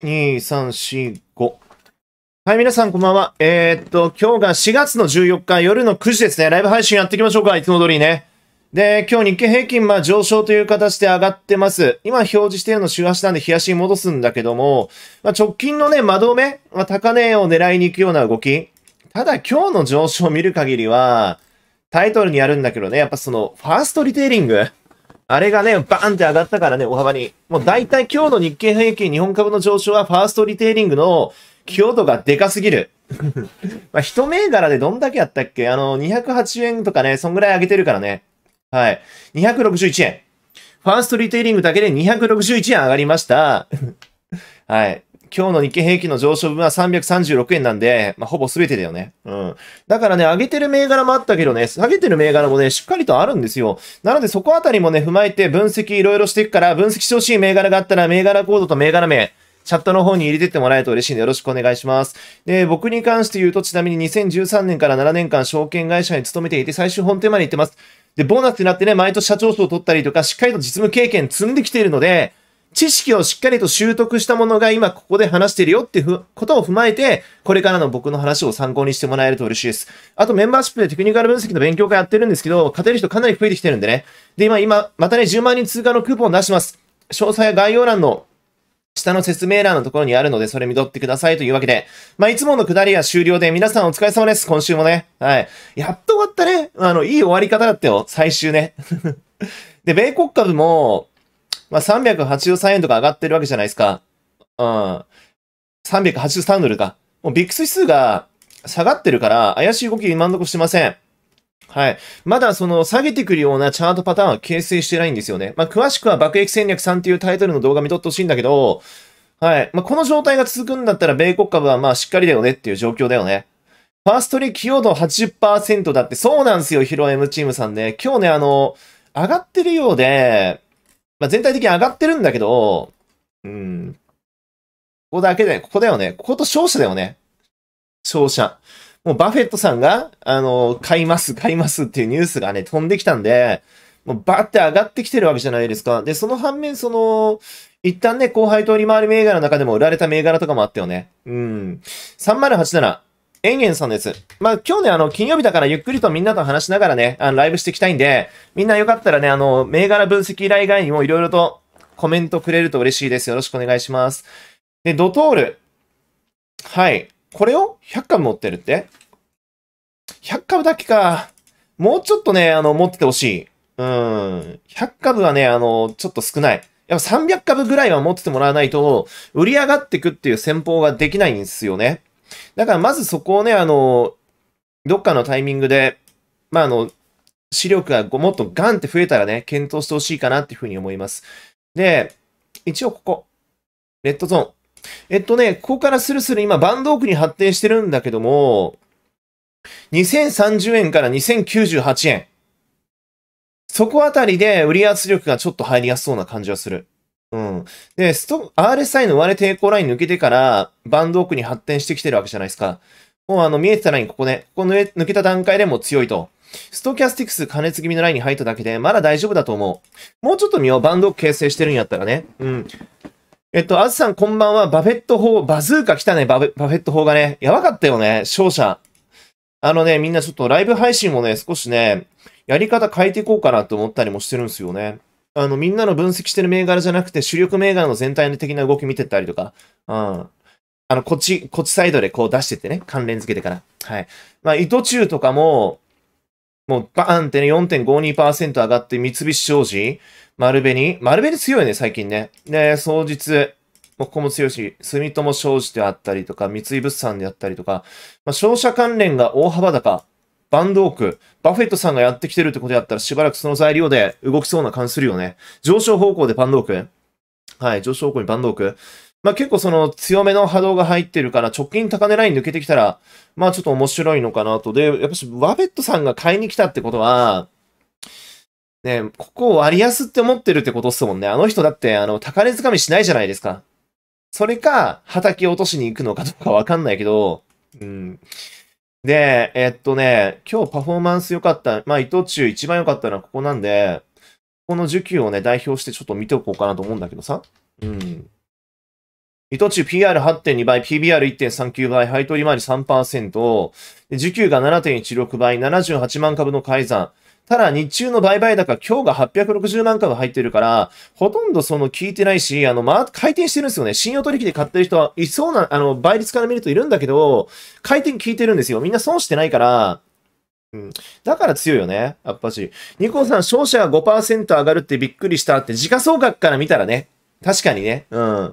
はい、皆さんこんばんは。えー、っと、今日が4月の14日夜の9時ですね。ライブ配信やっていきましょうか。いつも通りね。で、今日日経平均、まあ上昇という形で上がってます。今表示しているの週足なんで日足に戻すんだけども、まあ、直近のね、窓目、まあ、高値を狙いに行くような動き。ただ今日の上昇を見る限りは、タイトルにあるんだけどね、やっぱその、ファーストリテイリングあれがね、バーンって上がったからね、大幅に。もう大体今日の日経平均日本株の上昇はファーストリテイリングの強度がでかすぎる。まあ、一銘柄でどんだけやったっけあの、208円とかね、そんぐらい上げてるからね。はい。261円。ファーストリテイリングだけで261円上がりました。はい。今日の日経平均の上昇分は336円なんで、まあ、ほぼ全てだよね。うん。だからね、上げてる銘柄もあったけどね、下げてる銘柄もね、しっかりとあるんですよ。なので、そこあたりもね、踏まえて分析いろいろしていくから、分析してほしい銘柄があったら、銘柄コードと銘柄名、チャットの方に入れてってもらえると嬉しいんでよろしくお願いします。で、僕に関して言うと、ちなみに2013年から7年間証券会社に勤めていて、最終本店まで行ってます。で、ボーナスになってね、毎年社長賞を取ったりとか、しっかりと実務経験積んできているので、知識をしっかりと習得したものが今ここで話してるよっていうことを踏まえて、これからの僕の話を参考にしてもらえると嬉しいです。あとメンバーシップでテクニカル分析の勉強会やってるんですけど、勝てる人かなり増えてきてるんでね。で、今、今、またね、10万人通過のクーポン出します。詳細は概要欄の下の説明欄のところにあるので、それ見取ってくださいというわけで、まあ、いつものくだりは終了で、皆さんお疲れ様です。今週もね。はい。やっと終わったね。あの、いい終わり方だったよ。最終ね。で、米国株も、まあ、383円とか上がってるわけじゃないですか。うん。383ドルか。もうビックス指数が下がってるから、怪しい動き今んとこしてません。はい。まだその下げてくるようなチャートパターンは形成してないんですよね。まあ、詳しくは爆撃戦略3っていうタイトルの動画見とってほしいんだけど、はい。まあ、この状態が続くんだったら米国株はまあしっかりだよねっていう状況だよね。ファーストリー寄与度80%だって、そうなんですよ、ヒロエムチームさんね。今日ね、あの、上がってるようで、まあ、全体的に上がってるんだけど、うん。ここだけで、ここだよね。ここと勝者だよね。勝者。もうバフェットさんが、あの、買います、買いますっていうニュースがね、飛んできたんで、もうバーって上がってきてるわけじゃないですか。で、その反面、その、一旦ね、後輩通利回り銘柄の中でも売られた銘柄とかもあったよね。うん。3087。エンゲンさんです。まあ、今日ね、あの、金曜日だからゆっくりとみんなと話しながらね、あの、ライブしていきたいんで、みんなよかったらね、あの、銘柄分析依頼外にもいろいろとコメントくれると嬉しいです。よろしくお願いします。で、ドトール。はい。これを100株持ってるって ?100 株だけか。もうちょっとね、あの、持っててほしい。うん。100株はね、あの、ちょっと少ない。やっぱ300株ぐらいは持っててもらわないと、売り上がってくっていう戦法ができないんですよね。だからまずそこをね、あの、どっかのタイミングで、まあ、あの、視力がもっとガンって増えたらね、検討してほしいかなっていうふうに思います。で、一応ここ、レッドゾーン。えっとね、ここからスルスル今バンドークに発展してるんだけども、2030円から2098円。そこあたりで売り圧力がちょっと入りやすそうな感じはする。うん。で、スト、RSI の割れ抵抗ライン抜けてから、バンド奥に発展してきてるわけじゃないですか。もうあの、見えてたライン、ここね、ここ抜けた段階でも強いと。ストキャスティクス加熱気味のラインに入っただけで、まだ大丈夫だと思う。もうちょっと見よう。バンド形成してるんやったらね。うん。えっと、アズさんこんばんは。バフェット法、バズーカ来たね、バフェット法がね。やばかったよね、勝者。あのね、みんなちょっとライブ配信もね、少しね、やり方変えていこうかなと思ったりもしてるんですよね。あの、みんなの分析してる銘柄じゃなくて、主力銘柄の全体的な動き見てったりとか、うん。あの、こっち、こっちサイドでこう出してってね、関連付けてから。はい。まあ、糸中とかも、もうバーンってね、4.52%上がって、三菱商事、丸紅、丸紅強いね、最近ね。で、双日、もここも強いし、住友商事であったりとか、三井物産であったりとか、まあ、商社関連が大幅高。バンドオーク、バフェットさんがやってきてるってことやったらしばらくその材料で動きそうな感じするよね。上昇方向でバンドオーク。はい、上昇方向にバンドオーク。まあ結構その強めの波動が入ってるから直近高値ライン抜けてきたら、まあちょっと面白いのかなと。で、やっぱしバフェットさんが買いに来たってことは、ね、ここを割安って思ってるってことっすもんね。あの人だってあの高値掴みしないじゃないですか。それか、畑落としに行くのかどうかわかんないけど、うん。で、えっとね、今日パフォーマンス良かった、まあ、伊藤忠一番良かったのはここなんで、この受給をね、代表してちょっと見ておこうかなと思うんだけどさ。うん。伊藤忠 PR8.2 倍、PBR1.39 倍、配当利回り3%、受給が7.16倍、78万株の改ざん。ただ日中の売買高、今日が860万株入ってるから、ほとんどその聞いてないし、あの、ま回転してるんですよね。信用取引で買ってる人はいそうな、あの、倍率から見るといるんだけど、回転聞いてるんですよ。みんな損してないから、うん。だから強いよね。やっぱし。ニコンさん、勝者が5%上がるってびっくりしたって、時価総額から見たらね。確かにね。うん。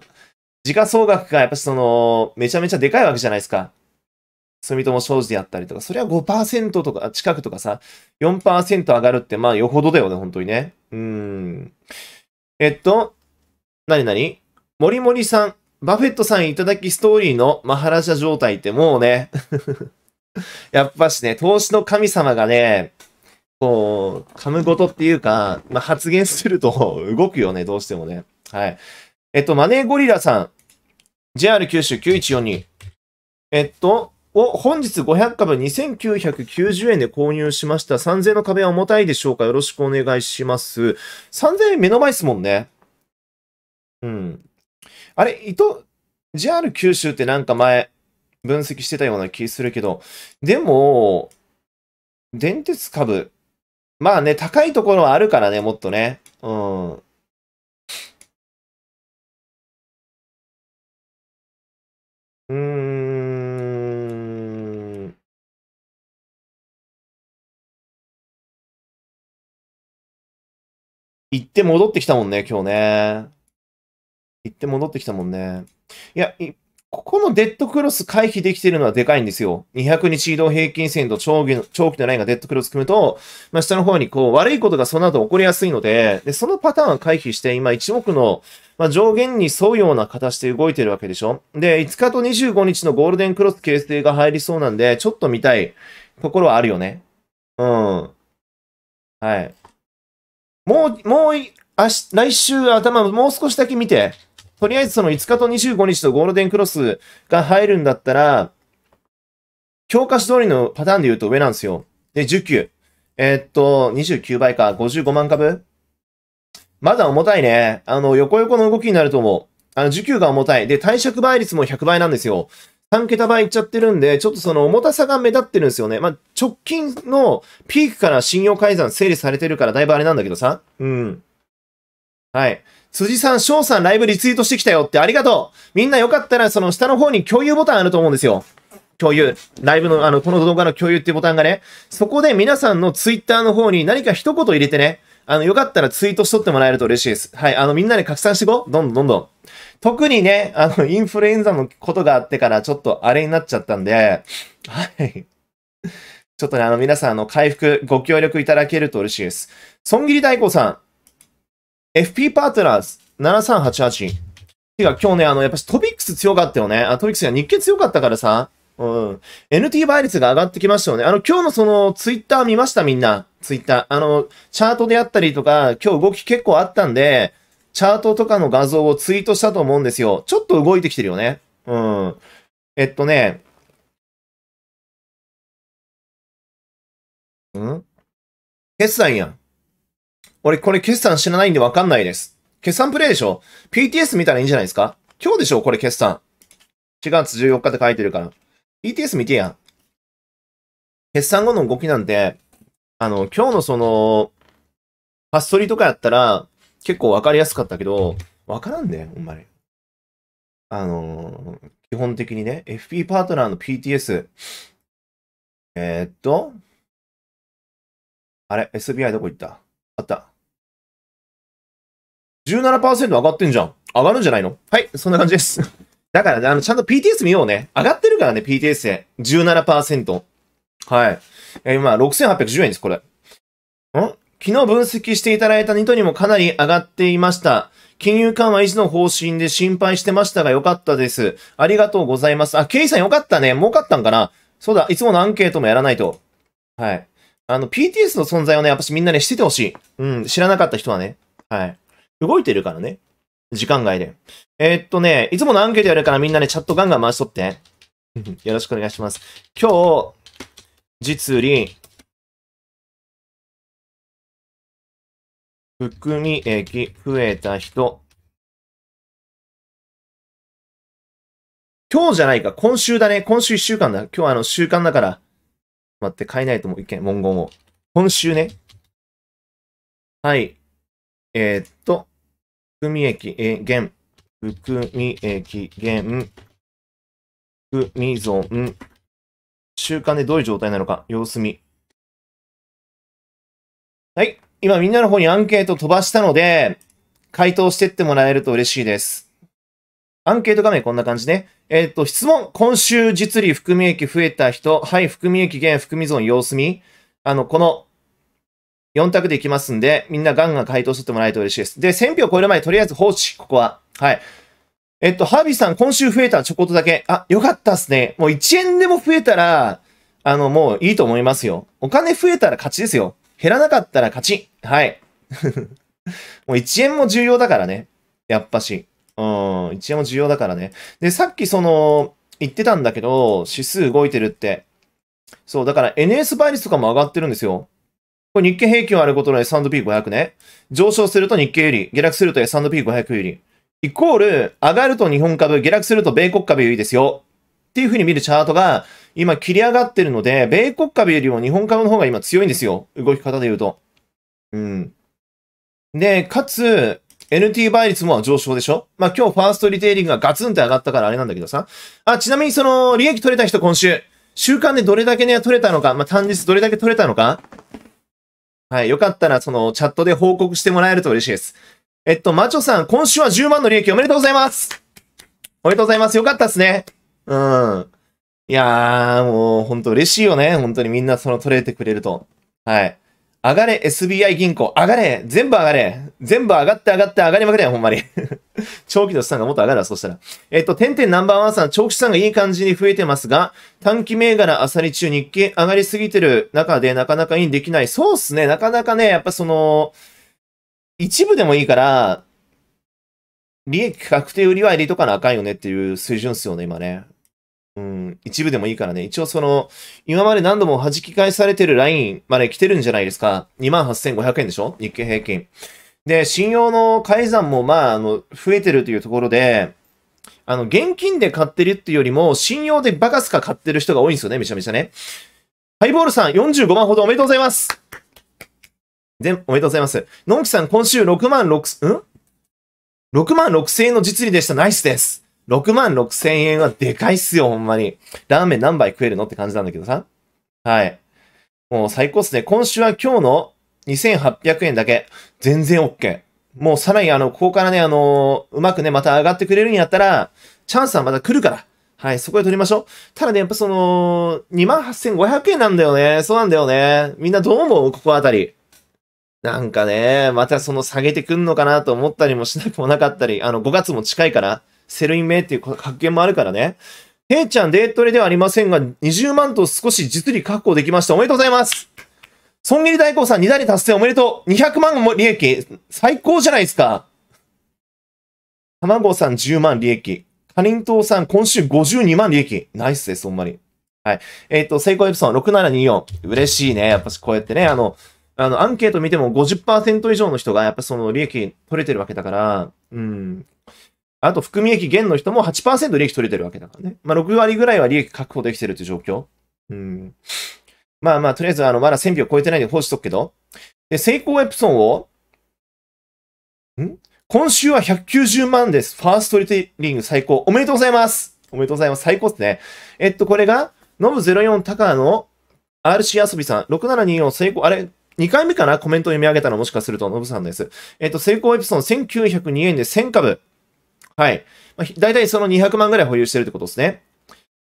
時価総額がやっぱその、めちゃめちゃでかいわけじゃないですか。住友商事であったりとか、それは5%とか近くとかさ、4%上がるって、まあよほどだよね、本当にね。うん。えっと、なになにもりもりさん、バフェットさんいただきストーリーのマハラジャ状態ってもうね やっぱしね、投資の神様がね、こう、噛むごとっていうか、まあ、発言すると 動くよね、どうしてもね。はい。えっと、マネーゴリラさん、JR 九州9142。えっと、お、本日500株2990円で購入しました。3000の壁は重たいでしょうかよろしくお願いします。3000円目の前ですもんね。うん。あれ、伊藤、JR 九州ってなんか前、分析してたような気するけど、でも、電鉄株、まあね、高いところはあるからね、もっとね。うん。行って戻ってきたもんね、今日ね。行って戻ってきたもんね。いや、いここのデッドクロス回避できてるのはでかいんですよ。200日移動平均線と長期の長期のラインがデッドクロス組むと、まあ、下の方にこう悪いことがその後起こりやすいので、でそのパターンを回避して、今一目の、まあ、上限に沿うような形で動いてるわけでしょ。で、5日と25日のゴールデンクロス形成が入りそうなんで、ちょっと見たいところはあるよね。うん。はい。もう、もう、明日、来週頭、もう少しだけ見て、とりあえずその5日と25日とゴールデンクロスが入るんだったら、教科書通りのパターンで言うと上なんですよ。で、19。えー、っと、29倍か、55万株まだ重たいね。あの、横横の動きになると思う。あの、19が重たい。で、退職倍率も100倍なんですよ。3桁倍いっちゃってるんで、ちょっとその重たさが目立ってるんですよね。まあ、直近のピークから信用改ざん整理されてるからだいぶあれなんだけどさ。うん。はい。辻さん、翔さんライブリツイートしてきたよってありがとうみんなよかったらその下の方に共有ボタンあると思うんですよ。共有。ライブの、あの、この動画の共有っていうボタンがね。そこで皆さんのツイッターの方に何か一言入れてね。あの、よかったらツイートしとってもらえると嬉しいです。はい。あの、みんなで拡散していこう。どんどんどんどん。特にね、あの、インフルエンザのことがあってからちょっとあれになっちゃったんで、はい。ちょっとね、あの、皆さん、あの、回復、ご協力いただけると嬉しいです。損切り大工さん、FP パートナーズ7388。てか、今日ね、あの、やっぱトピックス強かったよね。あトピックスが日経強かったからさ、うん。NT 倍率が上がってきましたよね。あの、今日のその、ツイッター見ましたみんな。ツイッター。あの、チャートであったりとか、今日動き結構あったんで、チャートとかの画像をツイートしたと思うんですよ。ちょっと動いてきてるよね。うん。えっとね。ん決算やん。俺、これ決算知らないんでわかんないです。決算プレイでしょ ?PTS 見たらいいんじゃないですか今日でしょこれ決算。4月14日って書いてるから。BTS 見てやん。決算後の動きなんて、あの、今日のその、ファストリーとかやったら、結構わかりやすかったけど、わからんね、ほんまに。あのー、基本的にね、FP パートナーの PTS、えー、っと、あれ、SBI どこ行ったあった。17%上がってんじゃん。上がるんじゃないのはい、そんな感じです。だからあの、ちゃんと PTS 見ようね。上がってるからね、PTS で。17%。はい。えー、今、6810円です、これ。ん昨日分析していただいたニトリもかなり上がっていました。金融緩和維持の方針で心配してましたが良かったです。ありがとうございます。あ、ケイさん良かったね。儲かったんかなそうだ、いつものアンケートもやらないと。はい。あの、PTS の存在をね、やっぱしみんなね、しててほしい。うん、知らなかった人はね。はい。動いてるからね。時間外で。えー、っとね、いつものアンケートやるからみんなね、チャットガンガン回しとって。よろしくお願いします。今日、実利、含み益増えた人。今日じゃないか。今週だね。今週一週間だ。今日はあの週間だから。待って、変えないともういけん。文言を。今週ね。はい。えー、っと、含み益、え減。含み、益減、含み損、習慣でどういう状態なのか、様子見。はい。今みんなの方にアンケート飛ばしたので、回答してってもらえると嬉しいです。アンケート画面こんな感じね。えっ、ー、と、質問。今週実利含み益増えた人。はい、含み益減、含み損、様子見。あの、この4択でいきますんで、みんなガンガン回答してってもらえると嬉しいです。で、1000票超える前とりあえず放置、ここは。はい。えっと、ハービーさん、今週増えたらちょこっとだけ。あ、よかったっすね。もう1円でも増えたら、あの、もういいと思いますよ。お金増えたら勝ちですよ。減らなかったら勝ち。はい。もう1円も重要だからね。やっぱし。うん、1円も重要だからね。で、さっきその、言ってたんだけど、指数動いてるって。そう、だから NS 倍率とかも上がってるんですよ。これ日経平均をあることの S&P500 ね。上昇すると日経より、下落すると S&P500 より。イコール、上がると日本株、下落すると米国株よりですよ。っていうふうに見るチャートが、今切り上がってるので、米国株よりも日本株の方が今強いんですよ。動き方で言うと。うん。で、かつ、NT 倍率も上昇でしょまあ、今日ファーストリテイリングがガツンって上がったからあれなんだけどさ。あ、ちなみにその、利益取れた人今週、週間でどれだけね、取れたのか、まあ、単日どれだけ取れたのかはい、よかったらそのチャットで報告してもらえると嬉しいです。えっと、マチョさん、今週は10万の利益おめでとうございますおめでとうございますよかったっすねうん。いやー、もう、ほんと嬉しいよね。本当にみんなその取れてくれると。はい。上がれ SBI 銀行。上がれ全部上がれ全部上がって上がって上がりまくれよ、ほんまに。長期の資産がもっと上がるわ、そしたら。えっと、点々ナンバーワンさん、長期資産がいい感じに増えてますが、短期銘柄あさり中日経上がりすぎてる中でなかなかインできない。そうっすね、なかなかね、やっぱその、一部でもいいから、利益確定売りは入れとかなあかんよねっていう水準っすよね、今ね。うん、一部でもいいからね。一応その、今まで何度も弾き返されてるラインまで来てるんじゃないですか。28,500円でしょ日経平均。で、信用の改ざんも、まあ、あの、増えてるというところで、あの、現金で買ってるっていうよりも、信用でバカスカ買ってる人が多いんですよね、めちゃめちゃね。ハイボールさん、45万ほどおめでとうございます。おめでとうございます。のんきさん、今週6万6、ん ?6 万6千円の実利でした。ナイスです。6万6千円はでかいっすよ、ほんまに。ラーメン何杯食えるのって感じなんだけどさ。はい。もう最高っすね。今週は今日の2800円だけ。全然 OK。もうさらにあの、ここからね、あのー、うまくね、また上がってくれるんやったら、チャンスはまた来るから。はい、そこで取りましょう。ただね、やっぱその、28,500円なんだよね。そうなんだよね。みんなどう思うここあたり。なんかね、またその下げてくんのかなと思ったりもしなくもなかったり、あの、5月も近いから、セルインメイっていう格言もあるからね。ヘイちゃん、デートレではありませんが、20万と少し実利確保できました。おめでとうございます。損切り大工さん、2台達成おめでとう。200万も利益。最高じゃないですか。卵さん、10万利益。かりんとうさん、今週52万利益。ナイスです、ほんまに。はい。えっ、ー、と、成功エプソン6724。嬉しいね。やっぱしこうやってね、あの、あの、アンケート見ても50%以上の人がやっぱその利益取れてるわけだから、うん。あと、含み益減の人も8%利益取れてるわけだからね。まあ、6割ぐらいは利益確保できてるっていう状況。うん。まあまあ、とりあえず、あの、まだ1000票超えてないんで放置しとくけど。で、成功エプソンを、ん今週は190万です。ファーストリテイリング最高。おめでとうございます。おめでとうございます。最高っすね。えっと、これが、ノブ04ーの RC 遊びさん、6724成功、あれ2回目かなコメントを読み上げたのもしかすると、ノブさんです。えっ、ー、と、セイコーエプソン1902円で1000株。はい。まあ、大体その200万ぐらい保有してるってことですね。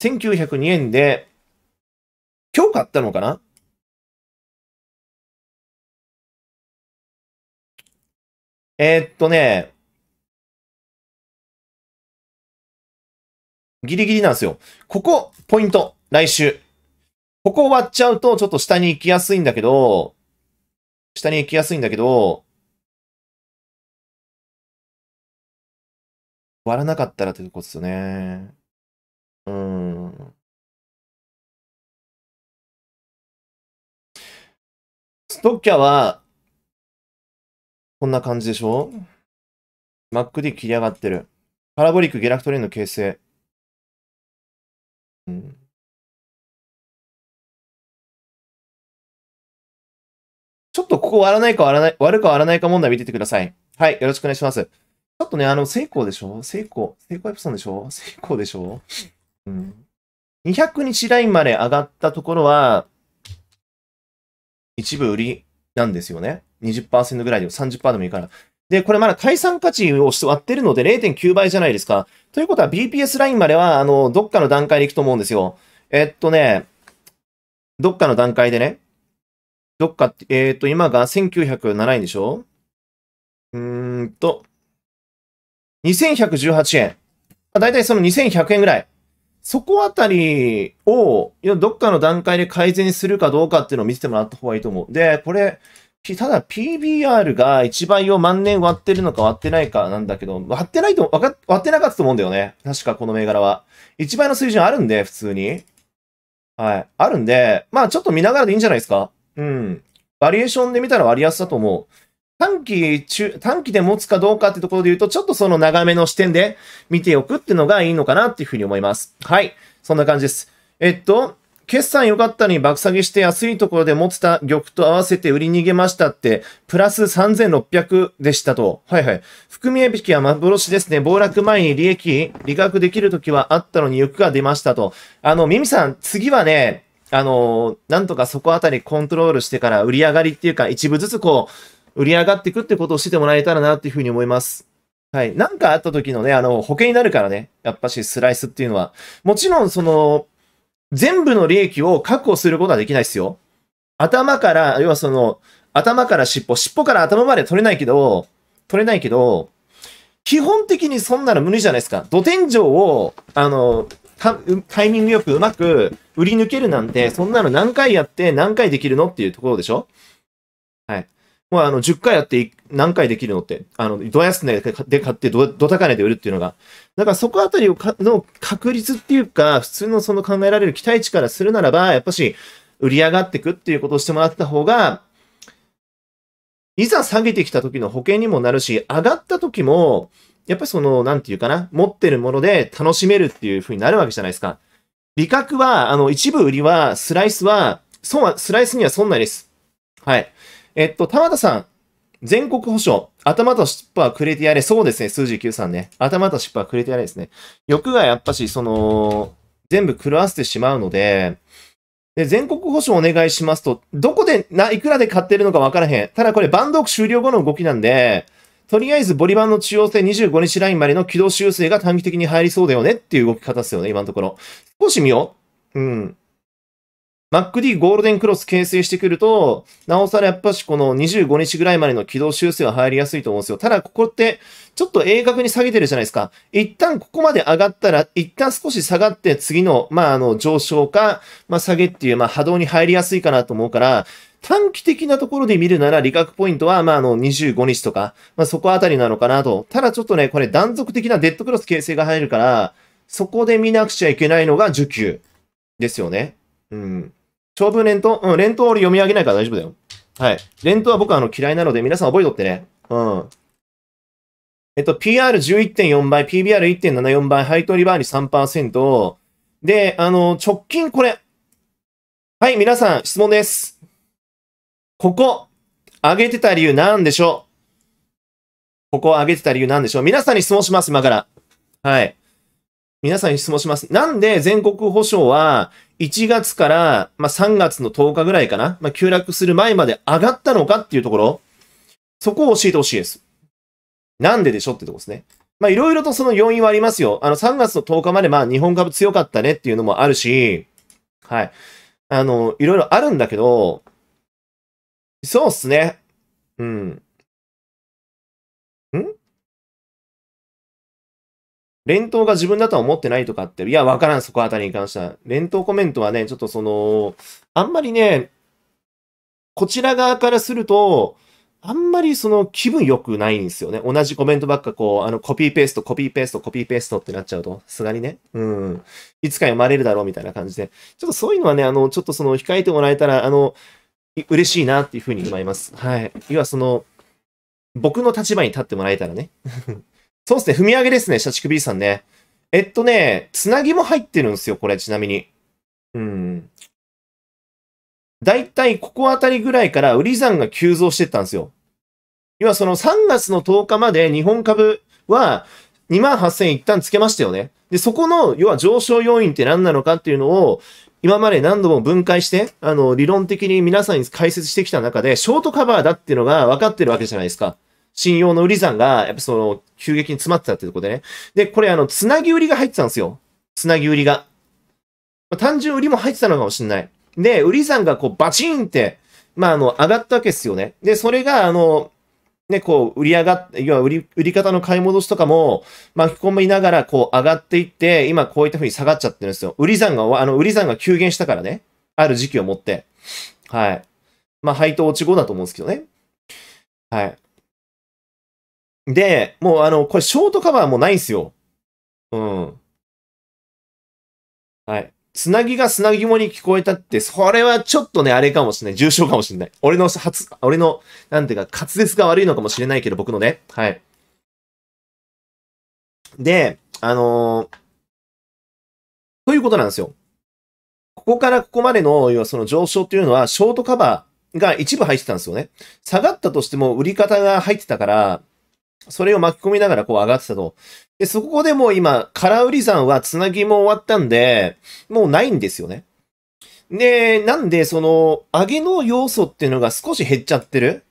1902円で、今日買ったのかなえっとね、ギリギリなんですよ。ここ、ポイント。来週。ここ割っちゃうと、ちょっと下に行きやすいんだけど、下に行きやすいんだけど、割らなかったらってことですよね。うん。ストッキャは、こんな感じでしょマック D 切り上がってる。パラボリック、ゲラクトレインの形成。うんちょっとここ割らないか割らない、割るか割らないか問題見ててください。はい、よろしくお願いします。ちょっとね、あの、成功でしょ成功。成功エプソンでしょ成功でしょうん。200日ラインまで上がったところは、一部売りなんですよね。20%ぐらいで30%でもいいから。で、これまだ解散価値を割ってるので0.9倍じゃないですか。ということは BPS ラインまでは、あの、どっかの段階で行くと思うんですよ。えっとね、どっかの段階でね、どっかっえっ、ー、と、今が1907円でしょうーんと、2118円。だいたいその2100円ぐらい。そこあたりを、どっかの段階で改善するかどうかっていうのを見せてもらった方がいいと思う。で、これ、ただ PBR が1倍を万年割ってるのか割ってないかなんだけど、割ってないと、割ってなかったと思うんだよね。確かこの銘柄は。1倍の水準あるんで、普通に。はい。あるんで、まあちょっと見ながらでいいんじゃないですか。うん。バリエーションで見たら割安だと思う。短期中、短期で持つかどうかってところで言うと、ちょっとその長めの視点で見ておくっていうのがいいのかなっていうふうに思います。はい。そんな感じです。えっと、決算良かったに爆下げして安いところで持ってた玉と合わせて売り逃げましたって、プラス3600でしたと。はいはい。含み絵引きは幻ですね。暴落前に利益、利確できるときはあったのに欲が出ましたと。あの、ミミさん、次はね、あの、なんとかそこあたりコントロールしてから売り上がりっていうか、一部ずつこう、売り上がっていくってことをしてもらえたらなっていうふうに思います。はい。なんかあった時のね、あの、保険になるからね、やっぱしスライスっていうのは。もちろん、その、全部の利益を確保することはできないですよ。頭から、要はその、頭から尻尾、尻尾から頭まで取れないけど、取れないけど、基本的にそんなの無理じゃないですか。土天井を、あの、タイミングよくうまく売り抜けるなんて、そんなの何回やって何回できるのっていうところでしょはい。もうあの、10回やって何回できるのって、あの、ど安値で買ってど、タ高値で売るっていうのが。だからそこあたりをの確率っていうか、普通のその考えられる期待値からするならば、やっぱし、売り上がっていくっていうことをしてもらった方が、いざ下げてきた時の保険にもなるし、上がった時も、やっぱりその、なんていうかな、持ってるもので楽しめるっていう風になるわけじゃないですか。理覚は、あの、一部売りは、スライスは、損は、スライスには損ないです。はい。えっと、玉田さん、全国保証、頭と尻尾はくれてやれ。そうですね、数字9さんね。頭と尻尾はくれてやれですね。欲がやっぱし、その、全部狂わせてしまうので、で、全国保証お願いしますと、どこで、な、いくらで買ってるのかわからへん。ただこれ、バンドク終了後の動きなんで、とりあえずボリバンの中央線25日ラインまでの軌道修正が短期的に入りそうだよねっていう動き方ですよね、今のところ。少し見よう。うん。MacD ゴールデンクロス形成してくると、なおさらやっぱしこの25日ぐらいまでの軌道修正は入りやすいと思うんですよ。ただここってちょっと鋭角に下げてるじゃないですか。一旦ここまで上がったら、一旦少し下がって次の、まああの上昇か、まあ下げっていう、まあ波動に入りやすいかなと思うから、短期的なところで見るなら利確ポイントは、まあ、あの、25日とか、まあ、そこあたりなのかなと。ただちょっとね、これ断続的なデッドクロス形成が入るから、そこで見なくちゃいけないのが19ですよね。うん。長文連投うん、連投俺読み上げないから大丈夫だよ。はい。連投は僕はあの嫌いなので、皆さん覚えとってね。うん。えっと、PR11.4 倍、PBR1.74 倍、配当リバーに3%。で、あの、直近これ。はい、皆さん、質問です。ここ、上げてた理由なんでしょうここ上げてた理由なんでしょう皆さんに質問します、今から。はい。皆さんに質問します。なんで全国保証は1月から、まあ、3月の10日ぐらいかな、まあ、急落する前まで上がったのかっていうところ、そこを教えてほしいです。なんででしょってとこですね。まあいろいろとその要因はありますよ。あの3月の10日までまあ日本株強かったねっていうのもあるし、はい。あの、いろいろあるんだけど、そうっすね。うん。連投が自分だとは思ってないとかって、いや、わからん、そこあたりに関しては。連投コメントはね、ちょっとその、あんまりね、こちら側からすると、あんまりその気分良くないんですよね。同じコメントばっかこう、あの、コピーペースト、コピーペースト、コピーペーストってなっちゃうと、すがにね。うん。いつか読まれるだろうみたいな感じで。ちょっとそういうのはね、あの、ちょっとその、控えてもらえたら、あの、嬉しいなっていうふうに思います。はい。要はその、僕の立場に立ってもらえたらね。そうですね、踏み上げですね、社畜 B さんね。えっとね、つなぎも入ってるんですよ、これ、ちなみに。うん。だいたいここあたりぐらいから売り算が急増してったんですよ。は、その3月の10日まで日本株は2万8000円一旦つけましたよね。で、そこの、要は上昇要因って何なのかっていうのを、今まで何度も分解して、あの、理論的に皆さんに解説してきた中で、ショートカバーだっていうのが分かってるわけじゃないですか。信用の売り算が、やっぱその、急激に詰まってたってとこでね。で、これあの、つなぎ売りが入ってたんですよ。つなぎ売りが。まあ、単純売りも入ってたのかもしれない。で、売り算がこう、バチンって、まあ、あの、上がったわけですよね。で、それが、あの、ね、こう、売り上が要は売り、売り方の買い戻しとかも巻き込みながら、こう、上がっていって、今こういった風に下がっちゃってるんですよ。売り算が、あの、売り算が急減したからね。ある時期をもって。はい。まあ、配当落ち後だと思うんですけどね。はい。で、もうあの、これショートカバーもないんすよ。うん。はい。つなぎがつなぎもに聞こえたって、それはちょっとね、あれかもしれない。重症かもしれない。俺の初、俺の、なんていうか、滑舌が悪いのかもしれないけど、僕のね。はい。で、あのー、ということなんですよ。ここからここまでの、要はその上昇というのは、ショートカバーが一部入ってたんですよね。下がったとしても売り方が入ってたから、それを巻き込みながらこう上がってたと。で、そこでもう今、空売り山はつなぎも終わったんで、もうないんですよね。で、なんで、その、上げの要素っていうのが少し減っちゃってる。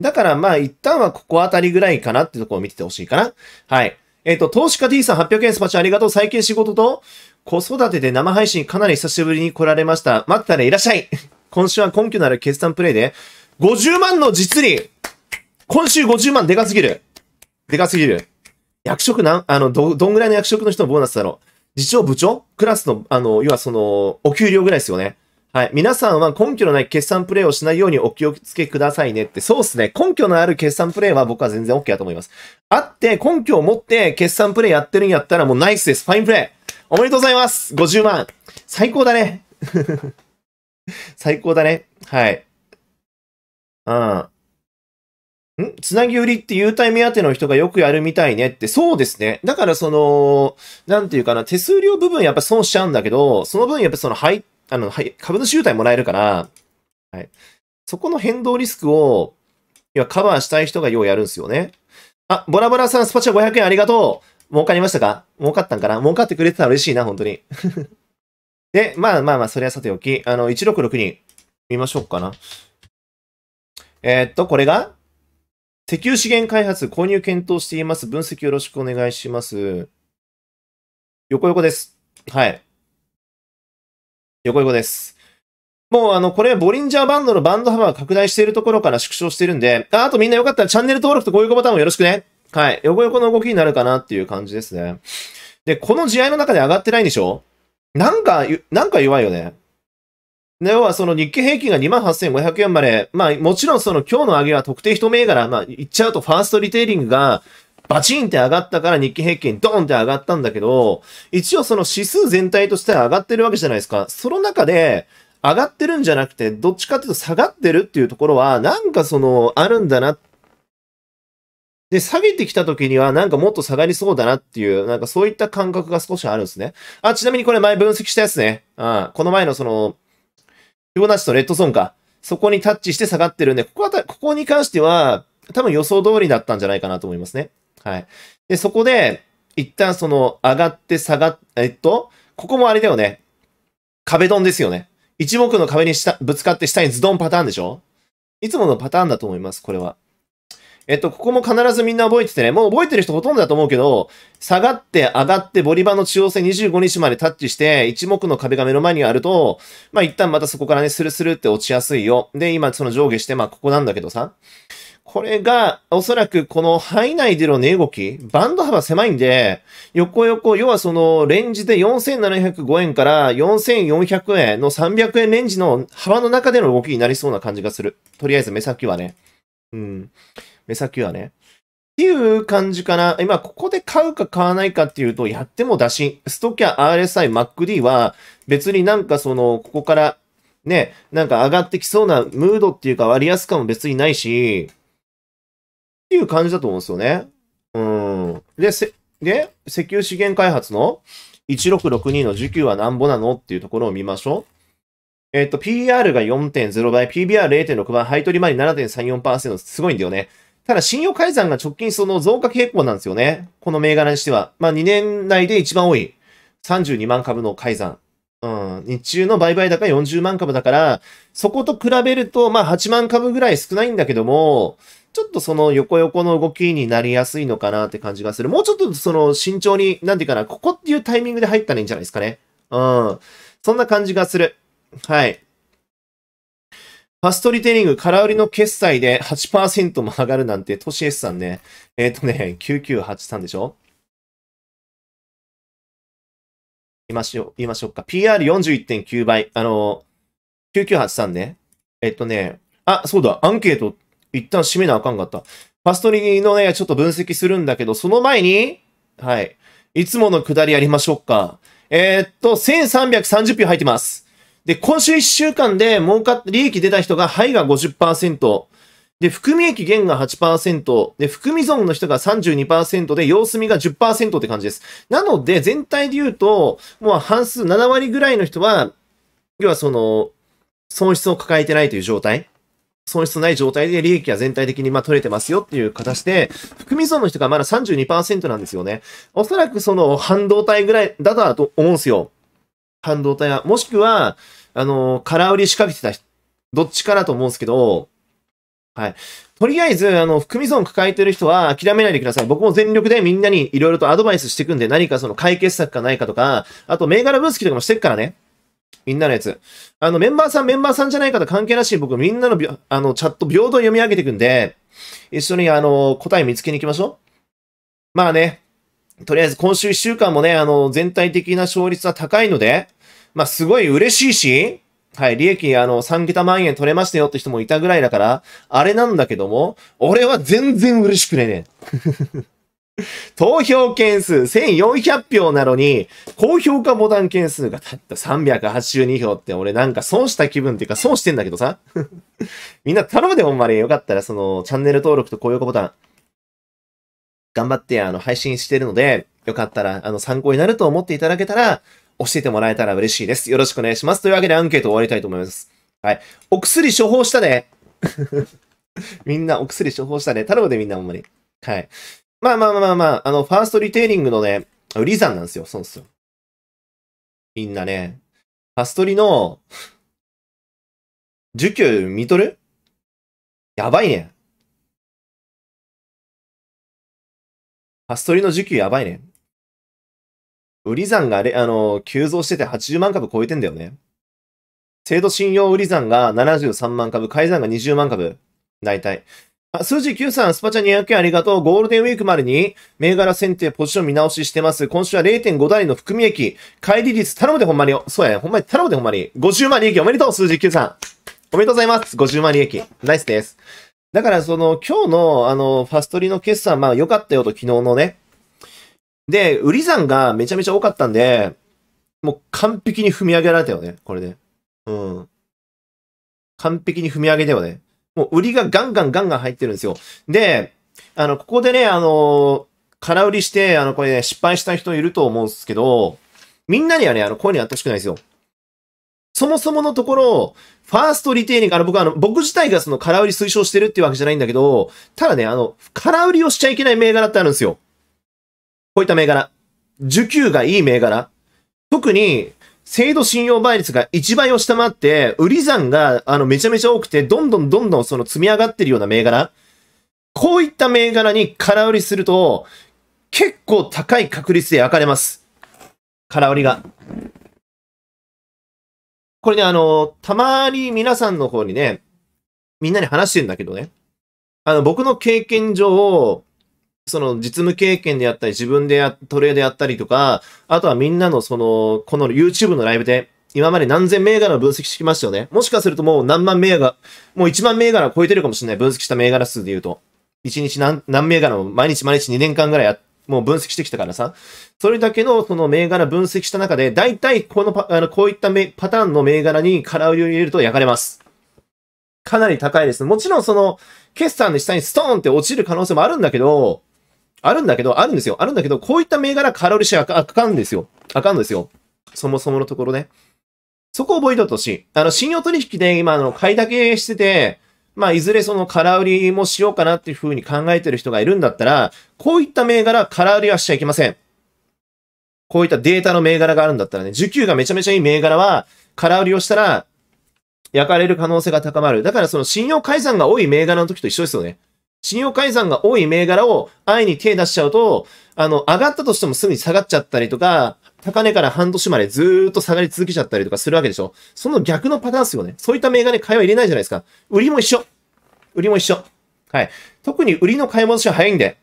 だからまあ一旦はここあたりぐらいかなってとこを見ててほしいかな。はい。えっ、ー、と、投資家 D さん800円スパチャありがとう。最近仕事と子育てで生配信かなり久しぶりに来られました。待ったらいらっしゃい。今週は根拠のある決算プレイで50万の実利。今週50万でかすぎる。でかすぎる。役職なん、あの、ど、どんぐらいの役職の人のボーナスだろう。次長部長クラスの、あの、要はその、お給料ぐらいですよね。はい。皆さんは根拠のない決算プレイをしないようにお気をつけくださいねって。そうっすね。根拠のある決算プレイは僕は全然 OK だと思います。あって、根拠を持って決算プレイやってるんやったらもうナイスです。ファインプレイ。おめでとうございます。50万。最高だね。最高だね。はい。うん。んつなぎ売りって優待目当ての人がよくやるみたいねって、そうですね。だからその、なんていうかな、手数料部分やっぱ損しちゃうんだけど、その分やっぱその、はい、あの、はい、株主優待もらえるから、はい。そこの変動リスクを、要はカバーしたい人がようやるんですよね。あ、ボラボラさん、スパチャ500円ありがとう儲かりましたか儲かったんかな儲かってくれてたら嬉しいな、本当に。で、まあまあまあ、それはさておき、あの、166に見ましょうかな。えー、っと、これが石油資源開発購入検討しています。分析よろしくお願いします。横横です。はい。横横です。もうあの、これ、ボリンジャーバンドのバンド幅が拡大しているところから縮小しているんで、ああとみんなよかったらチャンネル登録と高評価ボタンもよろしくね。はい。横横の動きになるかなっていう感じですね。で、この試合の中で上がってないんでしょなんか、なんか弱いよね。要はその日経平均が28,500円まで、まあもちろんその今日の上げは特定一銘柄、まあ言っちゃうとファーストリテイリングがバチンって上がったから日経平均ドーンって上がったんだけど、一応その指数全体としては上がってるわけじゃないですか。その中で上がってるんじゃなくて、どっちかっていうと下がってるっていうところは、なんかそのあるんだな。で、下げてきた時にはなんかもっと下がりそうだなっていう、なんかそういった感覚が少しあるんですね。あ、ちなみにこれ前分析したやつね。あこの前のその、フィボナッチとレッドゾーンか。そこにタッチして下がってるんで、ここはた、ここに関しては、多分予想通りだったんじゃないかなと思いますね。はい。で、そこで、一旦その、上がって下がっ、えっと、ここもあれだよね。壁ドンですよね。一目の壁にしたぶつかって下にズドンパターンでしょいつものパターンだと思います、これは。えっと、ここも必ずみんな覚えててね、もう覚えてる人ほとんどだと思うけど、下がって上がってボリバの中央線25日までタッチして、一目の壁が目の前にあると、まあ一旦またそこからね、スルスルって落ちやすいよ。で、今その上下して、まあここなんだけどさ、これが、おそらくこの範囲内での値動き、バンド幅狭いんで、横横、要はそのレンジで4705円から4400円の300円レンジの幅の中での動きになりそうな感じがする。とりあえず目先はね。うん。目先はね。っていう感じかな。今、ここで買うか買わないかっていうと、やっても出し、ストキャ、RSI、MacD は、別になんかその、ここから、ね、なんか上がってきそうなムードっていうか割安感も別にないし、っていう感じだと思うんですよね。うん。で、せ、で、石油資源開発の1662の時給はなんぼなのっていうところを見ましょう。えっと、PR が4.0倍、PBR0.6 倍、配取り前に7.34%、すごいんだよね。ただ、信用改ざんが直近その増加傾向なんですよね。この銘柄にしては。まあ、2年内で一番多い。32万株の改ざん。うん。日中の売買高40万株だから、そこと比べると、まあ、8万株ぐらい少ないんだけども、ちょっとその横横の動きになりやすいのかなって感じがする。もうちょっとその慎重に、なんていうかな、ここっていうタイミングで入ったらいいんじゃないですかね。うん。そんな感じがする。はい。ファストリテイリング、空売りの決済で8%も上がるなんて、トシエスさんね。えっ、ー、とね、9983でしょ言いましょう、言いましょうか。PR41.9 倍。あの、9983ね。えっ、ー、とね、あ、そうだ、アンケート、一旦締めなあかんかった。ファストリのね、ちょっと分析するんだけど、その前に、はい。いつものくだりやりましょうか。えー、っと、1330票入ってます。で、今週1週間で儲かっ、利益出た人が、ハイが50%、で、含み益減が8%、で、含み損の人が32%で、様子見が10%って感じです。なので、全体で言うと、もう半数7割ぐらいの人は、要はその、損失を抱えてないという状態。損失ない状態で利益は全体的にま取れてますよっていう形で、含み損の人がまだ32%なんですよね。おそらくその半導体ぐらいだとはと思うんですよ。半導体は、もしくは、あの、空売り仕掛けてた人、どっちからと思うんですけど、はい。とりあえず、あの、含み損抱えてる人は諦めないでください。僕も全力でみんなにいろいろとアドバイスしていくんで、何かその解決策がないかとか、あと銘柄分析とかもしてるからね。みんなのやつ。あの、メンバーさん、メンバーさんじゃない方関係なしに僕みんなの、あの、チャット平等読み上げていくんで、一緒にあの、答え見つけに行きましょう。まあね、とりあえず今週1週間もね、あの、全体的な勝率は高いので、まあ、すごい嬉しいし、はい、利益、あの、3桁万円取れましたよって人もいたぐらいだから、あれなんだけども、俺は全然嬉しくねえね。投票件数1400票なのに、高評価ボタン件数がたった382票って俺なんか損した気分っていうか損してんだけどさ。みんな頼むでほんまによかったらそのチャンネル登録と高評価ボタン頑張ってあの配信してるので、よかったらあの参考になると思っていただけたら、教えてもらえたら嬉しいです。よろしくお願いします。というわけでアンケート終わりたいと思います。はい。お薬処方したね。みんなお薬処方したね。頼むでみんなあんまり。はい。まあまあまあまあ、あの、ファーストリテイリングのね、売り算なんですよ。そうっすよ。みんなね、ファストリの、受給見とるやばいね。パストリの需給やばいね。売り算があれ、あの急増してて80万株超えてんだよね。制度信用売り算が73万株、改いんが20万株。大体。あ、数字9さん、スパチャ200円ありがとう。ゴールデンウィークまでに、銘柄選定、ポジション見直ししてます。今週は0.5台の含み益。乖離率、頼むでほんまにそうや、ね、ほんまに頼むでほんまに。50万利益おめでとう、数字9さん。おめでとうございます。50万利益。ナイスです。だからその今日のあのファストリーの決算まあ良かったよと昨日のね。で、売り算がめちゃめちゃ多かったんで、もう完璧に踏み上げられたよね、これで。うん。完璧に踏み上げたよね。もう売りがガンガンガンガン入ってるんですよ。で、あの、ここでね、あの、空売りして、あの、これね、失敗した人いると思うんですけど、みんなにはね、あの、こういうのやってほしくないですよ。そもそものところ、ファーストリテイニング、あの僕はあの、僕自体がその空売り推奨してるっていうわけじゃないんだけど、ただね、あの、空売りをしちゃいけない銘柄ってあるんですよ。こういった銘柄。受給がいい銘柄。特に、制度信用倍率が1倍を下回って、売り算があのめちゃめちゃ多くて、どんどんどんどんその積み上がってるような銘柄。こういった銘柄に空売りすると、結構高い確率で焼かれます。空売りが。これね、あの、たまに皆さんの方にね、みんなに話してんだけどね、あの、僕の経験上、その実務経験であったり、自分でやトレードやったりとか、あとはみんなのその、この YouTube のライブで、今まで何千銘柄分析してきましたよね。もしかするともう何万銘柄、もう1万銘柄超えてるかもしれない。分析した銘柄数で言うと。1日何、何銘柄も毎日毎日2年間ぐらいやっもう分析してきたからさ、それだけのその銘柄分析した中で、大体このあの、こういったパターンの銘柄に空売りを入れると焼かれます。かなり高いです。もちろんその、決算の下にストーンって落ちる可能性もあるんだけど、あるんだけど、あるんですよ。あるんだけど、こういった銘柄空売りしちゃあかんですよ。あかんですよ。そもそものところね。そこを覚えておいてほしい。あの、信用取引で今、あの、買いだけしてて、まあ、いずれその空売りもしようかなっていうふうに考えてる人がいるんだったら、こういった銘柄、空売りはしちゃいけません。こういったデータの銘柄があるんだったらね、需給がめちゃめちゃいい銘柄は、空売りをしたら、焼かれる可能性が高まる。だからその信用改ざんが多い銘柄の時と一緒ですよね。信用改ざんが多い銘柄を安易に手出しちゃうと、あの、上がったとしてもすぐに下がっちゃったりとか、高値から半年までずーっと下がり続けちゃったりとかするわけでしょその逆のパターンですよね。そういった銘柄に買いは入れないじゃないですか。売りも一緒。売りも一緒。はい。特に売りの買い戻しは早いんで。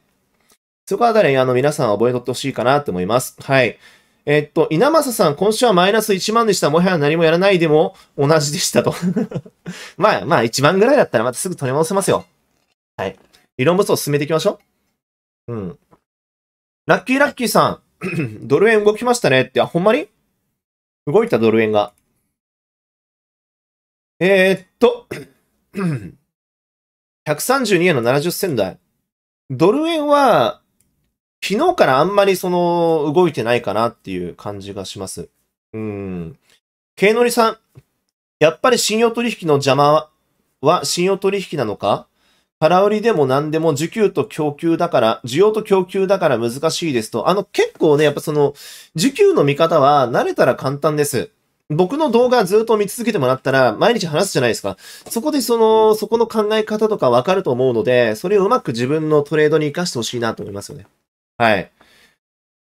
そこは誰にあの、皆さん覚えとってほしいかなと思います。はい。えっと、稲正さん、今週はマイナス1万でした。もはや何もやらないでも同じでしたと まあ、まあ、1万ぐらいだったらまたすぐ取り戻せますよ。はい。理論物を進めていきましょう。うん。ラッキーラッキーさん。ドル円動きましたねって、あ、ほんまに動いたドル円が。えー、っと、132 円の70銭台。ドル円は、昨日からあんまりその、動いてないかなっていう感じがします。うん。ケイノリさん、やっぱり信用取引の邪魔は信用取引なのか空売りでも何でも需給と供給だから、需要と供給だから難しいですと。あの、結構ね、やっぱその、需給の見方は慣れたら簡単です。僕の動画ずっと見続けてもらったら、毎日話すじゃないですか。そこでその、そこの考え方とかわかると思うので、それをうまく自分のトレードに活かしてほしいなと思いますよね。はい。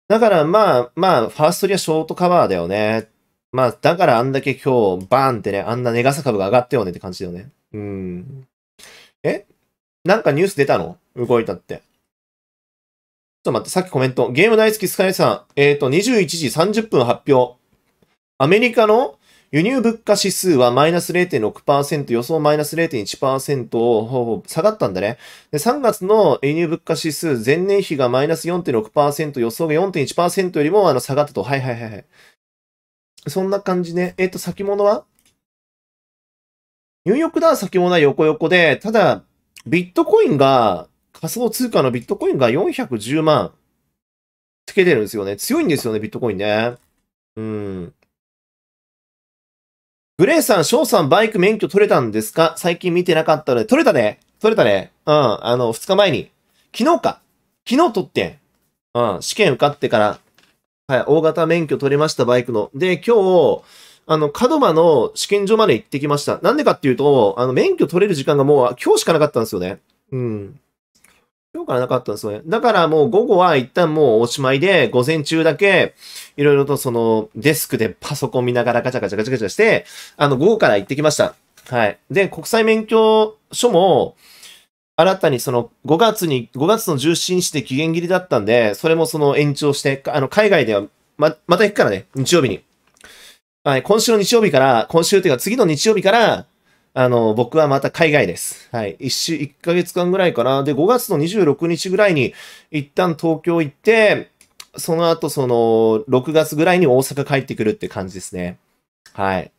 だからまあ、まあ、ファーストリはショートカバーだよね。まあ、だからあんだけ今日、バーンってね、あんなネガサ株が上がったよねって感じだよね。うん。えなんかニュース出たの動いたって。ちょっと待って、さっきコメント。ゲーム大好きスカイさん。えっ、ー、と、21時30分発表。アメリカの輸入物価指数はマイナス0.6%、予想マイナス0.1%を下がったんだね。で、3月の輸入物価指数、前年比がマイナス4.6%、予想が4.1%よりもあの下がったと。はいはいはいはい。そんな感じね。えっ、ー、と、先物はニューヨークダウ先物は横横で、ただ、ビットコインが、仮想通貨のビットコインが410万つけてるんですよね。強いんですよね、ビットコインね。うん。グレイさん、ウさん、バイク免許取れたんですか最近見てなかったので、取れたね。取れたね。うん。あの、2日前に。昨日か。昨日取ってん。うん。試験受かってから、はい、大型免許取れました、バイクの。で、今日、あの、門間の試験場まで行ってきました。なんでかっていうと、あの、免許取れる時間がもう今日しかなかったんですよね。うん。今日からなかったんですよね。だからもう午後は一旦もうおしまいで、午前中だけ、いろいろとその、デスクでパソコン見ながらガチャガチャガチャガチャして、あの、午後から行ってきました。はい。で、国際免許書も、新たにその5月に、5月の17日で期限切りだったんで、それもその延長して、あの、海外ではま、また行くからね、日曜日に。はい、今週の日曜日から、今週というか次の日曜日から、あの、僕はまた海外です。はい。一週、一ヶ月間ぐらいかな。で、5月の26日ぐらいに、一旦東京行って、その後、その、6月ぐらいに大阪帰ってくるって感じですね。はい。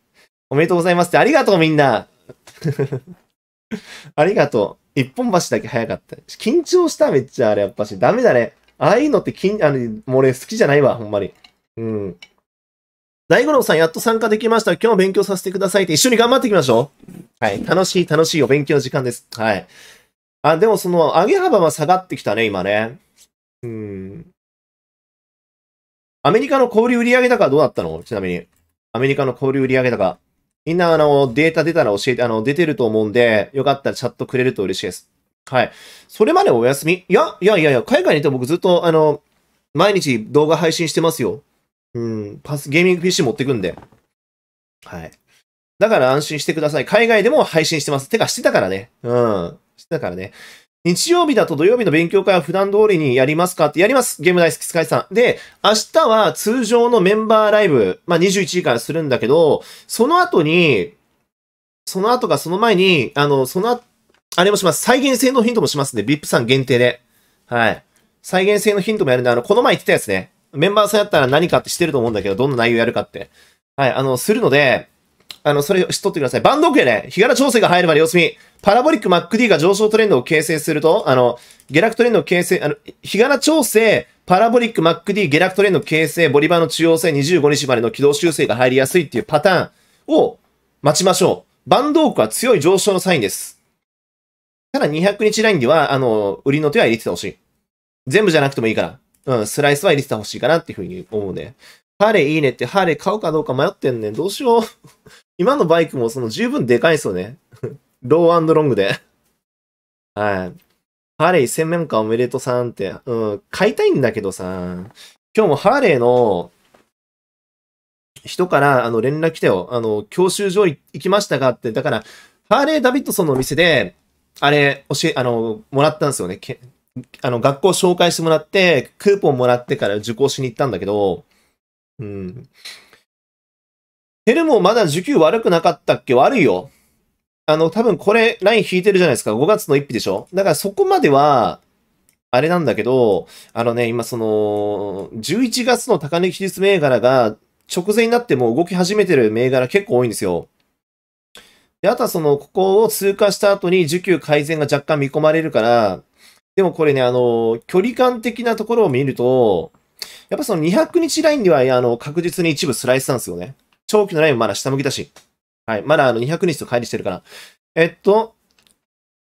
おめでとうございますって、ありがとうみんな ありがとう。一本橋だけ早かった。緊張しためっちゃあれやっぱし。ダメだね。ああいうのってきん、あの、もう俺好きじゃないわ、ほんまに。うん。大五郎さん、やっと参加できました。今日も勉強させてくださいって、一緒に頑張っていきましょう。はい。楽しい、楽しいお勉強の時間です。はい。あ、でもその、上げ幅は下がってきたね、今ね。うん。アメリカの小売売上高はどうだったのちなみに。アメリカの小売売上高。みんな、あの、データ出たら教えて、あの、出てると思うんで、よかったらチャットくれると嬉しいです。はい。それまでお休みいや、いやいやいや、海外にいて僕ずっと、あの、毎日動画配信してますよ。うん、パス、ゲーミング PC 持ってくんで。はい。だから安心してください。海外でも配信してます。てか、してたからね。うん。してたからね。日曜日だと土曜日の勉強会は普段通りにやりますかってやります。ゲーム大好きスカイさん。で、明日は通常のメンバーライブ、まあ、21時からするんだけど、その後に、その後がその前に、あの、その、あれもします。再現性のヒントもしますんで、VIP さん限定で。はい。再現性のヒントもやるんで、あの、この前言ってたやつね。メンバーさんやったら何かってしてると思うんだけど、どんな内容やるかって。はい、あの、するので、あの、それ知っとってください。バンドやね、日柄調整が入るまで様子見。パラボリック MacD が上昇トレンドを形成すると、あの、下落トレンドを形成、あの、日柄調整、パラボリック MacD 下落トレンド形成、ボリバーの中央線25日までの軌道修正が入りやすいっていうパターンを待ちましょう。バンドークは強い上昇のサインです。ただ200日ラインでは、あの、売りの手は入れててほしい。全部じゃなくてもいいから。うん、スライスは入れてほしいかなっていうふうに思うね。ハーレーいいねって、ハーレー買うかどうか迷ってんねん。どうしよう。今のバイクもその十分でかいですよね。ローロングで。はい。ハーレー洗面官おめでとうさんって、うん、買いたいんだけどさ、今日もハーレーの人からあの連絡来たよ。あの、教習所行きましたかって、だから、ハーレー・ダビッドソンのお店で、あれ、教え、あの、もらったんですよね。あの、学校紹介してもらって、クーポンもらってから受講しに行ったんだけど、うん。ヘルもまだ受給悪くなかったっけ悪いよ。あの、多分これ、ライン引いてるじゃないですか。5月の1日でしょだからそこまでは、あれなんだけど、あのね、今その、11月の高値技術銘柄が直前になっても動き始めてる銘柄結構多いんですよ。で、あとはその、ここを通過した後に需給改善が若干見込まれるから、でもこれね、あの、距離感的なところを見ると、やっぱその200日ラインでは、あの、確実に一部スライスなんですよね。長期のラインまだ下向きだし。はい。まだあの200日と乖離してるから。えっと、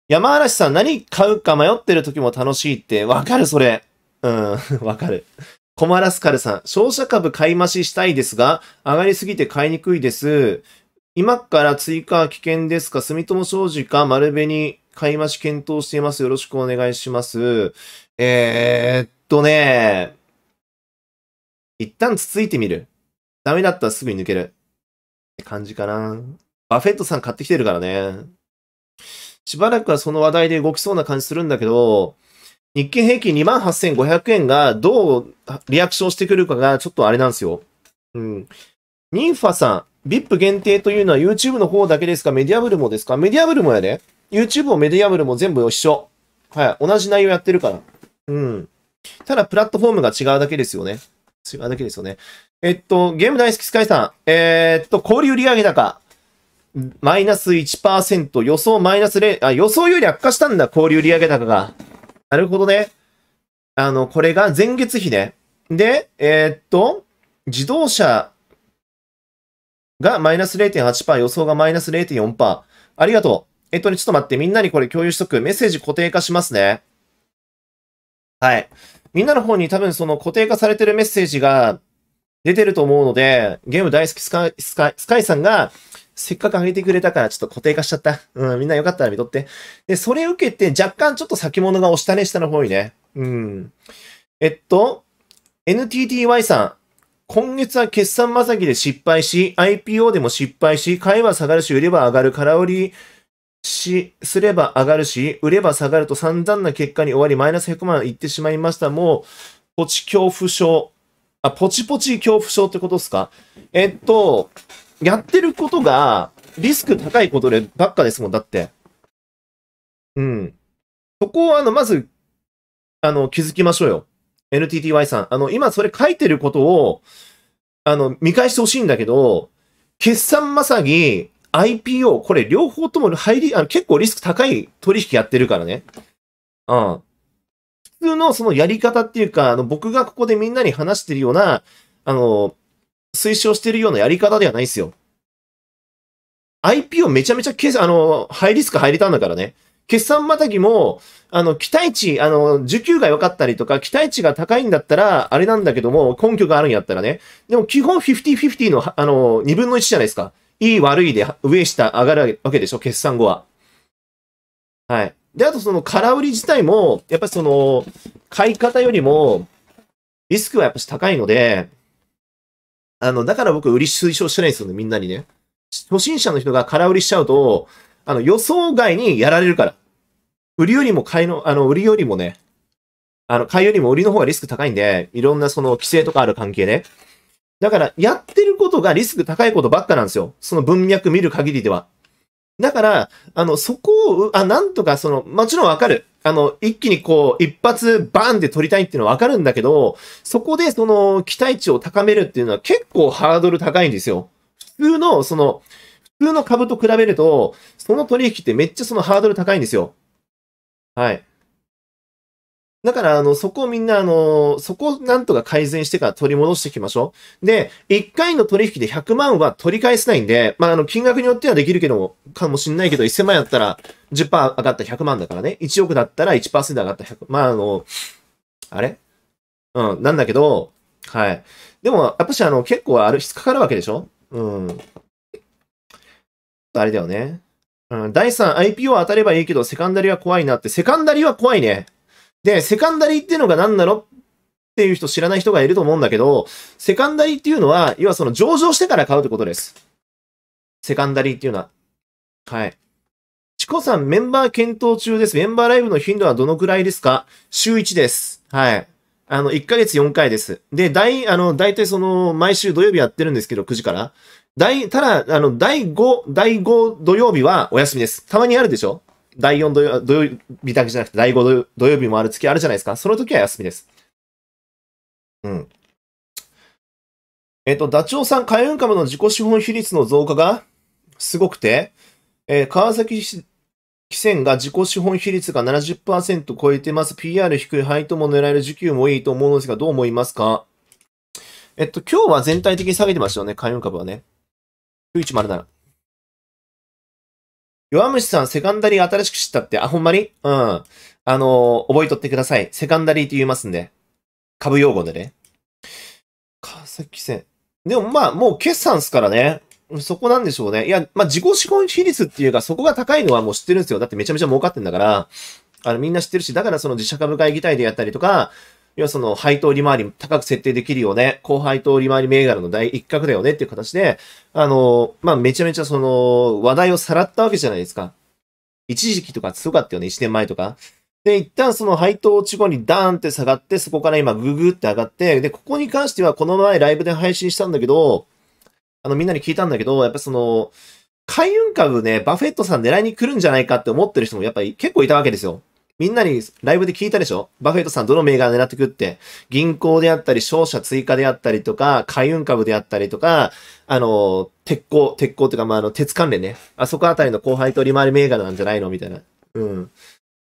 山嵐さん何買うか迷ってる時も楽しいって、わかるそれ。うん、わかる。コマラスカルさん、商社株買い増ししたいですが、上がりすぎて買いにくいです。今から追加は危険ですか住友商事か丸紅買い増し検討しています。よろしくお願いします。えー、っとね、一旦つついてみる。ダメだったらすぐに抜ける。って感じかな。バフェットさん買ってきてるからね。しばらくはその話題で動きそうな感じするんだけど、日経平均28,500円がどうリアクションしてくるかがちょっとあれなんですよ。うん。ニンファさん、VIP 限定というのは YouTube の方だけですかメディアブルもですかメディアブルもやで、ね。YouTube もメディアブルも全部一緒。はい。同じ内容やってるから。うん。ただ、プラットフォームが違うだけですよね。違うだけですよね。えっと、ゲーム大好きスカイさん。えー、っと、小売売上高。マイナス1%、予想マイナス0、あ、予想より悪化したんだ、小売売上高が。なるほどね。あの、これが前月比ね。で、えー、っと、自動車がマイナス0.8%、予想がマイナス0.4%。ありがとう。えっとね、ちょっと待って、みんなにこれ共有しとく。メッセージ固定化しますね。はい。みんなの方に多分その固定化されてるメッセージが出てると思うので、ゲーム大好きスカイ、スカイ、スカイさんが、せっかく上げてくれたからちょっと固定化しちゃった。うん、みんなよかったら見とって。で、それ受けて若干ちょっと先物が押したね、下の方にね。うん。えっと、NTTY さん。今月は決算まさぎで失敗し、IPO でも失敗し、買いは下がるし、売れば上がる、空売り、し、すれば上がるし、売れば下がると散々な結果に終わり、マイナス100万いってしまいました。もう、ポチ恐怖症。あ、ポチポチ恐怖症ってことですかえっと、やってることが、リスク高いことでばっかですもん、だって。うん。そこを、あの、まず、あの、気づきましょうよ。NTTY さん。あの、今それ書いてることを、あの、見返してほしいんだけど、決算まさぎ、IPO、これ両方とも入り、あの結構リスク高い取引やってるからね。うん。普通のそのやり方っていうか、あの僕がここでみんなに話してるような、あの、推奨してるようなやり方ではないですよ。IPO めちゃめちゃあの、ハイリスク入れたんだからね。決算またぎも、あの、期待値、あの、受給が良かったりとか、期待値が高いんだったら、あれなんだけども、根拠があるんやったらね。でも基本50-50の、あの、2分の1じゃないですか。いい悪いで上下上がるわけでしょ、決算後は。はい。で、あとその空売り自体も、やっぱりその、買い方よりも、リスクはやっぱし高いので、あの、だから僕、売り推奨してないんですよね、みんなにね。初心者の人が空売りしちゃうと、あの、予想外にやられるから。売りよりも買いの、あの、売りよりもね、あの、買いよりも売りの方がリスク高いんで、いろんなその規制とかある関係で、ね、だから、やってることがリスク高いことばっかなんですよ。その文脈見る限りでは。だから、あの、そこを、あ、なんとか、その、もちろんわかる。あの、一気にこう、一発バーンで取りたいっていうのはわかるんだけど、そこでその、期待値を高めるっていうのは結構ハードル高いんですよ。普通の、その、普通の株と比べると、その取引ってめっちゃそのハードル高いんですよ。はい。だから、あの、そこをみんな、あの、そこをなんとか改善してから取り戻していきましょう。で、1回の取引で100万は取り返せないんで、まあ、あの、金額によってはできるけど、かもしんないけど、1000万やったら10%上がった100万だからね。1億だったら1%上がった100、まあ、あの、あれうん、なんだけど、はい。でも、やっぱし、あの、結構ある、引っかかるわけでしょうん。あれだよね。うん、第3、IPO 当たればいいけど、セカンダリは怖いなって、セカンダリは怖いね。で、セカンダリーっていうのが何なのっていう人知らない人がいると思うんだけど、セカンダリーっていうのは、要はその上場してから買うってことです。セカンダリーっていうのは。はい。チコさん、メンバー検討中です。メンバーライブの頻度はどのくらいですか週1です。はい。あの、1ヶ月4回です。で、大、あの、大体その、毎週土曜日やってるんですけど、9時から。大、ただ、あの、第5、第5土曜日はお休みです。たまにあるでしょ第4土曜土曜日だけじゃなくて、第5土曜日もある月あるじゃないですか。その時は休みです。うん。えっ、と、ダチョウさん、海運株の自己資本比率の増加がすごくて、えー、川崎汽船が自己資本比率が70%超えてます。PR 低い配当も狙える時給もいいと思うのですが、どう思いますかえっと、今日は全体的に下げてましたよね、海運株はね。910 7弱虫さん、セカンダリー新しく知ったって、あ、ほんまにうん。あのー、覚えとってください。セカンダリーって言いますんで。株用語でね。川崎線。でもまあ、もう決算っすからね。そこなんでしょうね。いや、まあ、自己資本比率っていうか、そこが高いのはもう知ってるんですよ。だってめちゃめちゃ儲かってんだから。あの、みんな知ってるし、だからその自社株会議体でやったりとか、要はその配当利回り高く設定できるよね、高配当利回り銘柄の第一角だよねっていう形で、あの、まあ、めちゃめちゃその話題をさらったわけじゃないですか。一時期とか強かったよね、一年前とか。で、一旦その配当落ち後にダーンって下がって、そこから今ググって上がって、で、ここに関してはこの前ライブで配信したんだけど、あのみんなに聞いたんだけど、やっぱその、海運株ね、バフェットさん狙いに来るんじゃないかって思ってる人もやっぱり結構いたわけですよ。みんなにライブで聞いたでしょバフェットさんどの銘柄狙ってくって。銀行であったり、商社追加であったりとか、海運株であったりとか、あの、鉄鋼、鉄鋼というか、まあ、あの、鉄関連ね。あそこあたりの後輩取り回り銘柄なんじゃないのみたいな。うん。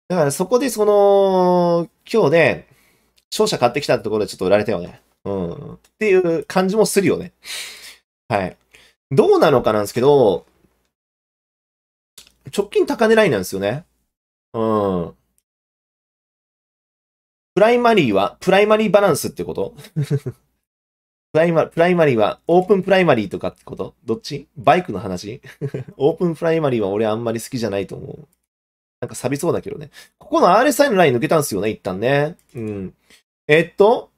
だからそこでその、今日ね、商社買ってきたところでちょっと売られたよね。うん。っていう感じもするよね。はい。どうなのかなんですけど、直近高値ラインなんですよね。うん。プライマリーは、プライマリーバランスってこと プライマ、プライマリーは、オープンプライマリーとかってことどっちバイクの話 オープンプライマリーは俺あんまり好きじゃないと思う。なんか寂しそうだけどね。ここの RSI のライン抜けたんすよね、一旦ね。うん。えっと、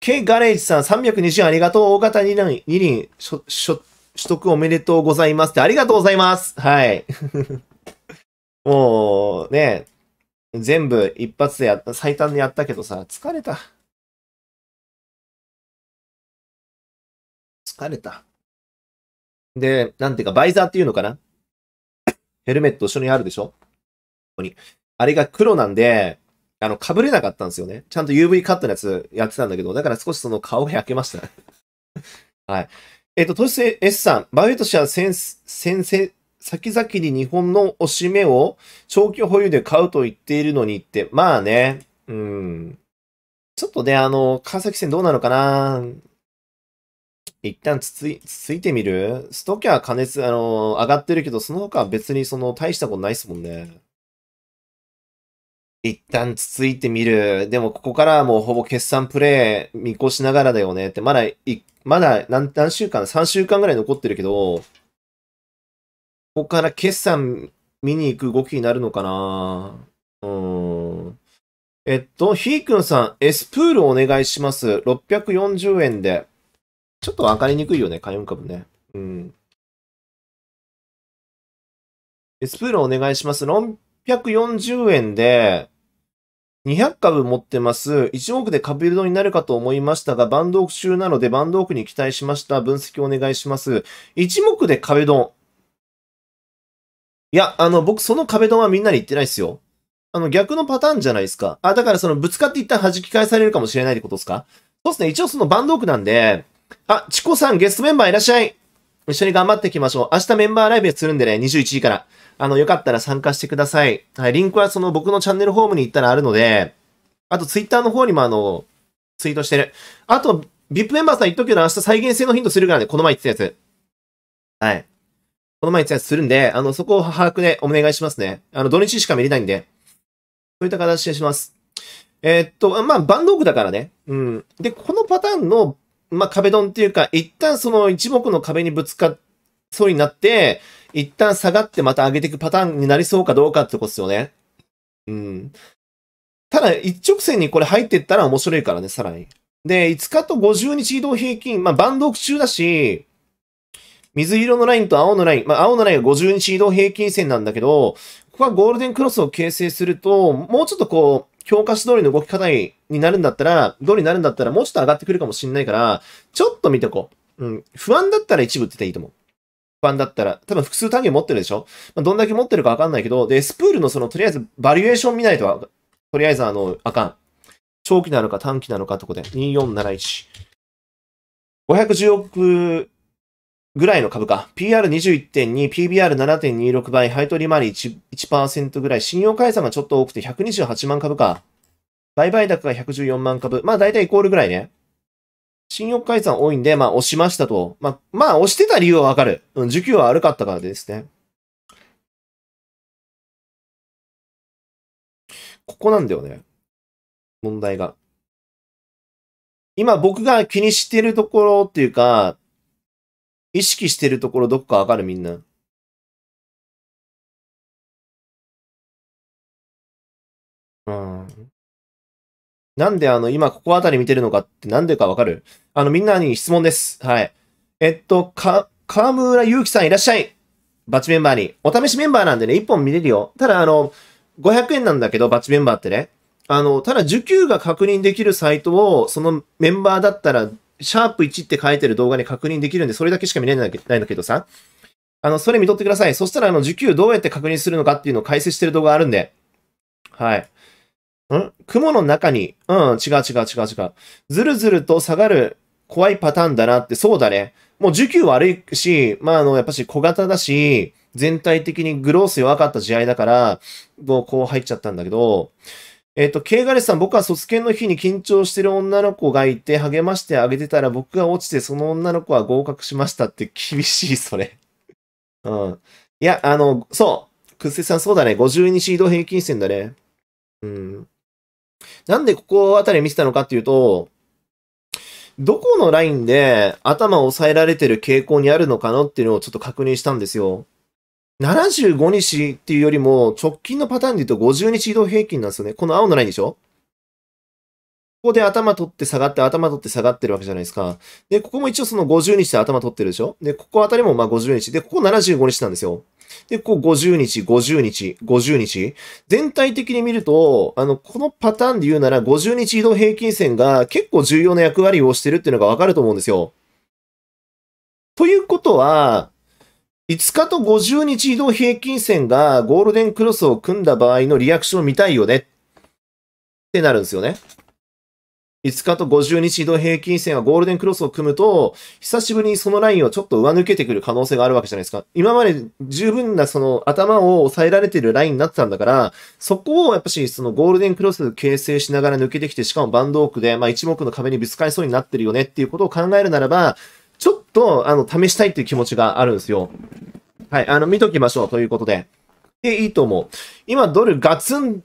K ガレージさん320ありがとう。大型2輪、2輪、しょ、しょ、取得おめでとうございますって、ありがとうございますはい。もう、ね、全部一発でやった、最短でやったけどさ、疲れた。疲れた。で、なんていうか、バイザーっていうのかなヘルメット一緒にあるでしょここに。あれが黒なんで、あの、被れなかったんですよね。ちゃんと UV カットのやつやってたんだけど、だから少しその顔が焼けました。はい。えっ、ー、と、トシセ S さん、バイオとしては先生、先々に日本の押しめを長期保有で買うと言っているのにって、まあね、うん。ちょっとね、あの、川崎戦どうなのかな一旦つつい、つついてみるストキャー加熱、あの、上がってるけど、その他は別にその、大したことないっすもんね。一旦つついてみる。でも、ここからはもうほぼ決算プレイ見越しながらだよねって、まだ、まだ何、何週間 ?3 週間ぐらい残ってるけど、ここから決算見に行く動きになるのかなうん。えっと、ひーくんさん、エスプールお願いします。640円で。ちょっとわかりにくいよね、カヨ株ね。うん。エスプールお願いします。640円で、200株持ってます。1億で株ビルドになるかと思いましたが、バンドオク中なのでバンドオクに期待しました。分析お願いします。1目で壁ドン。いや、あの、僕その壁ドンはみんなに言ってないっすよ。あの、逆のパターンじゃないですか。あ、だからその、ぶつかって一旦弾き返されるかもしれないってことですかそうですね。一応そのバンドークなんで、あ、チコさんゲストメンバーいらっしゃい。一緒に頑張っていきましょう。明日メンバーライブするんでね、21時から。あの、よかったら参加してください。はい、リンクはその僕のチャンネルホームに行ったらあるので、あとツイッターの方にもあの、ツイートしてる。あと、VIP メンバーさん言っとくけど、明日再現性のヒントするからね、この前言ってたやつ。はい。この前にするんで、あの、そこを把握でお願いしますね。あの、土日しか見れないんで。そういった形でします。えー、っと、まあ、バンドークだからね。うん。で、このパターンの、まあ、壁ドンっていうか、一旦その一目の壁にぶつかそうになって、一旦下がってまた上げていくパターンになりそうかどうかってことですよね。うん。ただ、一直線にこれ入っていったら面白いからね、さらに。で、5日と50日移動平均、まあ、バンドーク中だし、水色のラインと青のライン、まあ、青のラインが50日移動平均線なんだけど、ここはゴールデンクロスを形成すると、もうちょっとこう、評価し通りの動き課題になるんだったら、どうになるんだったら、もうちょっと上がってくるかもしんないから、ちょっと見てこう。うん。不安だったら一部って言ったらいいと思う。不安だったら、多分複数単元持ってるでしょまあ、どんだけ持ってるかわかんないけど、で、スプールのその、とりあえず、バリエーション見ないと、とりあえずあの、あかん。長期なのか短期なのかとこで、2471。510億ぐらいの株価。PR21.2、PBR7.26 倍、配当利回り 1%, 1ぐらい。信用解散がちょっと多くて128万株か。売買高が114万株。まあ大体イコールぐらいね。信用解散多いんで、まあ押しましたと。まあ、まあ押してた理由はわかる。うん、需給は悪かったからですね。ここなんだよね。問題が。今僕が気にしてるところっていうか、意識してるところどっかわかるみんな。うん。なんであの、今ここあたり見てるのかってなんでかわかるあの、みんなに質問です。はい。えっと、か、河村祐樹さんいらっしゃい。バチメンバーに。お試しメンバーなんでね、一本見れるよ。ただあの、500円なんだけど、バチメンバーってね。あの、ただ受給が確認できるサイトを、そのメンバーだったらシャープ1って書いてる動画に確認できるんで、それだけしか見れないんだけどさ、あの、それ見とってください。そしたら、あの、受給どうやって確認するのかっていうのを解説してる動画あるんで、はい。ん雲の中に、うん、違う違う違う違う。ずるずると下がる怖いパターンだなって、そうだね。もう受給悪いし、まあ、あの、やっぱし小型だし、全体的にグロース弱かった試合だから、もうこう入っちゃったんだけど、えっ、ー、と、ケイガレスさん、僕は卒検の日に緊張してる女の子がいて、励ましてあげてたら僕が落ちて、その女の子は合格しましたって厳しい、それ。うん。いや、あの、そう。くっせさん、そうだね。52シード平均線だね。うん。なんでここあたり見てたのかっていうと、どこのラインで頭を抑えられてる傾向にあるのかなっていうのをちょっと確認したんですよ。75日っていうよりも、直近のパターンで言うと50日移動平均なんですよね。この青のラインでしょここで頭取って下がって、頭取って下がってるわけじゃないですか。で、ここも一応その50日で頭取ってるでしょで、ここあたりもまあ50日。で、ここ75日なんですよ。で、ここ50日、50日、50日。全体的に見ると、あの、このパターンで言うなら、50日移動平均線が結構重要な役割をしてるっていうのがわかると思うんですよ。ということは、5日と50日移動平均線がゴールデンクロスを組んだ場合のリアクションを見たいよねってなるんですよね。5日と50日移動平均線はゴールデンクロスを組むと、久しぶりにそのラインをちょっと上抜けてくる可能性があるわけじゃないですか。今まで十分なその頭を抑えられてるラインになってたんだから、そこをやっぱしそのゴールデンクロス形成しながら抜けてきて、しかもバンドオークで、まあ一目の壁にぶつかりそうになってるよねっていうことを考えるならば、ちょっと、あの、試したいっていう気持ちがあるんですよ。はい、あの、見ときましょうということで。で、いいと思う。今、ドルガツン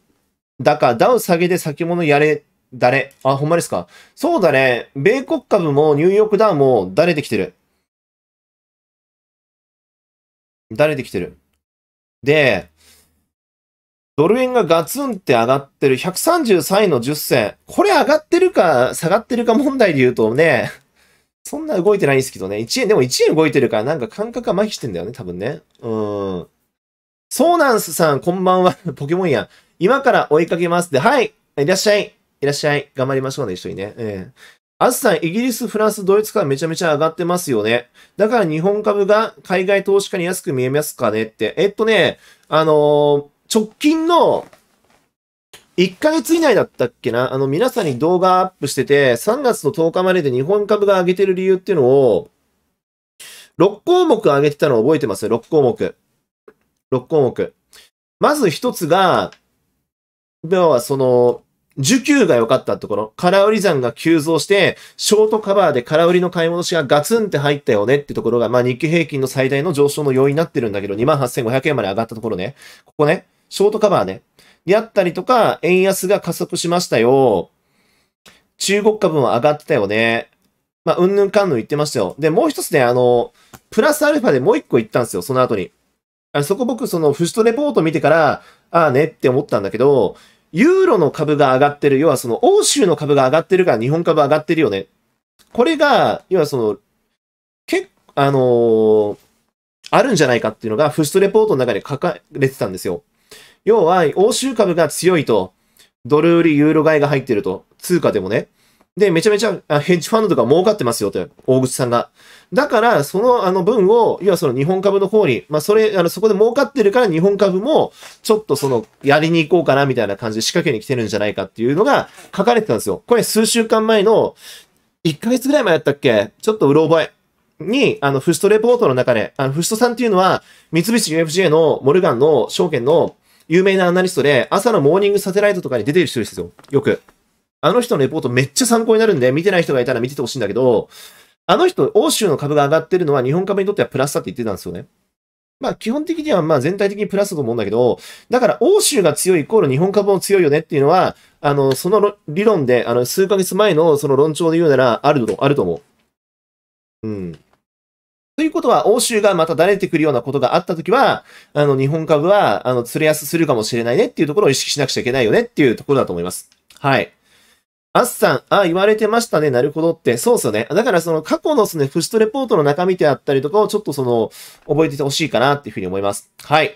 だか、ダウ下げで先物やれ、誰あ、ほんまですか。そうだね。米国株もニューヨークダウも、だれてきてる。だれてきてる。で、ドル円がガツンって上がってる133円の10銭。これ上がってるか下がってるか問題で言うとね、そんな動いてないですけどね。1円、でも1円動いてるからなんか感覚が麻痺してんだよね、多分ね。うん。そうなんすさん、こんばんは。ポケモンやん。今から追いかけます。で、はい。いらっしゃい。いらっしゃい。頑張りましょうね、一緒にね。ええー。あずさん、イギリス、フランス、ドイツからめちゃめちゃ上がってますよね。だから日本株が海外投資家に安く見えますかねって。えっとね、あのー、直近の1ヶ月以内だったっけなあの、皆さんに動画アップしてて、3月の10日までで日本株が上げてる理由っていうのを、6項目上げてたのを覚えてます ?6 項目。6項目。まず1つが、要はその、需給が良かったところ、空売り残が急増して、ショートカバーで空売りの買い戻しがガツンって入ったよねってところが、まあ日経平均の最大の上昇の要因になってるんだけど、28,500円まで上がったところね。ここね、ショートカバーね。であったりとか、円安が加速しましたよ。中国株も上がってたよね。まあ、うんぬんかんぬん言ってましたよ。で、もう一つね、あの、プラスアルファでもう一個言ったんですよ、その後に。あそこ僕、その、フストレポート見てから、ああねって思ったんだけど、ユーロの株が上がってる、要はその、欧州の株が上がってるから日本株上がってるよね。これが、要はその、結あのー、あるんじゃないかっていうのが、フストレポートの中で書かれてたんですよ。要は、欧州株が強いと、ドル売り、ユーロ買いが入ってると、通貨でもね。で、めちゃめちゃヘッジファンドとか儲かってますよと、大口さんが。だから、そのあの分を、要はその日本株の方に、まあそれ、あのそこで儲かってるから日本株も、ちょっとその、やりに行こうかなみたいな感じで仕掛けに来てるんじゃないかっていうのが書かれてたんですよ。これ数週間前の、1ヶ月ぐらい前やったっけちょっとうろ覚え。に、あの、フストレポートの中で、あの、フストさんっていうのは、三菱 UFJ のモルガンの証券の有名なアナリストで、朝のモーニングサテライトとかに出てる人ですよ。よく。あの人のレポートめっちゃ参考になるんで、見てない人がいたら見ててほしいんだけど、あの人、欧州の株が上がってるのは日本株にとってはプラスだって言ってたんですよね。まあ基本的にはまあ全体的にプラスだと思うんだけど、だから欧州が強いイコール日本株も強いよねっていうのは、あの、その理論で、あの、数ヶ月前のその論調で言うなら、あると、あると思う。うん。ということは、欧州がまた慣れてくるようなことがあったときは、あの、日本株は、あの、釣れやすするかもしれないねっていうところを意識しなくちゃいけないよねっていうところだと思います。はい。あっさん、ああ、言われてましたね、なるほどって。そうっすよね。だから、その、過去のその、フストレポートの中身であったりとかを、ちょっとその、覚えててほしいかなっていうふうに思います。はい。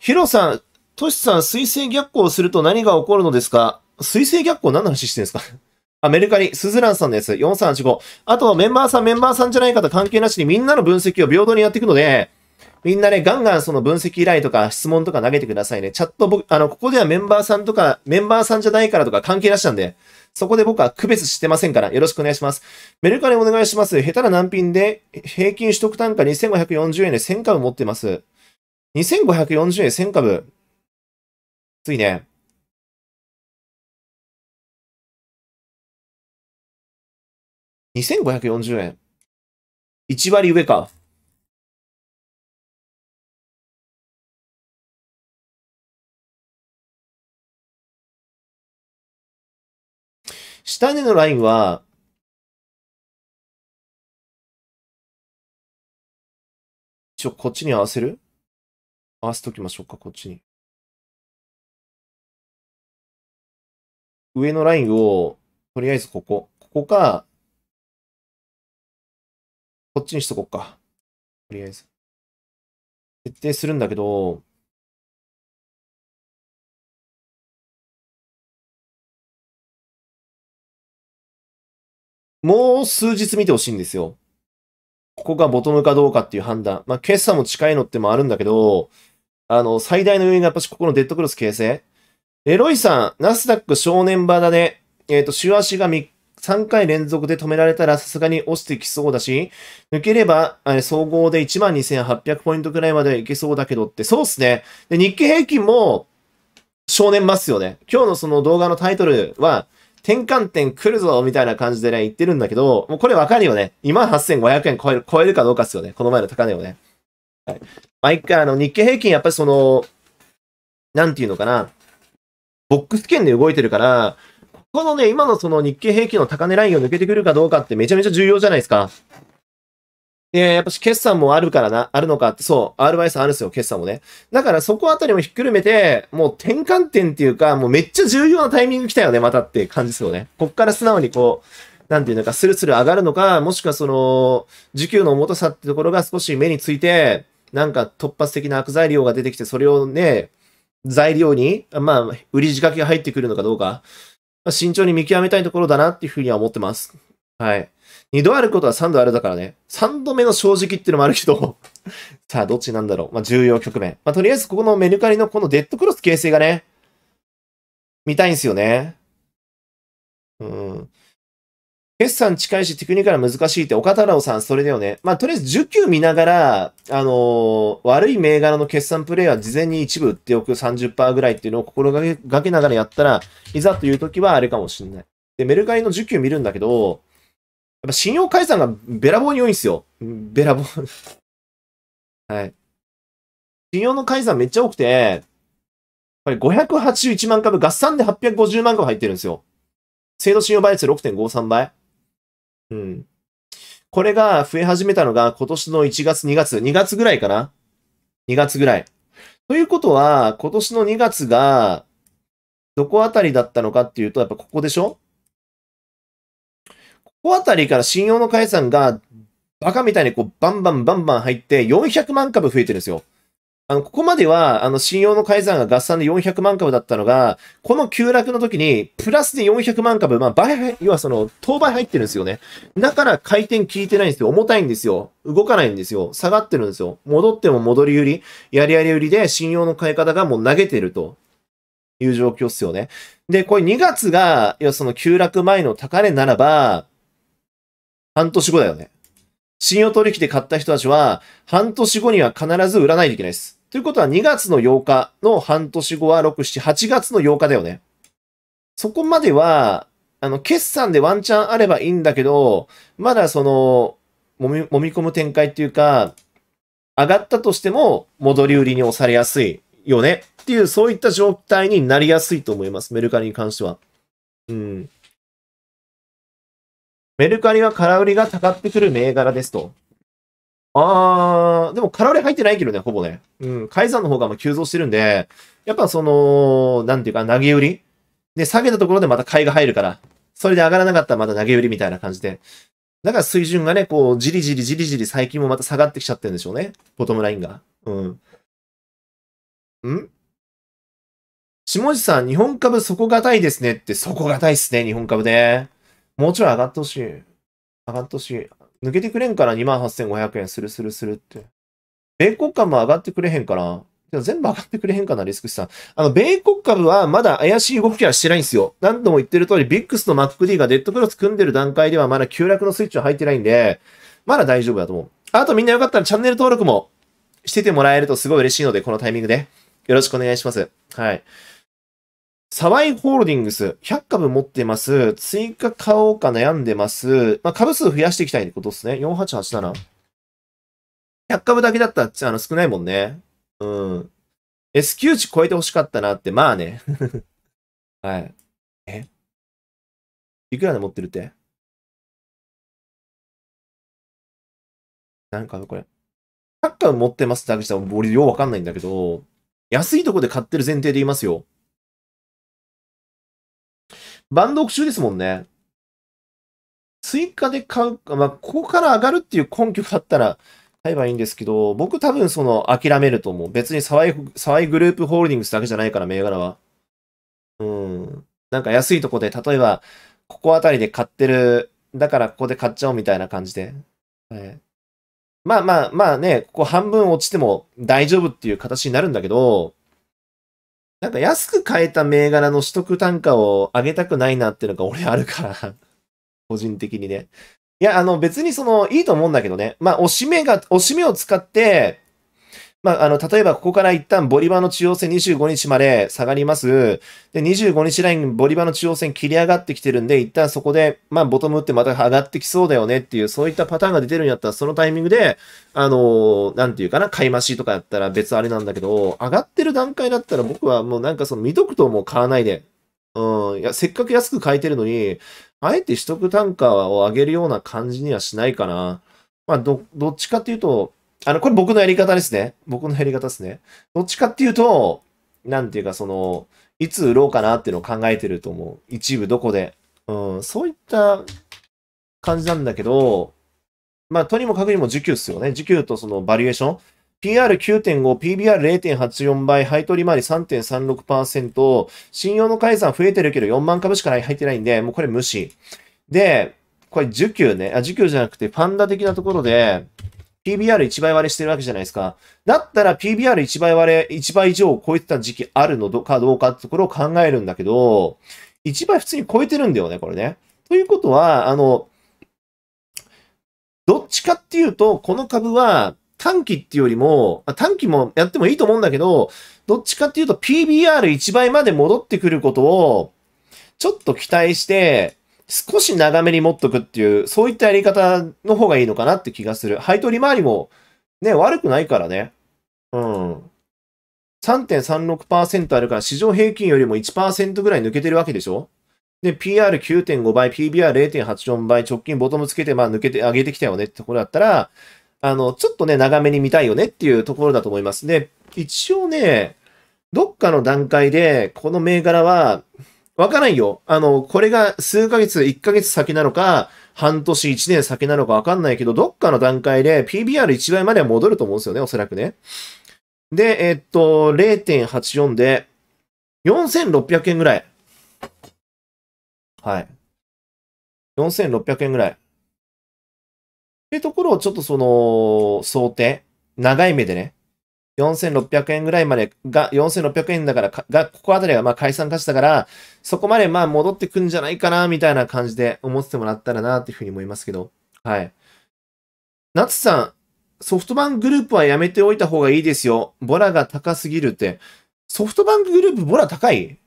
ヒロさん、トシさん、水星逆行すると何が起こるのですか水星逆行何の話してるんですかあ、メルカリ、スズランさんです。4385。あとはメンバーさん、メンバーさんじゃない方関係なしにみんなの分析を平等にやっていくので、みんなね、ガンガンその分析依頼とか質問とか投げてくださいね。チャット僕、あの、ここではメンバーさんとか、メンバーさんじゃないからとか関係なしなんで、そこで僕は区別してませんから、よろしくお願いします。メルカリお願いします。下手な難品で、平均取得単価2540円で1000株持ってます。2540円1000株。ついね。2540円。1割上か。下値のラインは、一応こっちに合わせる合わせときましょうか、こっちに。上のラインを、とりあえずここ。ここか、こっちにしとこっか。とりあえず。設定するんだけど、もう数日見てほしいんですよ。ここがボトムかどうかっていう判断。まあ、決算も近いのってもあるんだけど、あの、最大の要因がやっぱしここのデッドクロス形成。エロイさん、ナスダック正念場だね。えっ、ー、と、週足が3 3回連続で止められたらさすがに落ちてきそうだし、抜ければ、総合で12,800ポイントくらいまではいけそうだけどって、そうっすね。で、日経平均も、少年ますよね。今日のその動画のタイトルは、転換点来るぞみたいな感じでね、言ってるんだけど、もうこれわかるよね。28,500円超える、超えるかどうかっすよね。この前の高値をね。はい。毎回あの、日経平均やっぱりその、なんていうのかな。ボックス圏で動いてるから、このね、今のその日経平均の高値ラインを抜けてくるかどうかってめちゃめちゃ重要じゃないですか。えー、やっぱし決算もあるからな、あるのかって、そう、RYS あるんですよ、決算もね。だからそこあたりもひっくるめて、もう転換点っていうか、もうめっちゃ重要なタイミング来たよね、またって感じですよね。こっから素直にこう、なんていうのか、スルスル上がるのか、もしくはその、需給の重たさってところが少し目について、なんか突発的な悪材料が出てきて、それをね、材料に、まあ、売り仕掛けが入ってくるのかどうか。まあ、慎重に見極めたいところだなっていうふうには思ってます。はい。二度あることは三度あるだからね。三度目の正直っていうのもあるけど さあ、どっちなんだろう。まあ、重要局面。まあ、とりあえずここのメルカリのこのデッドクロス形成がね、見たいんすよね。うん。決算近いしテクニカル難しいって岡太郎さんそれだよね。まあとりあえず受給見ながら、あのー、悪い銘柄の決算プレイは事前に一部売っておく30%ぐらいっていうのを心がけながらやったら、いざという時はあれかもしんない。で、メルカリの受給見るんだけど、やっぱ信用解散がべらぼうに多いんですよ。べらぼう はい。信用の解散めっちゃ多くて、これ581万株、合算で850万株入ってるんですよ。制度信用倍率6.53倍。うん。これが増え始めたのが今年の1月、2月、2月ぐらいかな ?2 月ぐらい。ということは、今年の2月が、どこあたりだったのかっていうと、やっぱここでしょここあたりから信用の解散が、バカみたいにこう、バンバンバンバン入って、400万株増えてるんですよ。あの、ここまでは、あの、信用の改ざんが合算で400万株だったのが、この急落の時に、プラスで400万株、まあ、倍、要はその、当倍入ってるんですよね。だから回転効いてないんですよ。重たいんですよ。動かないんですよ。下がってるんですよ。戻っても戻り売り、やりやり売りで、信用の買い方がもう投げてると。いう状況っすよね。で、これ2月が、いや、その急落前の高値ならば、半年後だよね。信用取引で買った人たちは、半年後には必ず売らないといけないです。ということは2月の8日の半年後は6、7、8月の8日だよね。そこまでは、あの、決算でワンチャンあればいいんだけど、まだその、もみ、揉み込む展開っていうか、上がったとしても戻り売りに押されやすいよねっていう、そういった状態になりやすいと思います。メルカリに関しては。うん。メルカリは空売りがたかってくる銘柄ですと。あー、でもカラオレ入ってないけどね、ほぼね。うん、改ざんの方がま急増してるんで、やっぱその、なんていうか、投げ売りで、下げたところでまた買いが入るから、それで上がらなかったらまた投げ売りみたいな感じで。だから水準がね、こう、じりじりじりじり最近もまた下がってきちゃってるんでしょうね。ボトムラインが。うん。ん下地さん、日本株底堅いですねって、底堅いっすね、日本株で。もうちろん上がってほしい。上がってほしい。抜けてくれんから28,500円するするするって。米国株も上がってくれへんかな全部上がってくれへんかな、リスク資産。あの、米国株はまだ怪しい動きはしてないんですよ。何度も言ってる通り、ビックスとマック D がデッドクロス組んでる段階ではまだ急落のスイッチは入ってないんで、まだ大丈夫だと思う。あとみんなよかったらチャンネル登録もしててもらえるとすごい嬉しいので、このタイミングで。よろしくお願いします。はい。サワイホールディングス、100株持ってます。追加買おうか悩んでます。まあ、株数増やしていきたいってことですね。4887。100株だけだったら、あの、少ないもんね。うん。S q 値超えて欲しかったなって、まあね。はい。えいくらで持ってるってなんかこれ。100株持ってますって話したら、俺ようわかんないんだけど、安いとこで買ってる前提で言いますよ。バンド中ですもんね。追加で買うか、まあ、ここから上がるっていう根拠があったら買えばいいんですけど、僕多分その諦めると思う。別に沢井、沢井グループホールディングスだけじゃないから、銘柄は。うん。なんか安いとこで、例えば、ここあたりで買ってる、だからここで買っちゃおうみたいな感じで。はい。まあまあまあね、ここ半分落ちても大丈夫っていう形になるんだけど、なんか安く買えた銘柄の取得単価を上げたくないなっていうのが俺あるから 個人的にね。いや、あの別にその、いいと思うんだけどね。まあ、おしめが、おしめを使って、まあ、あの、例えばここから一旦ボリバーの中央線25日まで下がります。で、25日ライン、ボリバーの中央線切り上がってきてるんで、一旦そこで、まあ、ボトム打ってまた上がってきそうだよねっていう、そういったパターンが出てるんやったら、そのタイミングで、あのー、なんていうかな、買い増しとかやったら別あれなんだけど、上がってる段階だったら僕はもうなんかその見とくともう買わないで。うん、いや、せっかく安く買えてるのに、あえて取得単価を上げるような感じにはしないかな。まあ、ど、どっちかっていうと、あの、これ僕のやり方ですね。僕のやり方ですね。どっちかっていうと、なんていうか、その、いつ売ろうかなっていうのを考えてると思う。一部どこで。うん、そういった感じなんだけど、まあ、とにもかくにも受給っすよね。受給とそのバリエーション。PR9.5、PBR0.84 倍、配当利回り3.36%、信用の改ざん増えてるけど4万株しか入ってないんで、もうこれ無視。で、これ受給ね、あ、受給じゃなくてパンダ的なところで、PBR1 倍割れしてるわけじゃないですか。だったら PBR1 倍割れ、1倍以上を超えてた時期あるのかどうかってところを考えるんだけど、1倍普通に超えてるんだよね、これね。ということは、あの、どっちかっていうと、この株は短期っていうよりも、短期もやってもいいと思うんだけど、どっちかっていうと PBR1 倍まで戻ってくることを、ちょっと期待して、少し長めに持っとくっていう、そういったやり方の方がいいのかなって気がする。配当利回りもね、悪くないからね。うん。3.36%あるから市場平均よりも1%ぐらい抜けてるわけでしょで、PR9.5 倍、PBR0.84 倍、直近ボトムつけて、まあ抜けて、上げてきたよねってところだったら、あの、ちょっとね、長めに見たいよねっていうところだと思います。で、一応ね、どっかの段階で、この銘柄は、わからんよ。あの、これが数ヶ月、1ヶ月先なのか、半年、1年先なのかわかんないけど、どっかの段階で PBR1 倍までは戻ると思うんですよね、おそらくね。で、えっと、0.84で、4600円ぐらい。はい。4600円ぐらい。ってところをちょっとその、想定。長い目でね。4600円ぐらいまでが、4600円だからか、が、ここあたりがまあ解散価値だから、そこまでまあ戻ってくんじゃないかな、みたいな感じで思ってもらったらな、っていうふうに思いますけど。はい。夏さん、ソフトバンクグループはやめておいた方がいいですよ。ボラが高すぎるって。ソフトバンクグループボラ高い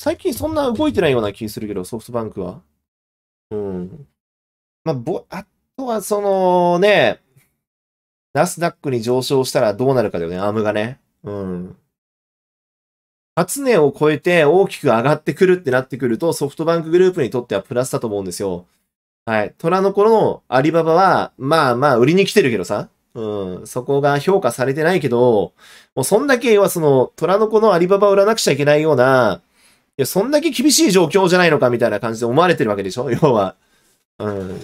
最近そんな動いてないような気するけど、ソフトバンクは。うん。まあ、ぼ、あとはそのね、ナスダックに上昇したらどうなるかだよね、アームがね。うん。初値を超えて大きく上がってくるってなってくると、ソフトバンクグループにとってはプラスだと思うんですよ。はい。虎の頃のアリババは、まあまあ売りに来てるけどさ。うん。そこが評価されてないけど、もうそんだけはその虎の子のアリババを売らなくちゃいけないような、いや、そんだけ厳しい状況じゃないのかみたいな感じで思われてるわけでしょ要は。うん。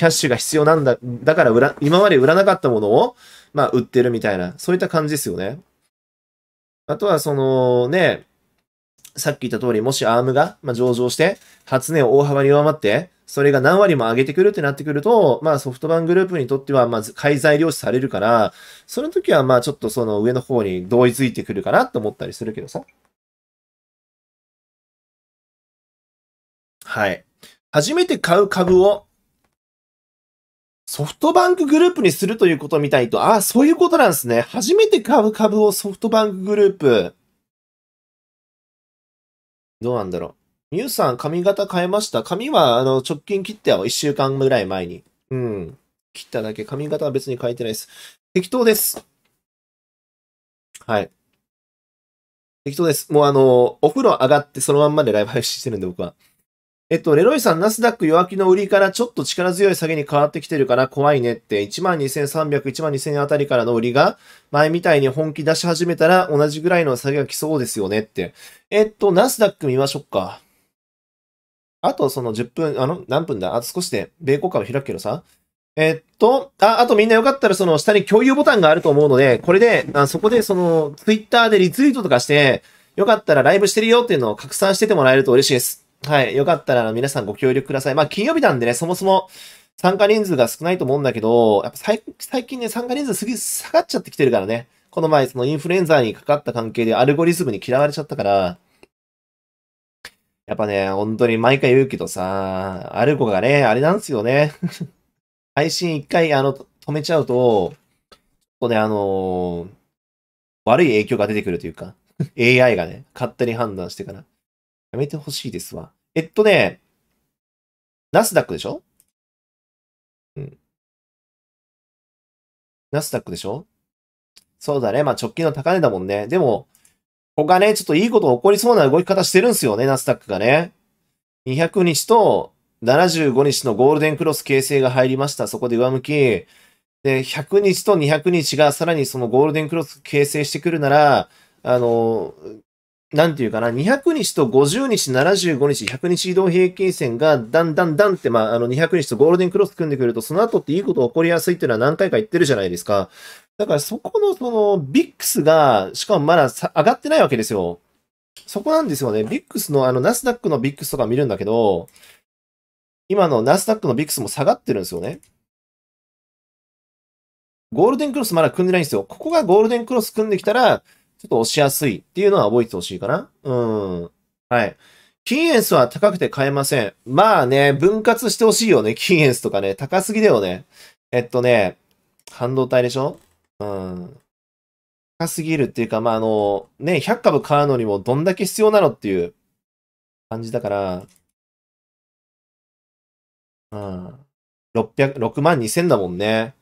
キャッシュが必要なんだ、だから売ら、今まで売らなかったものを、まあ、売ってるみたいな、そういった感じですよね。あとは、その、ね、さっき言った通り、もしアームが、まあ、上場して、発値を大幅に上回って、それが何割も上げてくるってなってくると、まあソフトバンクグループにとっては、まず、買い材料視されるから、その時はまあちょっとその上の方に同意づいてくるかなと思ったりするけどさ。はい。初めて買う株をソフトバンクグループにするということみたいと、ああ、そういうことなんですね。初めて買う株をソフトバンクグループ。どうなんだろう。ミュウさん、髪型変えました髪は、あの、直近切ったよ。一週間ぐらい前に。うん。切っただけ。髪型は別に変えてないです。適当です。はい。適当です。もうあの、お風呂上がってそのまんまでライブ配信してるんで、僕は。えっと、レロイさん、ナスダック弱気の売りからちょっと力強い下げに変わってきてるから怖いねって、12,300、12,000円あたりからの売りが、前みたいに本気出し始めたら同じぐらいの下げが来そうですよねって。えっと、ナスダック見ましょうか。あとその10分、あの、何分だあと少しで米国株開くけどさ。えっと、あ、あとみんなよかったらその下に共有ボタンがあると思うので、これで、あそこでその、ツイッターでリツイートとかして、よかったらライブしてるよっていうのを拡散しててもらえると嬉しいです。はい。よかったら皆さんご協力ください。まあ、金曜日なんでね、そもそも参加人数が少ないと思うんだけど、やっぱ最近ね、参加人数すぎ下がっちゃってきてるからね。この前、そのインフルエンザにかかった関係でアルゴリズムに嫌われちゃったから、やっぱね、本当に毎回言うけどさ、アルゴがね、あれなんですよね。配信一回、あの、止めちゃうと、ちょっとね、あのー、悪い影響が出てくるというか、AI がね、勝手に判断してから。やめてほしいですわ。えっとね、ナスダックでしょうん。ナスダックでしょそうだね。まあ直近の高値だもんね。でも、ここがね、ちょっといいこと起こりそうな動き方してるんですよね、ナスダックがね。200日と75日のゴールデンクロス形成が入りました。そこで上向き。で、100日と200日がさらにそのゴールデンクロス形成してくるなら、あの、なんていうかな、200日と50日、75日、100日移動平均線がだんだんだんって、まあ、あの200日とゴールデンクロス組んでくると、その後っていいこと起こりやすいっていうのは何回か言ってるじゃないですか。だからそこのそのビックスが、しかもまだ上がってないわけですよ。そこなんですよね。ビックスの、あの、ナスダックのビックスとか見るんだけど、今のナスダックのビックスも下がってるんですよね。ゴールデンクロスまだ組んでないんですよ。ここがゴールデンクロス組んできたら、ちょっと押しやすいっていうのは覚えてほしいかな。うん。はい。キーエンスは高くて買えません。まあね、分割してほしいよね。キーエンスとかね。高すぎだよね。えっとね、半導体でしょうん。高すぎるっていうか、まあ、あの、ね、100株買うのにもどんだけ必要なのっていう感じだから、うん。600、6万2000だもんね。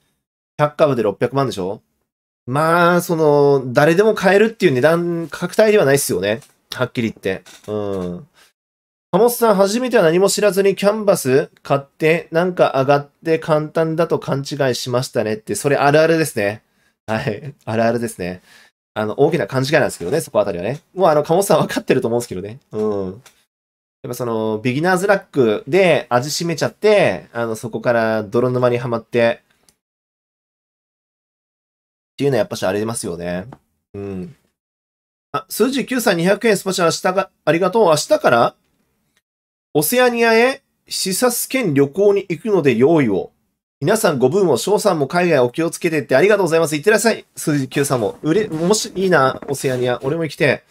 100株で600万でしょまあ、その、誰でも買えるっていう値段、価格帯ではないですよね。はっきり言って。うん。貨物さん、初めては何も知らずにキャンバス買って、なんか上がって簡単だと勘違いしましたねって、それあるあるですね。はい。あるあるですね。あの、大きな勘違いなんですけどね、そこあたりはね。もうあの、鴨さん分かってると思うんですけどね。うん。やっぱその、ビギナーズラックで味しめちゃって、あの、そこから泥沼にはまって、っていうのはやっぱしありますよね。うん。あ、数字9さん200円スパチャ明日が、ありがとう。明日から、オセアニアへ視察兼旅行に行くので用意を。皆さんご分を、翔さんも海外お気をつけてってありがとうございます。行ってらっしゃい。数字9さんも。うれ、もし、いいな、オセアニア。俺も行きて。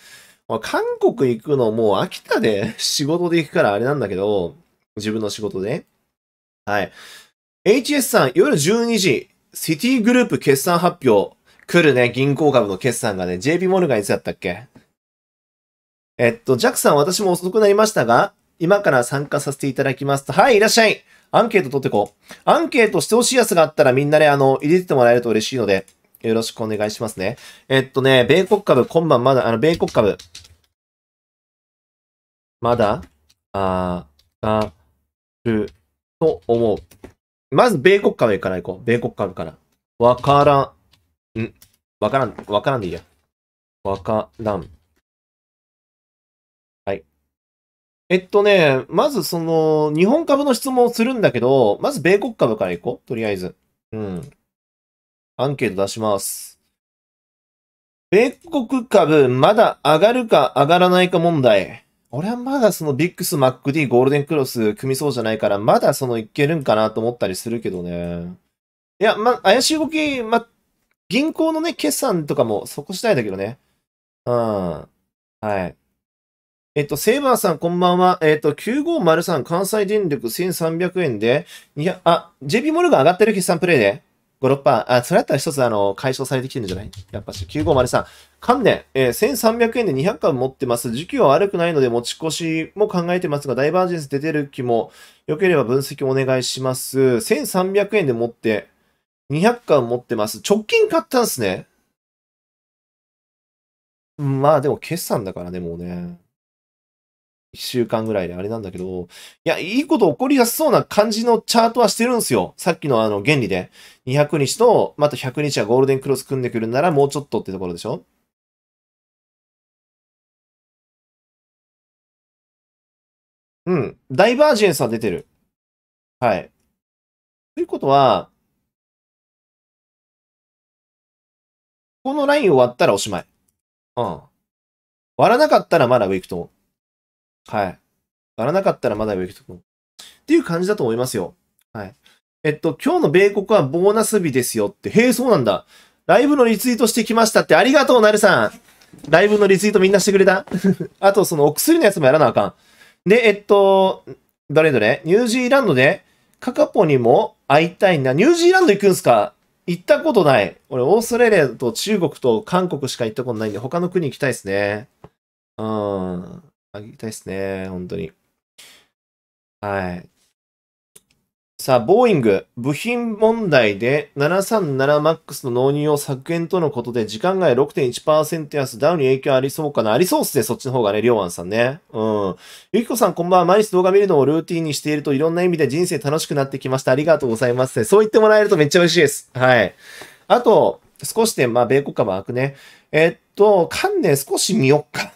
韓国行くのもう秋田で 仕事で行くからあれなんだけど、自分の仕事で。はい。HS さん、夜12時、シティグループ決算発表。来るね、銀行株の決算がね、JP モルガンいつだったっけえっと、ジャックさん私も遅くなりましたが、今から参加させていただきますと。はい、いらっしゃいアンケート取ってこう。アンケートしてほしいやつがあったらみんなね、あの、入れてもらえると嬉しいので、よろしくお願いしますね。えっとね、米国株、今晩まだ、あの、米国株。まだ、あが、る、と思う。まず、米国株から行こう。米国株から。わからん。んわからん、わからんでいいや。わからん。はい。えっとね、まずその、日本株の質問をするんだけど、まず米国株からいこう。とりあえず。うん。アンケート出します。米国株、まだ上がるか上がらないか問題。俺はまだそのビックス、マック D、ゴールデンクロス組みそうじゃないから、まだそのいけるんかなと思ったりするけどね。いや、ま、怪しい動き、ま、銀行のね、決算とかもそこ次第だけどね。うん。はい。えっと、セイバーさん、こんばんは。えっと、9503関西電力1300円で、いや、あ、JP モルガン上がってる決算プレイで、5、6%。あ、それだったら一つ、あの、解消されてきてるんじゃないやっぱし、9503。関連、えー、1300円で200株持ってます。時給は悪くないので持ち越しも考えてますが、ダイバージェンス出てる気も、良ければ分析お願いします。1300円で持って、200巻持ってます。直近買ったんすね。まあでも決算だからね、もうね。1週間ぐらいであれなんだけど、いや、いいこと起こりやすそうな感じのチャートはしてるんですよ。さっきのあの原理で。200日と、また100日はゴールデンクロス組んでくるならもうちょっとってところでしょうん。ダイバージェンスは出てる。はい。ということは、このラインを割ったらおしまい。うん。割らなかったらまだ上行くと思う。はい。割らなかったらまだ上行くと思う。っていう感じだと思いますよ。はい。えっと、今日の米国はボーナス日ですよって。へえ、そうなんだ。ライブのリツイートしてきましたって。ありがとう、なるさん。ライブのリツイートみんなしてくれた あと、そのお薬のやつもやらなあかん。で、えっと、れどれニュージーランドで、カカポにも会いたいな。ニュージーランド行くんすか行ったことない。俺、オーストラリアと中国と韓国しか行ったことないんで、他の国行きたいですね。うん。行きたいですね。本当に。はい。さあ、ボーイング、部品問題で 737MAX の納入を削減とのことで、時間外6.1%安、ダウンに影響ありそうかなありそうっすね、そっちの方がね、りょうあんさんね。うん。ゆきこさん、こんばんは。毎日動画見るのをルーティンにしていると、いろんな意味で人生楽しくなってきました。ありがとうございます、そう言ってもらえるとめっちゃ嬉しいです。はい。あと、少しで、まあ、米国株開くね。えっと、観念少し見よっか。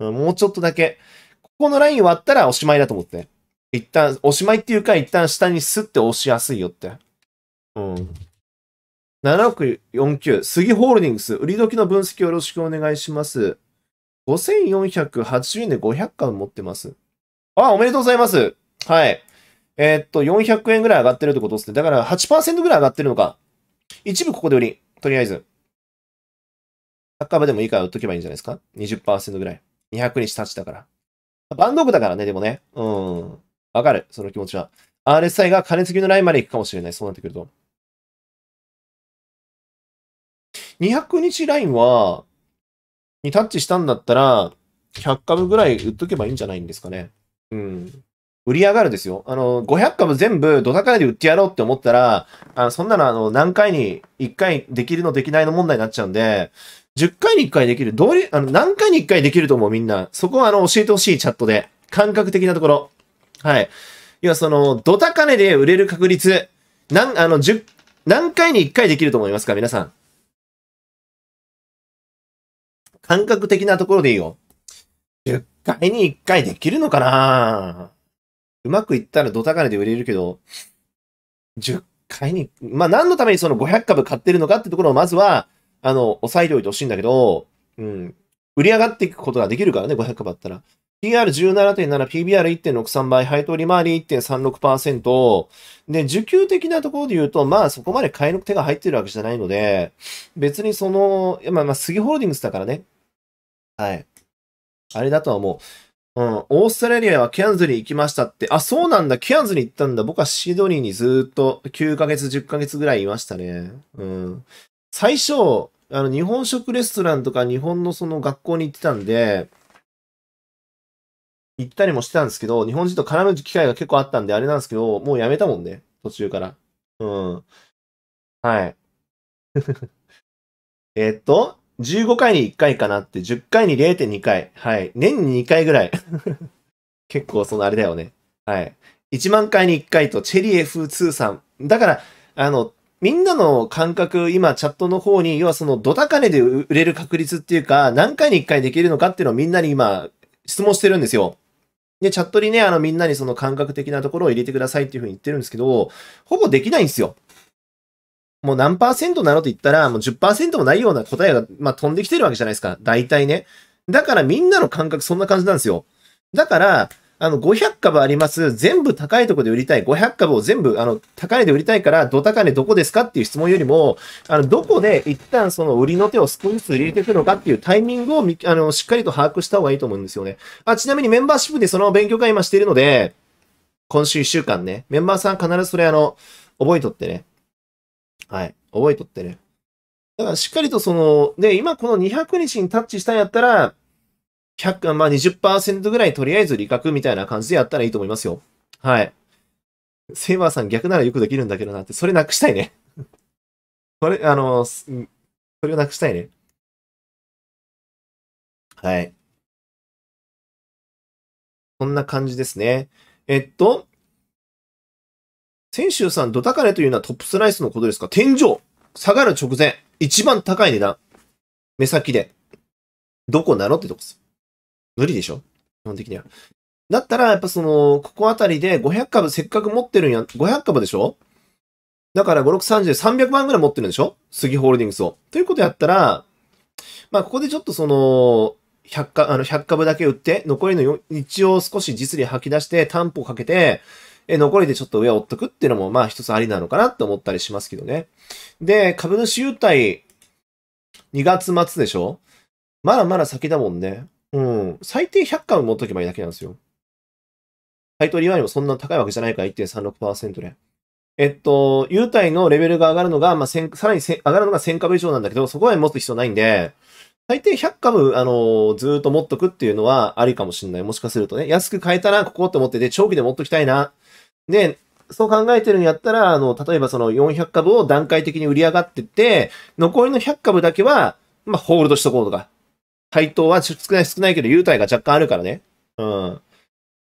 うん、もうちょっとだけ。ここのライン割ったらおしまいだと思って。一旦、おしまいっていうか、一旦下にスッて押しやすいよって。うん。7億49、杉ホールディングス、売り時の分析よろしくお願いします。5480円で500株持ってます。あ、おめでとうございます。はい。えー、っと、400円ぐらい上がってるってことですね。だから8%ぐらい上がってるのか。一部ここで売り。とりあえず。100株でもいいから売っとけばいいんじゃないですか ?20% ぐらい。200日経ちだから。バンドオフだからね、でもね。うん。わかる、その気持ちは。RSI が金継ぎのラインまで行くかもしれない、そうなってくると。200日ラインは、にタッチしたんだったら、100株ぐらい売っとけばいいんじゃないんですかね。うん。売り上がるですよ。あの、500株全部ドタカネで売ってやろうって思ったら、あそんなのあの、何回に1回できるのできないの問題になっちゃうんで、10回に1回できる。どういう、あの、何回に1回できると思うみんな。そこはあの、教えてほしいチャットで。感覚的なところ。はい。要はその、ドタ金で売れる確率、何、あの、10、何回に1回できると思いますか皆さん。感覚的なところでいいよ。10回に1回できるのかなうまくいったらドタ金で売れるけど、10回に、まあ、何のためにその500株買ってるのかってところをまずは、あの、抑えておいてほしいんだけど、うん。売り上がっていくことができるからね、500株あったら。PR17.7、PBR1.63 倍、配当利回り1.36%。で、受給的なところで言うと、まあそこまで買いの手が入ってるわけじゃないので、別にその、まあまあ、杉ホールディングスだからね。はい。あれだとは思う。うん、オーストラリアはケアンズに行きましたって。あ、そうなんだ。ケアンズに行ったんだ。僕はシドニーにずっと9ヶ月、10ヶ月ぐらいいましたね。うん。最初、あの、日本食レストランとか日本のその学校に行ってたんで、行ったりもしてたんですけど、日本人と絡む機会が結構あったんで、あれなんですけど、もうやめたもんね、途中から。うん。はい。えっと、15回に1回かなって、10回に0.2回。はい。年に2回ぐらい。結構そのあれだよね。はい。1万回に1回と、チェリー F2 さん。だから、あの、みんなの感覚、今チャットの方に、要はそのドタ金で売れる確率っていうか、何回に1回できるのかっていうのをみんなに今、質問してるんですよ。で、チャットにね、あの、みんなにその感覚的なところを入れてくださいっていうふうに言ってるんですけど、ほぼできないんですよ。もう何パーセントなのと言ったら、もう10%もないような答えが、まあ、飛んできてるわけじゃないですか。大体ね。だからみんなの感覚そんな感じなんですよ。だから、あの、500株あります。全部高いとこで売りたい。500株を全部、あの、高値で売りたいから、ど高値どこですかっていう質問よりも、あの、どこで一旦その売りの手を少しずつ入れていくのかっていうタイミングを、あの、しっかりと把握した方がいいと思うんですよね。あ、ちなみにメンバーシップでその勉強会今しているので、今週1週間ね、メンバーさん必ずそれあの、覚えとってね。はい。覚えとってね。だからしっかりとその、ね、今この200日にタッチしたんやったら、100、まあ20%ぐらいとりあえず利確みたいな感じでやったらいいと思いますよ。はい。セイバーさん逆ならよくできるんだけどなって、それなくしたいね。これ、あの、それをなくしたいね。はい。こんな感じですね。えっと、泉州さん、ドタカネというのはトップスライスのことですか天井下がる直前一番高い値段目先で。どこなのってとこです。無理でしょ基本的には。だったら、やっぱその、ここあたりで500株せっかく持ってるんや、500株でしょだから5、6、30で300万ぐらい持ってるんでしょ杉ホールディングスを。ということやったら、まあ、ここでちょっとその、100か、あの、100株だけ売って、残りの一応少し実利吐き出して、担保かけて、え、残りでちょっと上を追っとくっていうのも、まあ一つありなのかなって思ったりしますけどね。で、株主優待、2月末でしょまだまだ先だもんね。うん、最低100巻持っとけばいいだけなんですよ。配当利回りもそんな高いわけじゃないから1.36%で。えっと、優待のレベルが上がるのが、まあ、さらに上がるのが1000株以上なんだけど、そこまで持つ必要ないんで、最低100株、あのー、ずっと持っとくっていうのはありかもしんない。もしかするとね。安く買えたら、ここって思ってて、長期で持っときたいな。で、そう考えてるんやったら、あの、例えばその400株を段階的に売り上がってって、残りの100株だけは、まあ、ホールドしとこうとか、配当は少ない少ないけど、優待が若干あるからね。うん。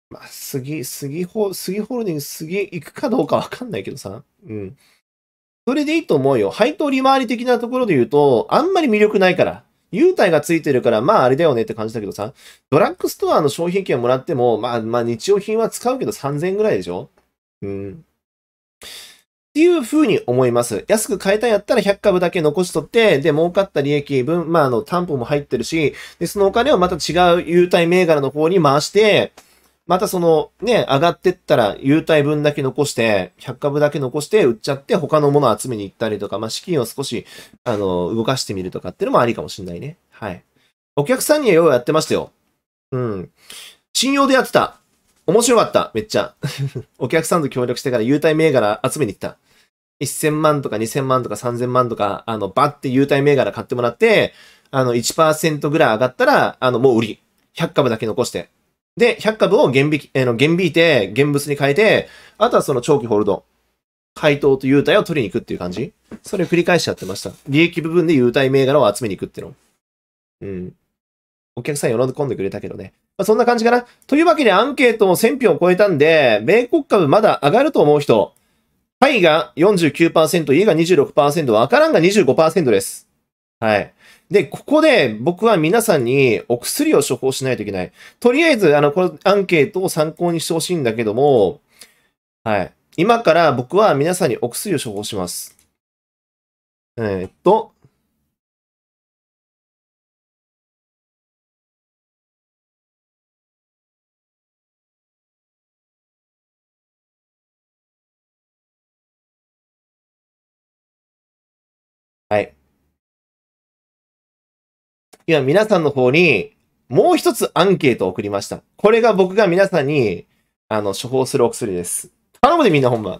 まあ、杉、杉ホ、杉ホールディングス、杉行くかどうかわかんないけどさ。うん。それでいいと思うよ。配当利回り的なところで言うと、あんまり魅力ないから。優待がついてるから、まああれだよねって感じだけどさ、ドラッグストアの商品券もらっても、まあまあ日用品は使うけど3000円ぐらいでしょうん。っていう風に思います。安く買えたんやったら100株だけ残しとって、で、儲かった利益分、まあ、あの、担保も入ってるし、で、そのお金をまた違う優待銘柄の方に回して、またその、ね、上がってったら優待分だけ残して、100株だけ残して売っちゃって、他のものを集めに行ったりとか、まあ、資金を少し、あの、動かしてみるとかっていうのもありかもしんないね。はい。お客さんにはようやってましたよ。うん。信用でやってた。面白かった、めっちゃ。お客さんと協力してから優待銘柄集めに行った。1000万とか2000万とか3000万とか、あの、バって優待銘柄買ってもらって、あの、1%ぐらい上がったら、あの、もう売り。100株だけ残して。で、100株を減引、えの、減引いて、現物に変えて、あとはその長期ホールド。回答と優待を取りに行くっていう感じそれを繰り返しやってました。利益部分で優待銘柄を集めに行くっていうの。うん。お客さん喜んでくれたけどね。そんな感じかな。というわけでアンケートも1000票を超えたんで、米国株まだ上がると思う人、タイが49%、家が26%、わからんが25%です。はい。で、ここで僕は皆さんにお薬を処方しないといけない。とりあえず、あの、このアンケートを参考にしてほしいんだけども、はい。今から僕は皆さんにお薬を処方します。えー、っと、はい。今皆さんの方に、もう一つアンケートを送りました。これが僕が皆さんに、あの、処方するお薬です。頼むでみんなほんま。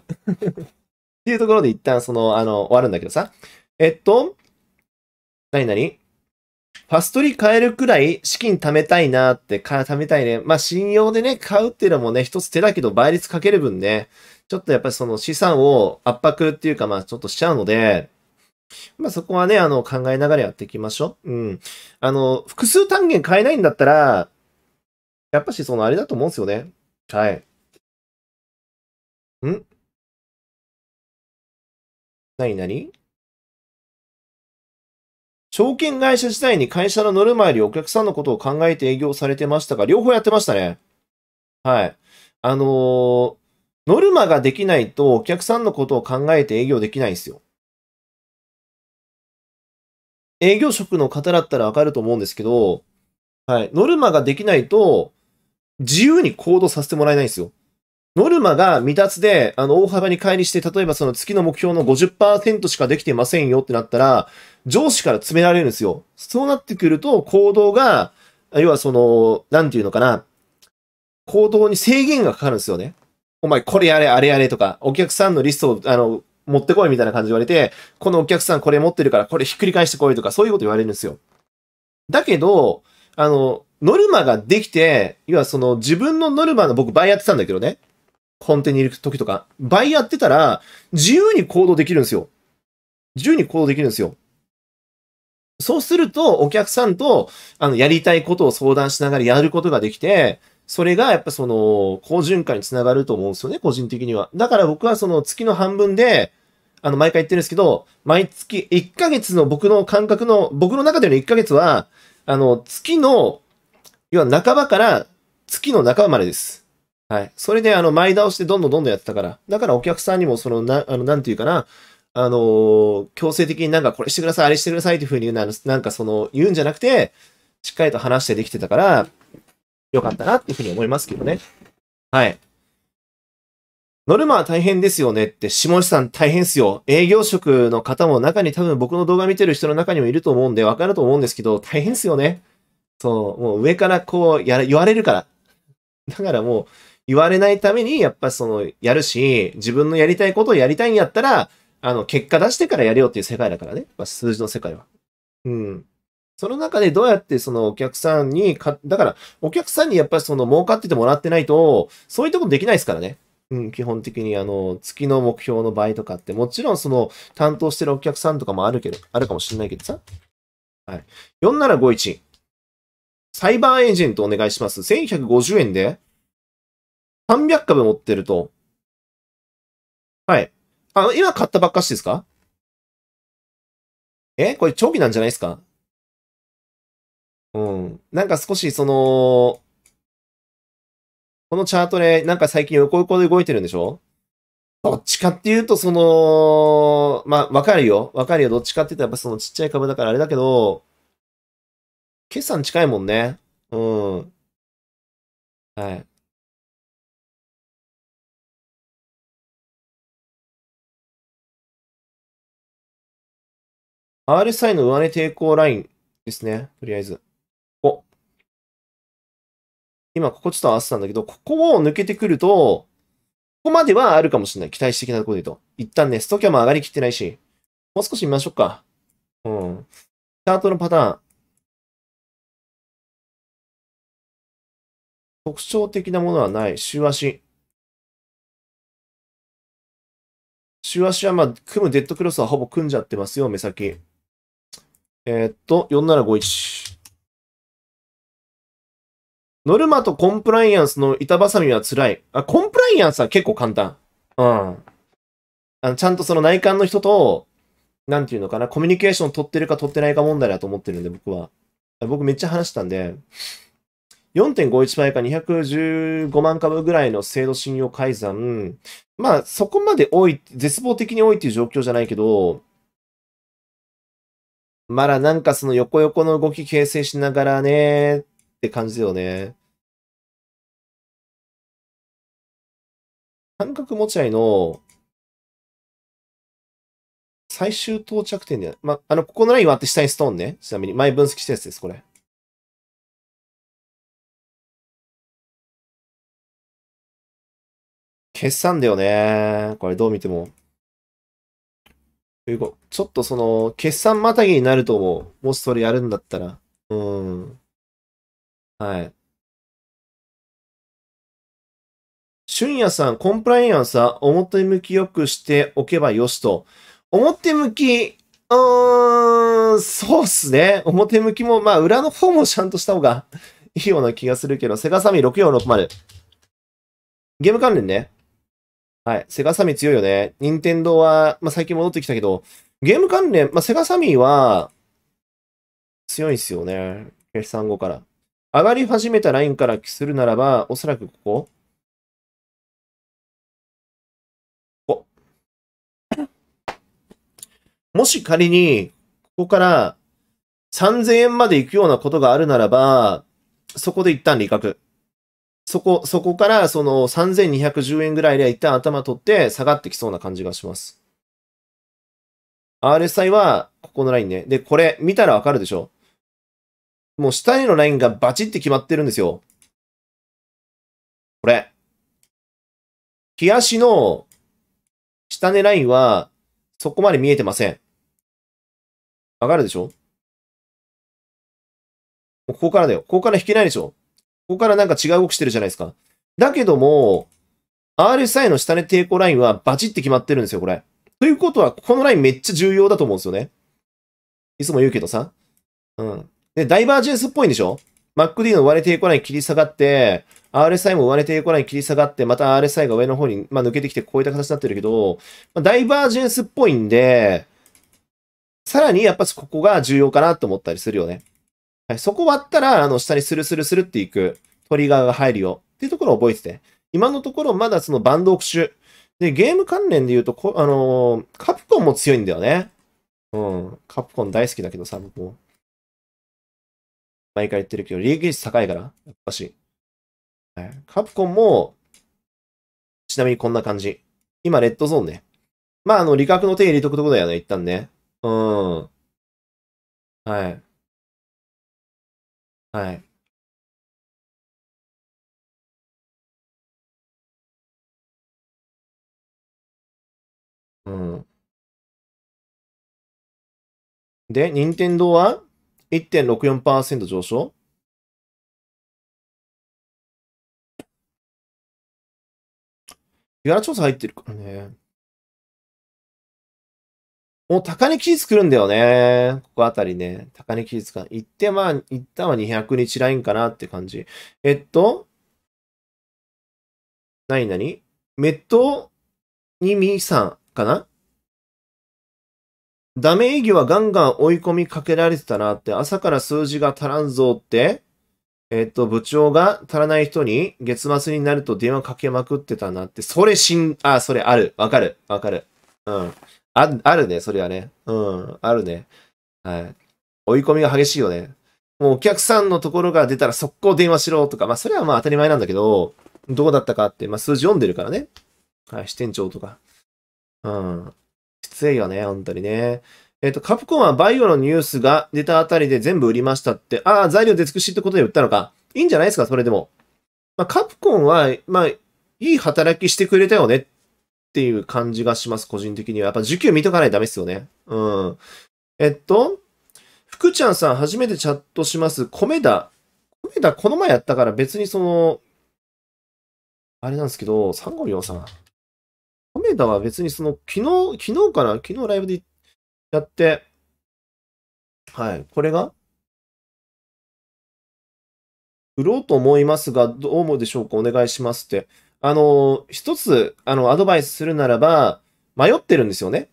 っていうところで一旦その、あの、終わるんだけどさ。えっと、なになにファストリー買えるくらい資金貯めたいなってか、貯めたいね。まあ、信用でね、買うっていうのもね、一つ手だけど倍率かける分ね、ちょっとやっぱりその資産を圧迫っていうか、まあ、ちょっとしちゃうので、まあ、そこはね、あの、考えながらやっていきましょう。うん。あの、複数単元変えないんだったら、やっぱし、その、あれだと思うんですよね。はい。んなになに証券会社時代に会社の乗る前りお客さんのことを考えて営業されてましたが、両方やってましたね。はい。あのー、ノルマができないとお客さんのことを考えて営業できないんですよ。営業職の方だったらわかると思うんですけど、はい、ノルマができないと、自由に行動させてもらえないんですよ。ノルマが未達で、あの、大幅に乖離して、例えばその月の目標の50%しかできてませんよってなったら、上司から詰められるんですよ。そうなってくると、行動が、要はその、なんていうのかな、行動に制限がかかるんですよね。お前、これやれ、あれやれとか、お客さんのリストを、あの、持ってこいみたいな感じで言われて、このお客さんこれ持ってるからこれひっくり返してこいとかそういうこと言われるんですよ。だけど、あの、ノルマができて、要はその自分のノルマの僕倍やってたんだけどね。コンテにいる時とか。倍やってたら、自由に行動できるんですよ。自由に行動できるんですよ。そうすると、お客さんと、あの、やりたいことを相談しながらやることができて、それがやっぱその、好循環につながると思うんですよね、個人的には。だから僕はその月の半分で、あの、毎回言ってるんですけど、毎月1ヶ月の僕の感覚の、僕の中での1ヶ月は、あの、月の、要は半ばから月の半ばまでです。はい。それで、あの、前倒してどんどんどんどんやってたから。だからお客さんにも、その、な、あの、なんていうかな、あのー、強制的になんかこれしてください、あれしてくださいっていうふうに言うな、なんかその、言うんじゃなくて、しっかりと話してできてたから、良かったなっていうふうに思いますけどね。はい。ノルマは大変ですよねって、下地さん大変っすよ。営業職の方も中に多分僕の動画見てる人の中にもいると思うんで、わかると思うんですけど、大変っすよね。そう、もう上からこうや言われるから。だからもう、言われないために、やっぱその、やるし、自分のやりたいことをやりたいんやったら、あの、結果出してからやれよっていう世界だからね。ま数字の世界は。うん。その中でどうやってそのお客さんにか、だからお客さんにやっぱりその儲かっててもらってないと、そういうとこできないですからね。うん、基本的にあの、月の目標の場合とかって、もちろんその担当してるお客さんとかもあるけど、あるかもしれないけどさ。はい。4751。サイバーエージェントお願いします。1150円で300株持ってると。はい。あの、今買ったばっかしですかえこれ長期なんじゃないですかうん。なんか少しその、このチャートで、なんか最近横横で動いてるんでしょどっちかっていうと、その、まあ、わかるよ。わかるよ。どっちかって言ったらやっぱそのちっちゃい株だからあれだけど、決算近いもんね。うん。はい。RSI の上値抵抗ラインですね。とりあえず。今ここちょっと合わせたんだけど、ここを抜けてくると、ここまではあるかもしれない。期待してきなところで言うと。一旦ね、ストキャも上がりきってないし、もう少し見ましょうか。うん。スタートのパターン。特徴的なものはない。週足。週足はまあ、組むデッドクロスはほぼ組んじゃってますよ、目先。えー、っと、4751。ノルマとコンプライアンスの板挟みは辛い。あ、コンプライアンスは結構簡単。うん。あの、ちゃんとその内観の人と、なんていうのかな、コミュニケーション取ってるか取ってないか問題だと思ってるんで、僕は。僕めっちゃ話したんで、4.51倍か215万株ぐらいの制度信用改ざん。まあ、そこまで多い、絶望的に多いっていう状況じゃないけど、まだなんかその横横の動き形成しながらね、って感じだよね。三角持ち合いの最終到着点で、ま、あの、ここのライン割って下にストーンね。ちなみに、前分析したやつです、これ。決算だよね。これどう見ても。ちょっとその、決算またぎになると思う。もしそれやるんだったら。うん。はい。俊也さん、コンプライアンスは表向きよくしておけばよしと。表向き、うーん、そうっすね。表向きも、まあ、裏の方もちゃんとした方が いいような気がするけど、セガサミ6460。ゲーム関連ね。はい。セガサミ強いよね。任天堂は、まあ、最近戻ってきたけど、ゲーム関連、まあ、セガサミは、強いんすよね。決算後から。上がり始めたラインからするならば、おそらくここ。ここ。もし仮に、ここから3000円まで行くようなことがあるならば、そこで一旦利確。そこ、そこからその3210円ぐらいで一旦頭取って下がってきそうな感じがします。RSI はここのラインね。で、これ見たらわかるでしょもう下へのラインがバチって決まってるんですよ。これ。日足の下根ラインはそこまで見えてません。わかるでしょここからだよ。ここから引けないでしょここからなんか違う動きしてるじゃないですか。だけども、RSI の下根抵抗ラインはバチって決まってるんですよ、これ。ということは、このラインめっちゃ重要だと思うんですよね。いつも言うけどさ。うん。で、ダイバージェンスっぽいんでしょ ?MacD の割れていこない切り下がって、RSI も割れていこない切り下がって、また RSI が上の方に、まあ、抜けてきてこういった形になってるけど、まあ、ダイバージェンスっぽいんで、さらにやっぱここが重要かなと思ったりするよね。はい、そこ割ったら、あの、下にスルスルスルっていくトリガーが入るよっていうところを覚えてて。今のところまだそのバンド奥殊。で、ゲーム関連で言うと、あのー、カプコンも強いんだよね。うん。カプコン大好きだけどさ、僕も。毎回言ってるけど、利益率高いから、やっぱし。はい、カプコンも、ちなみにこんな感じ。今、レッドゾーンね。まあ、あの、理学の手入れとくとこだよね、一旦ね。うん。はい。はい。うん。で、任天堂は1.64%上昇ギャラ調査入ってるからね。もう高値期日来るんだよね。ここあたりね。高値期日か。行って、まあ、行ったは200日ラインかなって感じ。えっと、何何メット2 2、3かなダメ営業はガンガン追い込みかけられてたなって、朝から数字が足らんぞって、えっと、部長が足らない人に月末になると電話かけまくってたなって、それしん、あ、それある。わかる。わかる。うん。あ、あるね、それはね。うん、あるね。はい。追い込みが激しいよね。もうお客さんのところが出たら速攻電話しろとか、まあそれはまあ当たり前なんだけど、どうだったかって、まあ数字読んでるからね。はい、支店長とか。うん。ついよね、本当にね。えっ、と、カプコンはバイオのニュースが出たあたりで全部売りましたって、ああ、材料出尽くしってことで売ったのか。いいんじゃないですか、それでも。まあ、カプコンは、まあ、いい働きしてくれたよねっていう感じがします、個人的には。やっぱ受給見とかないとダメですよね。うん。えっと、福ちゃんさん、初めてチャットします。米田。米田、この前やったから別にその、あれなんですけど、3543。コメダは別にその、昨日、昨日かな昨日ライブでやって、はい、これが売ろうと思いますが、どう思うでしょうかお願いしますって。あの、一つ、あの、アドバイスするならば、迷ってるんですよね。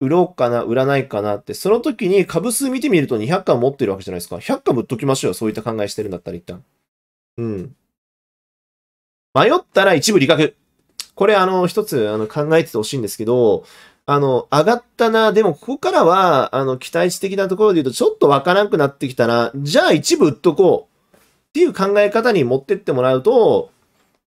売ろうかな、売らないかなって。その時に株数見てみると200株持ってるわけじゃないですか。100株売っときましょうよ。そういった考えしてるんだったら一旦。うん。迷ったら一部利確。これあの、一つあの考えててほしいんですけど、あの、上がったな、でもここからは、あの、期待値的なところで言うと、ちょっとわからなくなってきたな、じゃあ一部売っとこうっていう考え方に持ってってもらうと、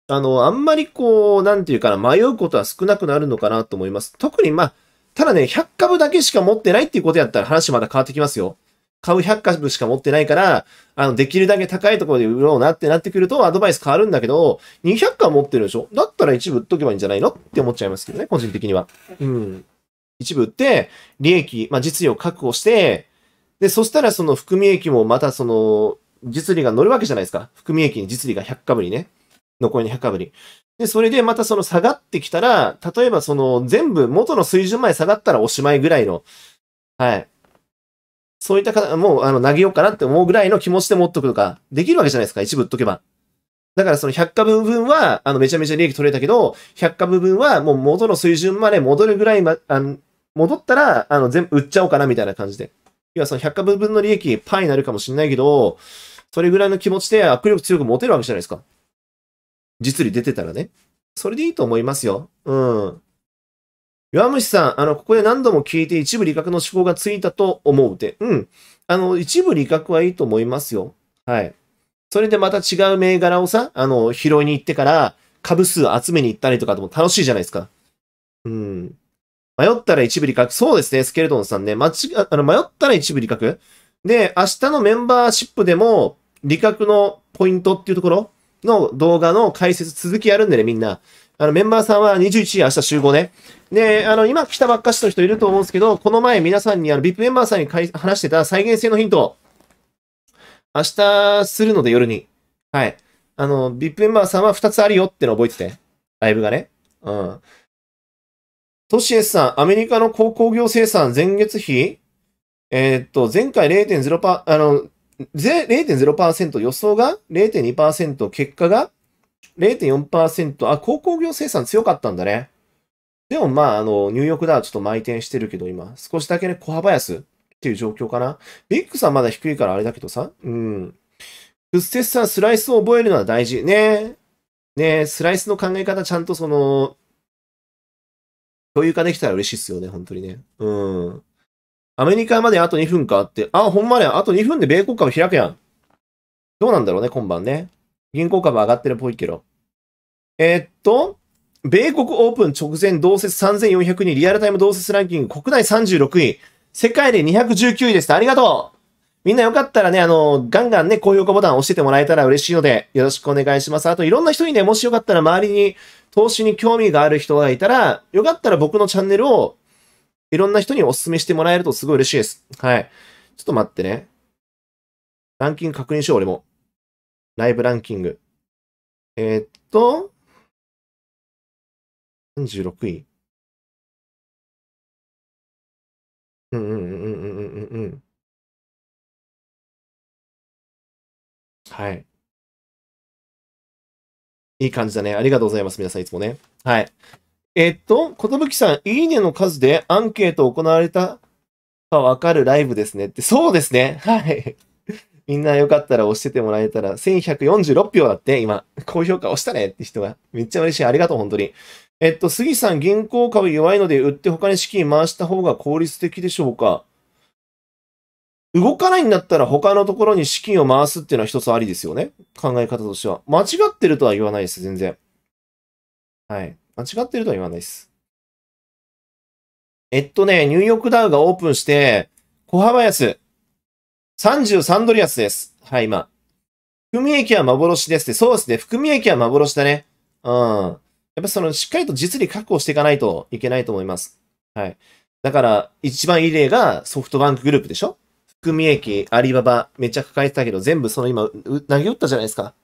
あの、あんまりこう、なんていうかな、迷うことは少なくなるのかなと思います。特にまあ、ただね、100株だけしか持ってないっていうことやったら話また変わってきますよ。買う100株しか持ってないから、あの、できるだけ高いところで売ろうなってなってくると、アドバイス変わるんだけど、200株持ってるでしょだったら一部売っとけばいいんじゃないのって思っちゃいますけどね、個人的には。うん。一部売って、利益、まあ、実利を確保して、で、そしたらその含み益もまたその、実利が乗るわけじゃないですか。含み益に実利が100株にね。残りの100株に。で、それでまたその下がってきたら、例えばその全部元の水準前下がったらおしまいぐらいの、はい、そういった方、もうあの投げようかなって思うぐらいの気持ちで持っとくとか、できるわけじゃないですか、一部売っとけば。だからその100株分は、あの、めちゃめちゃ利益取れたけど、100株分はもう元の水準まで戻るぐらいま、あの、戻ったら、あの、全部売っちゃおうかなみたいな感じで。要はその100株分の利益、パーになるかもしんないけど、それぐらいの気持ちで握力強く持てるわけじゃないですか。実利出てたらね。それでいいと思いますよ。うん。弱虫さん、あの、ここで何度も聞いて一部理学の思考がついたと思うて。うん。あの、一部理学はいいと思いますよ。はい。それでまた違う銘柄をさ、あの、拾いに行ってから、株数集めに行ったりとかでも楽しいじゃないですか。うん。迷ったら一部理学。そうですね、スケルトンさんね。間違、あの、迷ったら一部理学。で、明日のメンバーシップでも、理学のポイントっていうところの動画の解説続きやるんでね、みんな。あの、メンバーさんは21位、明日集合ね。で、あの、今来たばっかしの人いると思うんですけど、この前皆さんに、あの、VIP メンバーさんに話してた再現性のヒント、明日するので夜に。はい。あの、VIP メンバーさんは2つあるよっての覚えてて。ライブがね。うん。トシエスさん、アメリカの鉱工業生産前月比、えー、っと、前回0.0%、あの、0.0%予想が0.2%、結果が0.4%、あ、鉱工業生産強かったんだね。でもまあ、あの、ニューヨークダウちょっと毎転してるけど、今、少しだけね、小幅安っていう状況かな。ビッグさんまだ低いからあれだけどさ、うん。グッセスさん、スライスを覚えるのは大事。ねねスライスの考え方ちゃんとその、共有化できたら嬉しいっすよね、本当にね。うん。アメリカまであと2分かって、あ、ほんまね、あと2分で米国株開くやん。どうなんだろうね、今晩ね。銀行株上がってるっぽいけど。えー、っと、米国オープン直前同説3400人、リアルタイム同説ランキング、国内36位、世界で219位です。ありがとうみんなよかったらね、あの、ガンガンね、高評価ボタン押しててもらえたら嬉しいので、よろしくお願いします。あと、いろんな人にね、もしよかったら周りに投資に興味がある人がいたら、よかったら僕のチャンネルをいろんな人にお勧めしてもらえるとすごい嬉しいです。はい。ちょっと待ってね。ランキング確認しよう、俺も。ライブランキング。えー、っと、36位。うんうんうんうんうんうんうん。はい。いい感じだね。ありがとうございます。皆さん、いつもね。はい。えー、っと、寿さん、いいねの数でアンケート行われたかわかるライブですねって。そうですね。はい。みんなよかったら押しててもらえたら、1146票だって、今。高評価押したねって人が。めっちゃ嬉しい。ありがとう、本当に。えっと、杉さん、銀行株弱いので売って他に資金回した方が効率的でしょうか動かないんだったら他のところに資金を回すっていうのは一つありですよね。考え方としては。間違ってるとは言わないです、全然。はい。間違ってるとは言わないです。えっとね、ニューヨークダウがオープンして、小幅安、33ドリアスです。はい、今。含み益は幻ですって。そうですね。含み益は幻だね。うん。やっぱその、しっかりと実利確保していかないといけないと思います。はい。だから、一番いい例がソフトバンクグループでしょ含み益、アリババ、めっちゃ抱えてたけど、全部その今、投げ打ったじゃないですか。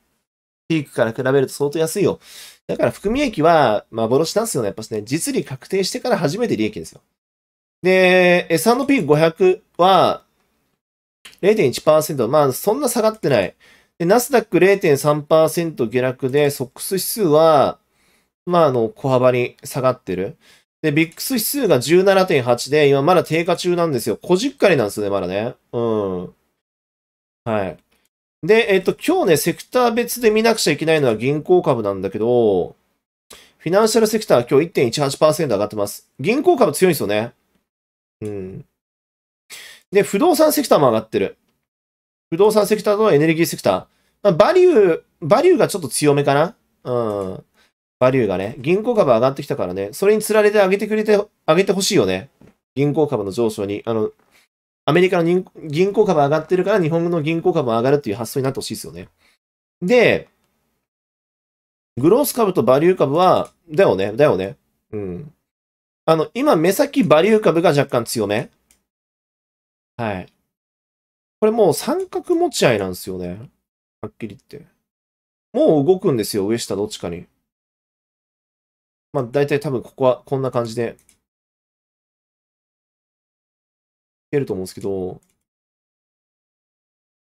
ピークから比べると相当安いよ。だから、含み益は幻なんですよね。やっぱすね、実利確定してから初めて利益ですよ。で、S&P500 は、0.1%。まあ、そんな下がってない。で、ナスダック0.3%下落で、ソックス指数は、まあ、あの、小幅に下がってる。で、ビックス指数が17.8で、今まだ低下中なんですよ。こじっかりなんですよね、まだね。うん。はい。で、えっと、今日ね、セクター別で見なくちゃいけないのは銀行株なんだけど、フィナンシャルセクターは今日1.18%上がってます。銀行株強いんですよね。うん。で、不動産セクターも上がってる。不動産セクターとエネルギーセクター。バリュー、バリューがちょっと強めかなうん。バリューがね。銀行株上がってきたからね。それにつられて上げてくれて、上げてほしいよね。銀行株の上昇に。あの、アメリカの銀行株上がってるから日本の銀行株も上がるっていう発想になってほしいですよね。で、グロース株とバリュー株は、だよね、だよね。うん。あの、今目先バリュー株が若干強め。はい。これもう三角持ち合いなんですよね。はっきり言って。もう動くんですよ、上下どっちかに。まあ、大体多分ここはこんな感じで、いけると思うんですけど、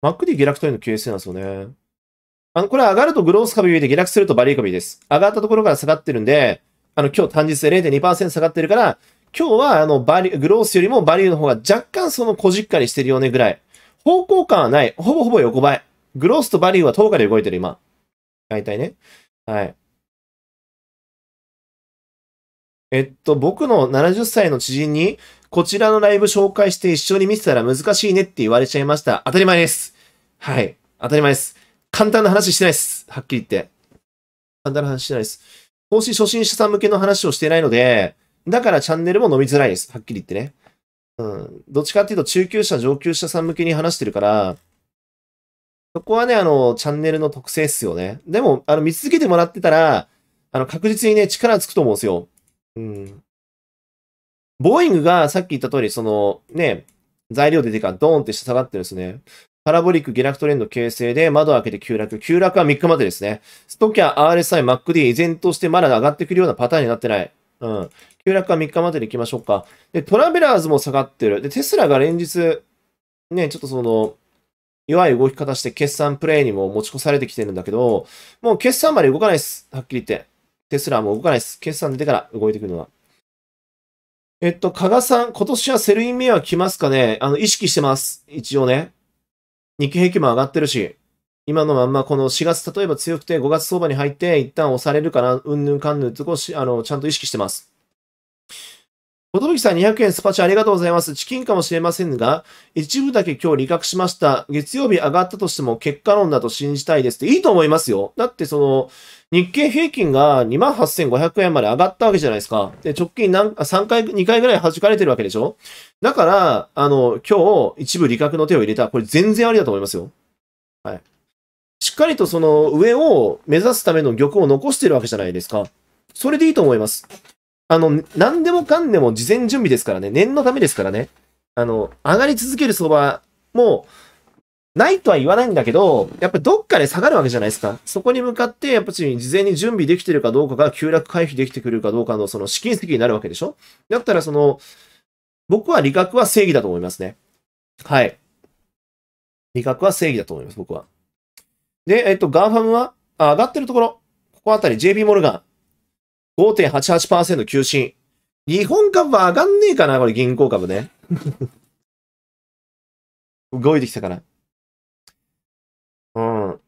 マックで下落というの形勢なんですよね。あの、これ上がるとグロース株上で下落するとバリュー株です。上がったところから下がってるんで、あの、今日単日で0.2%下がってるから、今日はあのバリュー、グロースよりもバリューの方が若干その小じっかりしてるよねぐらい。方向感はない。ほぼほぼ横ばい。グロースとバリューは10日で動いてる今。大体ね。はい。えっと、僕の70歳の知人に、こちらのライブ紹介して一緒に見てたら難しいねって言われちゃいました。当たり前です。はい。当たり前です。簡単な話してないです。はっきり言って。簡単な話してないです。投資初心者さん向けの話をしてないので、だからチャンネルも伸びづらいです。はっきり言ってね。うん。どっちかっていうと中級者、上級者さん向けに話してるから、そこはね、あの、チャンネルの特性っすよね。でも、あの、見続けてもらってたら、あの、確実にね、力つくと思うんですよ。うん。ボーイングがさっき言った通り、その、ね、材料出てからドーンって下がってるんですね。パラボリック下落トレンド形成で窓開けて急落。急落は3日までですね。ストキャ、RSI、MacD、依然としてまだ上がってくるようなパターンになってない。うん。急落は3日まででいきましょうか。で、トラベラーズも下がってる。で、テスラが連日、ね、ちょっとその、弱い動き方して決算プレイにも持ち越されてきてるんだけど、もう決算まで動かないです。はっきり言って。テスラも動かないです。決算出てから動いてくるのは。えっと、加賀さん、今年はセルインメイは来ますかねあの、意識してます。一応ね。日経平均も上がってるし。今のまんまこの4月例えば強くて5月相場に入って一旦押されるかな、うんぬんかんぬんってこうあの、ちゃんと意識してます。ことぶきさん200円スパチャありがとうございます。チキンかもしれませんが、一部だけ今日理格しました。月曜日上がったとしても結果論だと信じたいですっていいと思いますよ。だってその、日経平均が28,500円まで上がったわけじゃないですか。で、直近何、3回、2回ぐらい弾かれてるわけでしょだから、あの、今日一部理格の手を入れた。これ全然ありだと思いますよ。はい。しっかりとその上を目指すための玉を残してるわけじゃないですか。それでいいと思います。あの、何でもかんでも事前準備ですからね、念のためですからね、あの、上がり続ける相場も、ないとは言わないんだけど、やっぱどっかで下がるわけじゃないですか。そこに向かって、やっぱり事前に準備できてるかどうかが急落回避できてくるかどうかのその試金石になるわけでしょだったらその、僕は理学は正義だと思いますね。はい。理学は正義だと思います、僕は。で、えっと、ガンファムは、あ上がってるところ、ここあたり JP モルガン、5.88%急進。日本株は上がんねえかなこれ銀行株ね。動いてきたから。うん。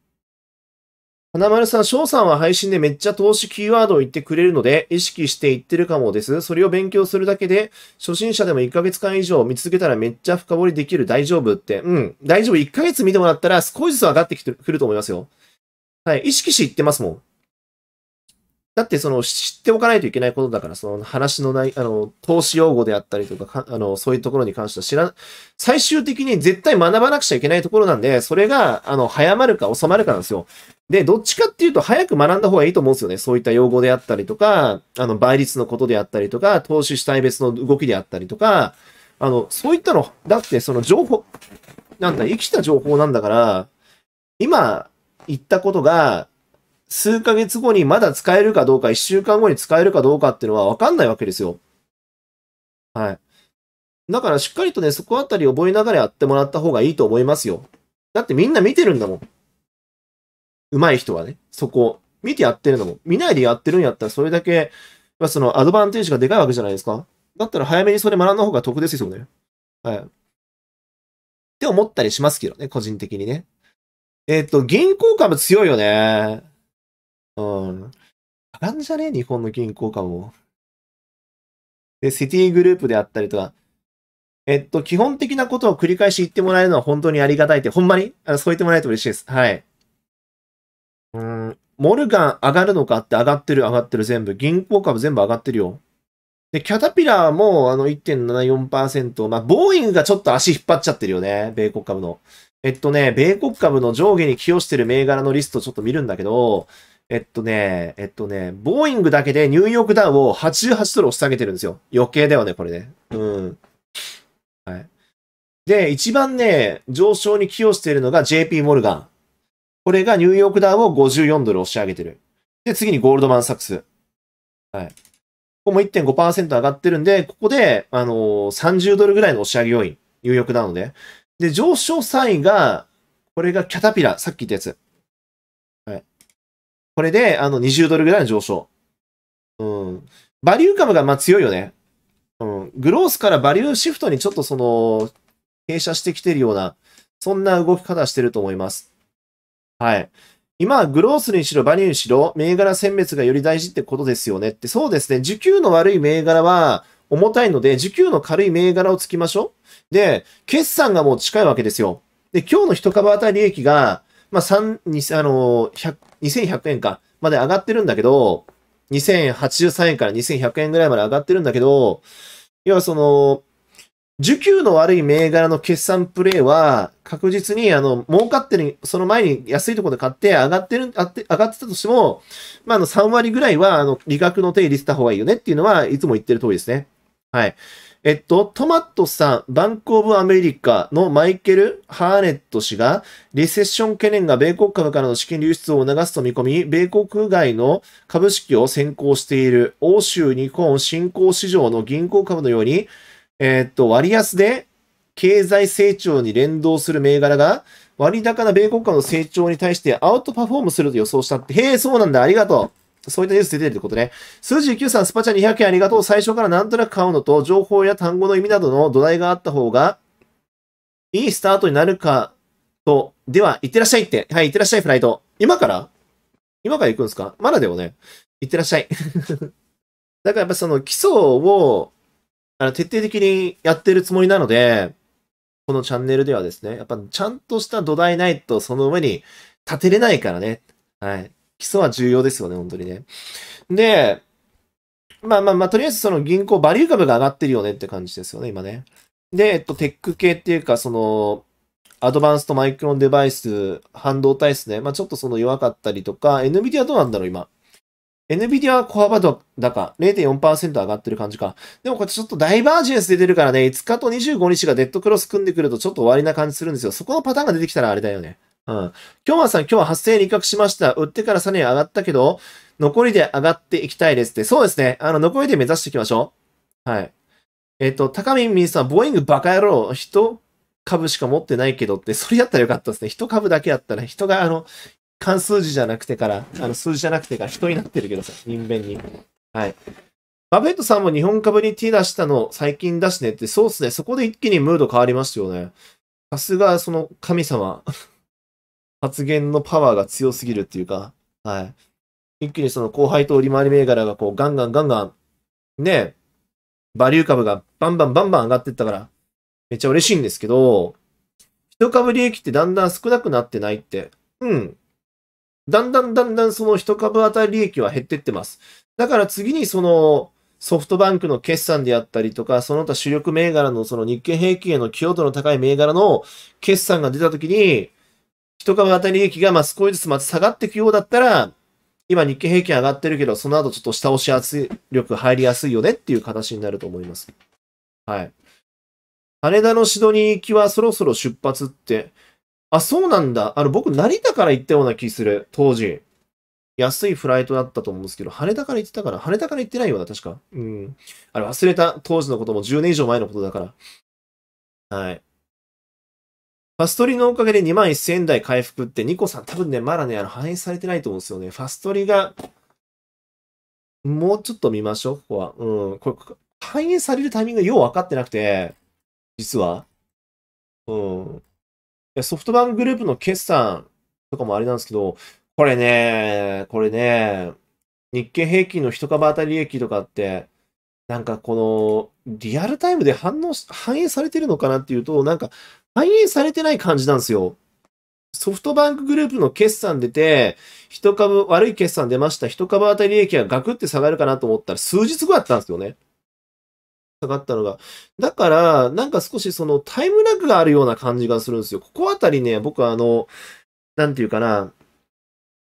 花丸さん、翔さんは配信でめっちゃ投資キーワードを言ってくれるので、意識して言ってるかもです。それを勉強するだけで、初心者でも1ヶ月間以上見続けたらめっちゃ深掘りできる。大丈夫って。うん。大丈夫。1ヶ月見てもらったら少しずつ上がってきてくると思いますよ。はい。意識して言ってますもん。だってその知っておかないといけないことだから、その話のない、あの、投資用語であったりとか、あの、そういうところに関しては知ら、最終的に絶対学ばなくちゃいけないところなんで、それが、あの、早まるか収まるかなんですよ。で、どっちかっていうと早く学んだ方がいいと思うんですよね。そういった用語であったりとか、あの、倍率のことであったりとか、投資主体別の動きであったりとか、あの、そういったの、だってその情報、なんだ、生きた情報なんだから、今言ったことが、数ヶ月後にまだ使えるかどうか、一週間後に使えるかどうかっていうのはわかんないわけですよ。はい。だからしっかりとね、そこあたり覚えながらやってもらった方がいいと思いますよ。だってみんな見てるんだもん。上手い人はね、そこ見てやってるんだもん。見ないでやってるんやったら、それだけ、そのアドバンテージがでかいわけじゃないですか。だったら早めにそれ学んだ方が得ですよね。はい。って思ったりしますけどね、個人的にね。えっ、と、銀行株強いよね。うん。あかんじゃね日本の銀行かも。で、シティグループであったりとか、えっと、基本的なことを繰り返し言ってもらえるのは本当にありがたいって、ほんまにあのそう言ってもらえると嬉しいです。はい。うん、モルガン上がるのかって上がってる、上がってる、全部。銀行株全部上がってるよ。で、キャタピラーもあの1.74%、まあ、ボーイングがちょっと足引っ張っちゃってるよね、米国株の。えっとね、米国株の上下に寄与してる銘柄のリストちょっと見るんだけど、えっとね、えっとね、ボーイングだけでニューヨークダウを88ドル押し下げてるんですよ。余計だよね、これね。うん。はい。で、一番ね、上昇に寄与しているのが JP モルガン。これがニューヨークダウを54ドル押し上げてる。で、次にゴールドマンサックス。はい。ここも1.5%上がってるんで、ここで、あのー、30ドルぐらいの押し上げ要因。ニューヨークダウンで。で、上昇3位が、これがキャタピラ、さっき言ったやつ。これで、あの、20ドルぐらいの上昇。うん。バリュー株がまあ強いよね。うん。グロースからバリューシフトにちょっとその、傾斜してきてるような、そんな動き方してると思います。はい。今、グロースにしろ、バリューにしろ、銘柄選別がより大事ってことですよねって、そうですね。需給の悪い銘柄は重たいので、需給の軽い銘柄をつきましょう。で、決算がもう近いわけですよ。で、今日の一株当たり利益が、まあ、あのー、2100円か、まで上がってるんだけど、2083円から2100円ぐらいまで上がってるんだけど、要はその、需給の悪い銘柄の決算プレイは、確実に、あの、儲かってる、その前に安いところで買って上がってる、上がってたとしても、まあ、あの、3割ぐらいは、あの、利確の手入れてた方がいいよねっていうのは、いつも言ってる通りですね。はい。えっと、トマトさん、バンクオブアメリカのマイケル・ハーネット氏が、リセッション懸念が米国株からの資金流出を促すと見込み、米国外の株式を先行している、欧州日本新興市場の銀行株のように、えっと、割安で経済成長に連動する銘柄が、割高な米国株の成長に対してアウトパフォームすると予想したって、へえ、そうなんだ、ありがとう。そういったニュース出てるってことね。数字9さん、スパチャ200円ありがとう。最初からなんとなく買うのと、情報や単語の意味などの土台があった方が、いいスタートになるかと。では、いってらっしゃいって。はい、いってらっしゃい、フライト。今から今から行くんですかまだでもね。いってらっしゃい。だからやっぱその基礎を、あの、徹底的にやってるつもりなので、このチャンネルではですね、やっぱちゃんとした土台ないとその上に立てれないからね。はい。基礎は重要ですよね、本当にね。で、まあまあまあ、とりあえずその銀行、バリュー株が上がってるよねって感じですよね、今ね。で、えっと、テック系っていうか、その、アドバンストマイクロンデバイス、半導体ですね。まあ、ちょっとその弱かったりとか、NVIDIA どうなんだろう、今。NVIDIA はコアバドだか、0.4%上がってる感じか。でもこれちょっとダイバージェンス出てるかららね、ね。5 25日日とととががデッドクロス組んんででくるるちょっりな感じすすよ。よそこのパターン出てきたあれだうん。今日はさん、今日は発生利確しました。売ってからさらに上がったけど、残りで上がっていきたいですって。そうですね。あの、残りで目指していきましょう。はい。えっ、と、高見みさん、ボーイングバカ野郎、一株しか持ってないけどって、それやったらよかったですね。一株だけやったら、人が、あの、関数字じゃなくてから、あの、数字じゃなくてから人になってるけどさ、人弁に。はい。バベットさんも日本株に手出したの最近だしねって、そうっすね。そこで一気にムード変わりましたよね。さすが、その神様。発言のパワーが強すぎるっていうか、はい。一気にその後輩と売り回り銘柄がこうガンガンガンガン、ね、バリュー株がバンバンバンバン上がってったから、めっちゃ嬉しいんですけど、一株利益ってだんだん少なくなってないって。うん。だんだんだんだんその一株当たり利益は減ってってます。だから次にそのソフトバンクの決算であったりとか、その他主力銘柄のその日経平均への寄与度の高い銘柄の決算が出たときに、一株当たり利益がまあ少しずつまた下がっていくようだったら、今日経平均上がってるけど、その後ちょっと下押し圧力入りやすいよねっていう形になると思います。はい。羽田のシドニー行きはそろそろ出発って、あ、そうなんだ。あの、僕、成田から行ったような気する、当時。安いフライトだったと思うんですけど、羽田から行ってたから、羽田から行ってないよな、確か。うん。あれ、忘れた。当時のことも10年以上前のことだから。はい。ファストリーのおかげで2万1000円台回復ってニコさん多分ね、まだね、あの反映されてないと思うんですよね。ファストリーが、もうちょっと見ましょう、ここは。うん。これ、反映されるタイミングがよう分かってなくて、実は。うん。ソフトバンクグループの決算とかもあれなんですけど、これね、これね、日経平均の一株当たり利益とかって、なんかこの、リアルタイムで反応反映されてるのかなっていうと、なんか、反映されてない感じなんですよ。ソフトバンクグループの決算出て、一株、悪い決算出ました。一株当たり利益がガクって下がるかなと思ったら、数日後だったんですよね。下がったのが。だから、なんか少しそのタイムラグがあるような感じがするんですよ。ここあたりね、僕はあの、なんていうかな、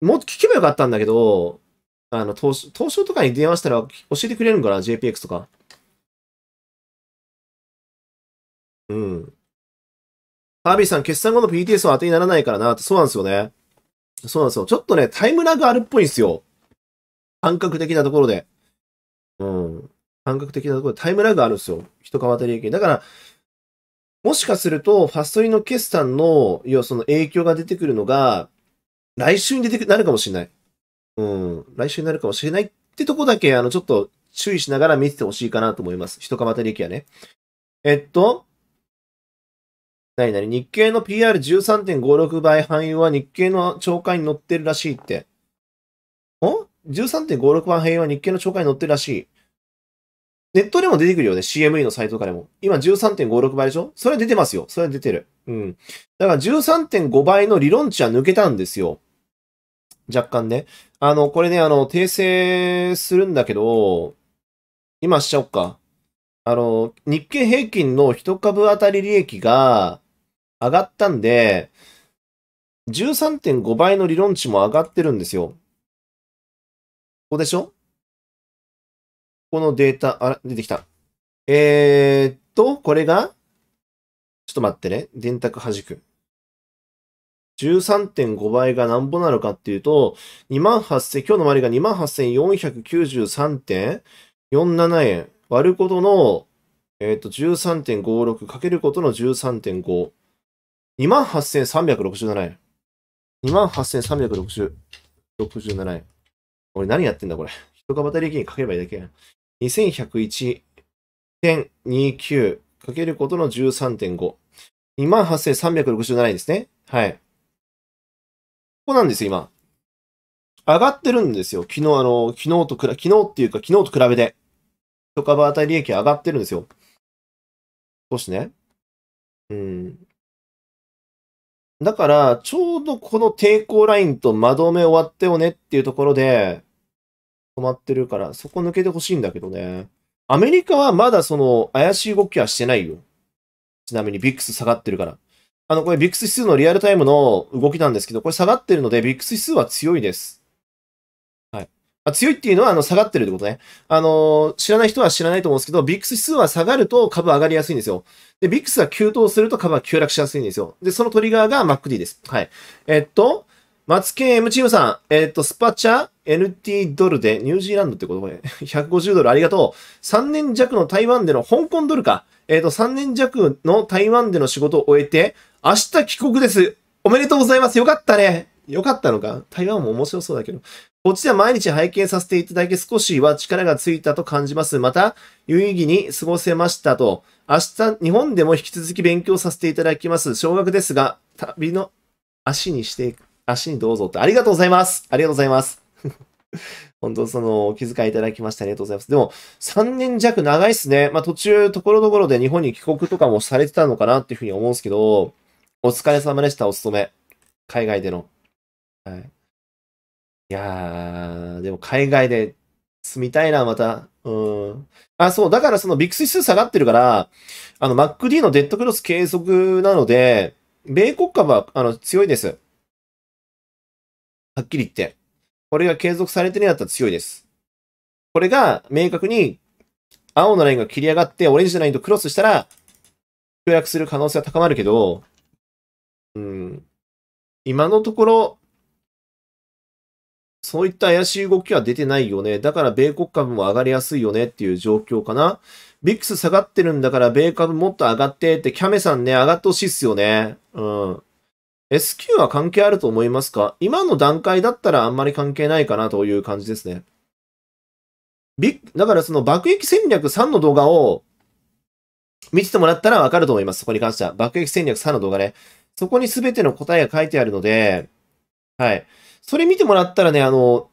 もっと聞けばよかったんだけど、あの、投資、投資とかに電話したら教えてくれるんかな ?JPX とか。うん。アービーさん、決算後の PTS は当てにならないからなって、そうなんですよね。そうなんですよ。ちょっとね、タイムラグあるっぽいんですよ。感覚的なところで。うん。感覚的なところでタイムラグあるんですよ。変わったり益。だから、もしかすると、ファストリーの決算の、要はその影響が出てくるのが、来週に出てくる、なるかもしれない。うん、来週になるかもしれないってとこだけ、あの、ちょっと注意しながら見ててほしいかなと思います。一かまた利はね。えっと、何々、日経の PR13.56 倍汎用は日経の超会に載ってるらしいって。お ?13.56 倍反用は日経の超会に載ってるらしい。ネットでも出てくるよね。CME のサイトとかでも。今13.56倍でしょそれは出てますよ。それは出てる。うん。だから13.5倍の理論値は抜けたんですよ。若干ね。あの、これね、あの、訂正するんだけど、今しちゃおっか。あの、日経平均の1株当たり利益が上がったんで、13.5倍の理論値も上がってるんですよ。ここでしょこのデータ、あら、出てきた。えー、っと、これが、ちょっと待ってね。電卓弾く。13.5倍がなんぼなのかっていうと、2万8000、今日の割りが28,493.47円、割ることの、えっ、ー、と、13.56かけることの13.5。28,367円。28,367円。俺何やってんだこれ。一株当たり金かければいいだけや2101.29かけることの13.5。28,367円ですね。はい。こなんですよ、今。上がってるんですよ。昨日、あの、昨日とくら、昨日っていうか、昨日と比べて。可場当たり利益上がってるんですよ。少しね。うん。だから、ちょうどこの抵抗ラインとまとめ終わってよねっていうところで、止まってるから、そこ抜けてほしいんだけどね。アメリカはまだその、怪しい動きはしてないよ。ちなみに、ビックス下がってるから。あの、これビックス指数のリアルタイムの動きなんですけど、これ下がってるのでビックス指数は強いです。はい。まあ、強いっていうのは、あの、下がってるってことね。あのー、知らない人は知らないと思うんですけど、ビックス指数は下がると株上がりやすいんですよ。で、ビックスが急騰すると株は急落しやすいんですよ。で、そのトリガーが MacD です。はい。えっと、マツケン M チームさん、えっと、スパチャ NT ドルで、ニュージーランドってことこれ、150 ドルありがとう。3年弱の台湾での香港ドルか。えっ、と、3年弱の台湾での仕事を終えて、明日帰国です。おめでとうございます。よかったね。よかったのか台湾も面白そうだけど。こっちでは毎日拝見させていただき少しは力がついたと感じます。また、有意義に過ごせましたと。明日、日本でも引き続き勉強させていただきます。少額ですが、旅の足にして、足にどうぞって。ありがとうございます。ありがとうございます。本当、その、お気遣いいただきましてありがとうございます。でも、3年弱長いっすね。まあ、途中、ところどころで日本に帰国とかもされてたのかなっていうふうに思うんですけど、お疲れ様でした、お勤め。海外での。はい。いやー、でも海外で住みたいな、また。うん。あ、そう、だからそのビッグ指数下がってるから、あの、MacD のデッドクロス継続なので、米国株は、あの、強いです。はっきり言って。これが継続されてるんだったら強いです。これが明確に青のラインが切り上がって、オレンジのラインとクロスしたら、予約する可能性は高まるけど、うん、今のところ、そういった怪しい動きは出てないよね。だから米国株も上がりやすいよねっていう状況かな。ビックス下がってるんだから米株もっと上がってってキャメさんね、上がってほしいっすよね。うん。S q は関係あると思いますか今の段階だったらあんまり関係ないかなという感じですね。ビッだからその爆撃戦略3の動画を見ててもらったらわかると思います。そこに関しては。爆撃戦略3の動画ね。そこに全ての答えが書いてあるので、はい。それ見てもらったらね、あの、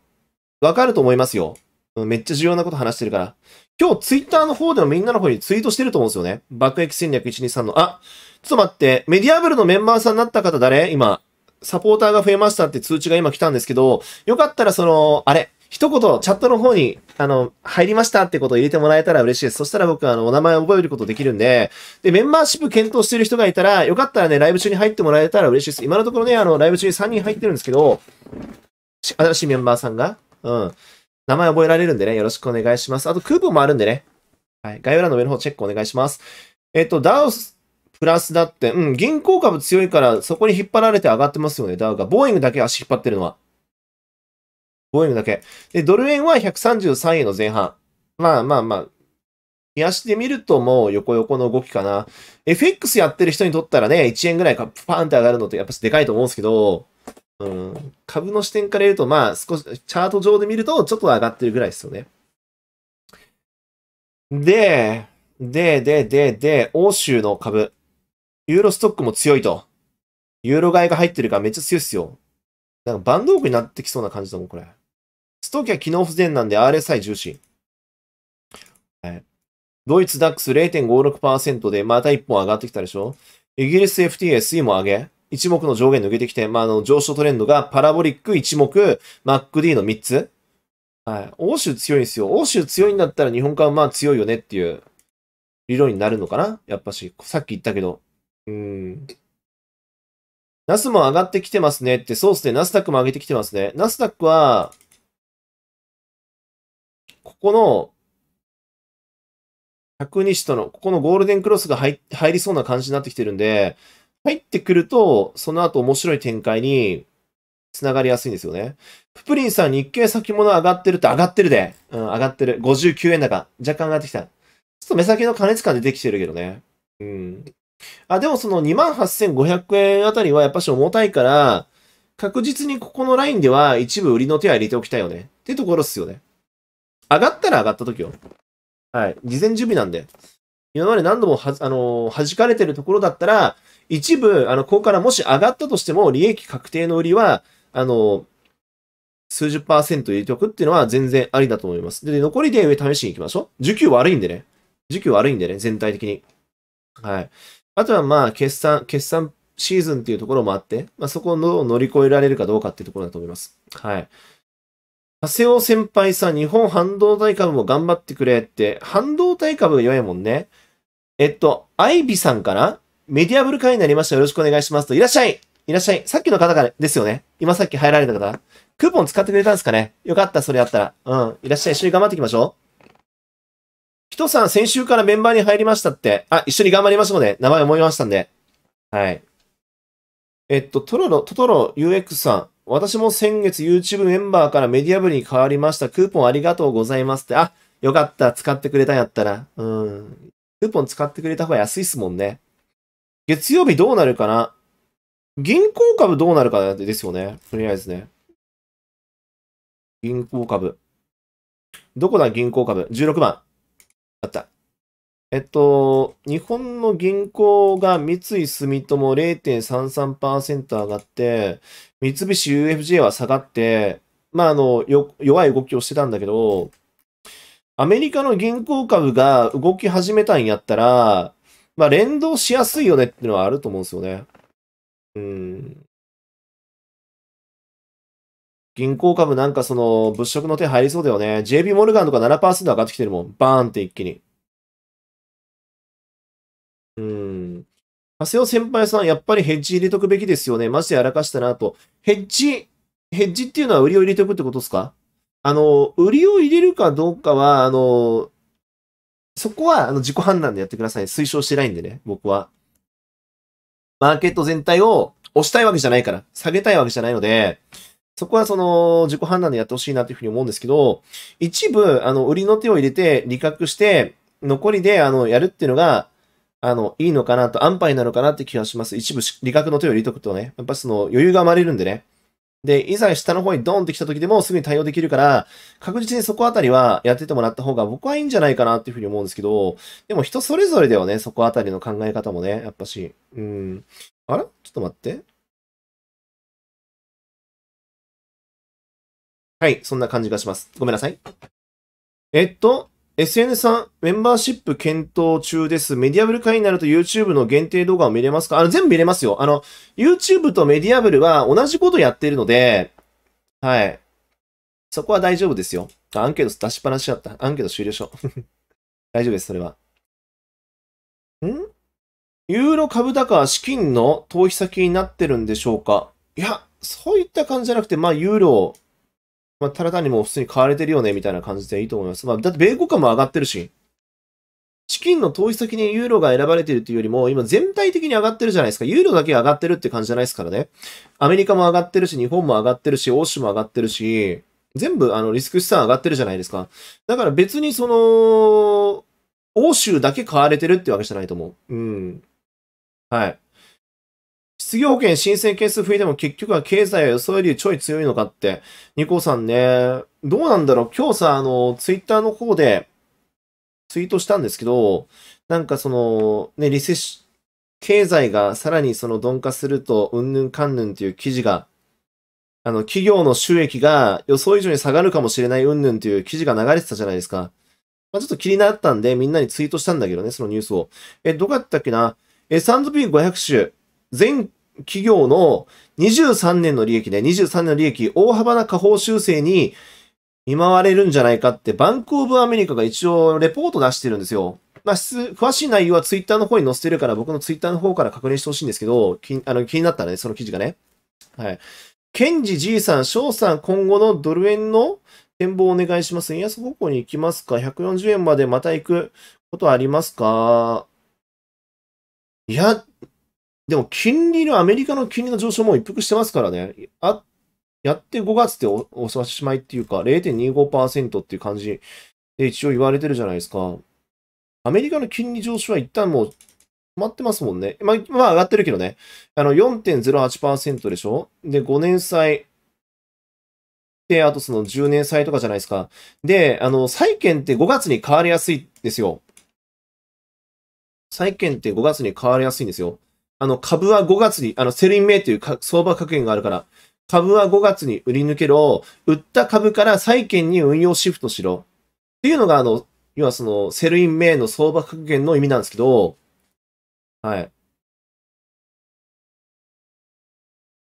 わかると思いますよ。めっちゃ重要なこと話してるから。今日、ツイッターの方でもみんなの方にツイートしてると思うんですよね。爆撃戦略123の。あ、ちょっと待って、メディアブルのメンバーさんになった方誰今、サポーターが増えましたって通知が今来たんですけど、よかったらその、あれ、一言、チャットの方に、あの、入りましたってことを入れてもらえたら嬉しいです。そしたら僕は、あの、お名前を覚えることできるんで、で、メンバーシップ検討してる人がいたら、よかったらね、ライブ中に入ってもらえたら嬉しいです。今のところね、あの、ライブ中に3人入ってるんですけど、新しいメンバーさんが、うん、名前覚えられるんでね、よろしくお願いします。あと、クーポンもあるんでね、はい、概要欄の上の方チェックお願いします。えっと、ダウス、プラスだって、うん、銀行株強いから、そこに引っ張られて上がってますよね、ダウが。ボーイングだけ足引っ張ってるのは。5円だけ。で、ドル円は133円の前半。まあまあまあ、冷やしてみるともう横横の動きかな。FX やってる人にとったらね、1円ぐらいかパーンって上がるのってやっぱでかいと思うんですけど、うん、株の視点から言うと、まあ少し、チャート上で見るとちょっと上がってるぐらいですよね。で、で、で、で、で、欧州の株。ユーロストックも強いと。ユーロ買いが入ってるからめっちゃ強いっすよ。なんかバンドークになってきそうな感じだもん、これ。ストーキは機能不全なんで RSI 重視。はい。ドイツダックス0.56%でまた1本上がってきたでしょイギリス FTSE も上げ。一目の上限抜けてきて、まあ、あの、上昇トレンドがパラボリック、一目、MacD の3つ。はい。欧州強いんですよ。欧州強いんだったら日本株まあ強いよねっていう理論になるのかなやっぱし、さっき言ったけど。うん。ナスも上がってきてますねって、そうですね、ナスダックも上げてきてますね。ナスダックは、ここの、100日との、ここのゴールデンクロスが入りそうな感じになってきてるんで、入ってくると、その後面白い展開につながりやすいんですよね。ププリンさん、日経先物上がってるって上がってるで。うん、上がってる。59円高。若干上がってきた。ちょっと目先の加熱感出てきてるけどね。うん。あ、でもその28,500円あたりはやっぱし重たいから、確実にここのラインでは一部売りの手は入れておきたいよね。ってところっすよね。上がったら上がった時よ。はい。事前準備なんで。今まで何度もは、あのー、弾かれてるところだったら、一部、あの、ここからもし上がったとしても、利益確定の売りは、あのー、数十パーセント入れておくっていうのは全然ありだと思います。で、残りで上試しに行きましょう。需給悪いんでね。需給悪いんでね、全体的に。はい。あとはまあ、決算、決算シーズンっていうところもあって、まあ、そこを乗り越えられるかどうかっていうところだと思います。はい。長谷尾先輩さ、ん、日本半導体株も頑張ってくれって、半導体株が弱いもんね。えっと、アイビさんかなメディアブル会になりました。よろしくお願いしますと。いらっしゃいいらっしゃい。さっきの方からですよね。今さっき入られた方。クーポン使ってくれたんですかねよかった、それやったら。うん。いらっしゃい。一緒に頑張っていきましょう。人さん、先週からメンバーに入りましたって。あ、一緒に頑張りましょうね。名前思いましたんで。はい。えっと、トロロ、トトロ UX さん。私も先月 YouTube メンバーからメディア部に変わりました。クーポンありがとうございますって。あ、よかった。使ってくれたんやったら。うん。クーポン使ってくれた方が安いっすもんね。月曜日どうなるかな銀行株どうなるかですよね。とりあえずね。銀行株。どこだ銀行株 ?16 番。あった。えっと、日本の銀行が三井住友0.33%上がって、三菱 UFJ は下がって、まあ、あの、弱い動きをしてたんだけど、アメリカの銀行株が動き始めたんやったら、まあ、連動しやすいよねっていうのはあると思うんですよね。うん。銀行株なんかその物色の手入りそうだよね。JB モルガンとか7%上がってきてるもん。バーンって一気に。うん。長谷先輩さん、やっぱりヘッジ入れとくべきですよね。マジでやらかしたなと。ヘッジ、ヘッジっていうのは売りを入れておくってことですかあの、売りを入れるかどうかは、あの、そこはあの自己判断でやってください。推奨してないんでね、僕は。マーケット全体を押したいわけじゃないから、下げたいわけじゃないので、そこはその自己判断でやってほしいなというふうに思うんですけど、一部、あの、売りの手を入れて、利確して、残りで、あの、やるっていうのが、あの、いいのかなと、安牌なのかなって気がします。一部、利確の手を入れとくとね、やっぱその余裕が生まれるんでね。で、いざ下の方にドンって来た時でもすぐに対応できるから、確実にそこあたりはやっててもらった方が僕はいいんじゃないかなっていうふうに思うんですけど、でも人それぞれではね、そこあたりの考え方もね、やっぱし。うん。あらちょっと待って。はい、そんな感じがします。ごめんなさい。えっと、SN さん、メンバーシップ検討中です。メディアブル会員になると YouTube の限定動画を見れますかあの、全部見れますよ。あの、YouTube とメディアブルは同じことやってるので、はい。そこは大丈夫ですよ。アンケート出しっぱなしだった。アンケート終了しよう。大丈夫です、それは。んユーロ株高は資金の投資先になってるんでしょうかいや、そういった感じじゃなくて、まあ、ユーロまあ、ただ単にもう普通に買われてるよね、みたいな感じでいいと思います。まあ、だって米国株も上がってるし、資金の投資先にユーロが選ばれているというよりも、今全体的に上がってるじゃないですか。ユーロだけ上がってるって感じじゃないですからね。アメリカも上がってるし、日本も上がってるし、欧州も上がってるし、全部あのリスク資産上がってるじゃないですか。だから別にその、欧州だけ買われてるってわけじゃないと思う。うん。はい。失業保険申請件数増えても結局は経済は予想よりちょい強いのかって、ニコさんね、どうなんだろう今日さ、あの、ツイッターの方でツイートしたんですけど、なんかその、ね、リセッシ経済がさらにその鈍化すると、うんぬんかんぬんという記事が、あの、企業の収益が予想以上に下がるかもしれないうんぬんという記事が流れてたじゃないですか。まあ、ちょっと気になったんで、みんなにツイートしたんだけどね、そのニュースを。え、どこやったっけな ?S&P500 種、全企業の23年の利益で、23年の利益、大幅な下方修正に見舞われるんじゃないかって、バンクオブアメリカが一応レポート出してるんですよ。まあ、詳しい内容はツイッターの方に載せてるから、僕のツイッターの方から確認してほしいんですけど、気あの気になったらね、その記事がね。はい。ケンジ G さん、翔さん、今後のドル円の展望お願いします。円安方向に行きますか ?140 円までまた行くことありますかいや、でも金利の、アメリカの金利の上昇も一服してますからね。あやって5月っておおしまいっていうか、0.25%っていう感じで一応言われてるじゃないですか。アメリカの金利上昇は一旦もう止まってますもんね。まあ、まあ、上がってるけどね。あの、4.08%でしょで、5年債。で、あとその10年債とかじゃないですか。で、あの、債券って5月に変わりやすいんですよ。債券って5月に変わりやすいんですよ。あの、株は5月に、あの、セルインメイという相場格言があるから、株は5月に売り抜けろ、売った株から債券に運用シフトしろ。っていうのが、あの、要はその、セルインメイの相場格言の意味なんですけど、はい。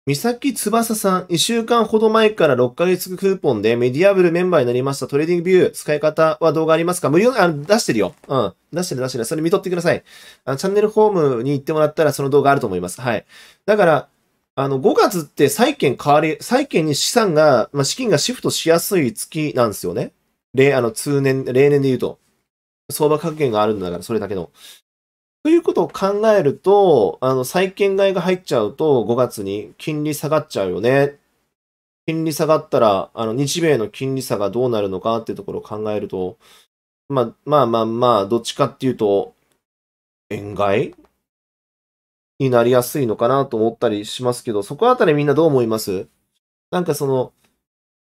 三崎翼さん、一週間ほど前から6ヶ月クーポンでメディアブルメンバーになりました。トレーディングビュー、使い方は動画ありますか無料、あ、出してるよ。うん。出してる出してる。それ見とってください。あチャンネルホームに行ってもらったらその動画あると思います。はい。だから、あの、5月って債券変わり、債券に資産が、まあ、資金がシフトしやすい月なんですよね。例、あの、通年、例年で言うと。相場格言があるんだから、それだけの。ということを考えると、あの、債券買いが入っちゃうと、5月に金利下がっちゃうよね。金利下がったら、あの、日米の金利差がどうなるのかっていうところを考えると、まあ、まあまあまあ、どっちかっていうと、円買いになりやすいのかなと思ったりしますけど、そこあたりみんなどう思いますなんかその、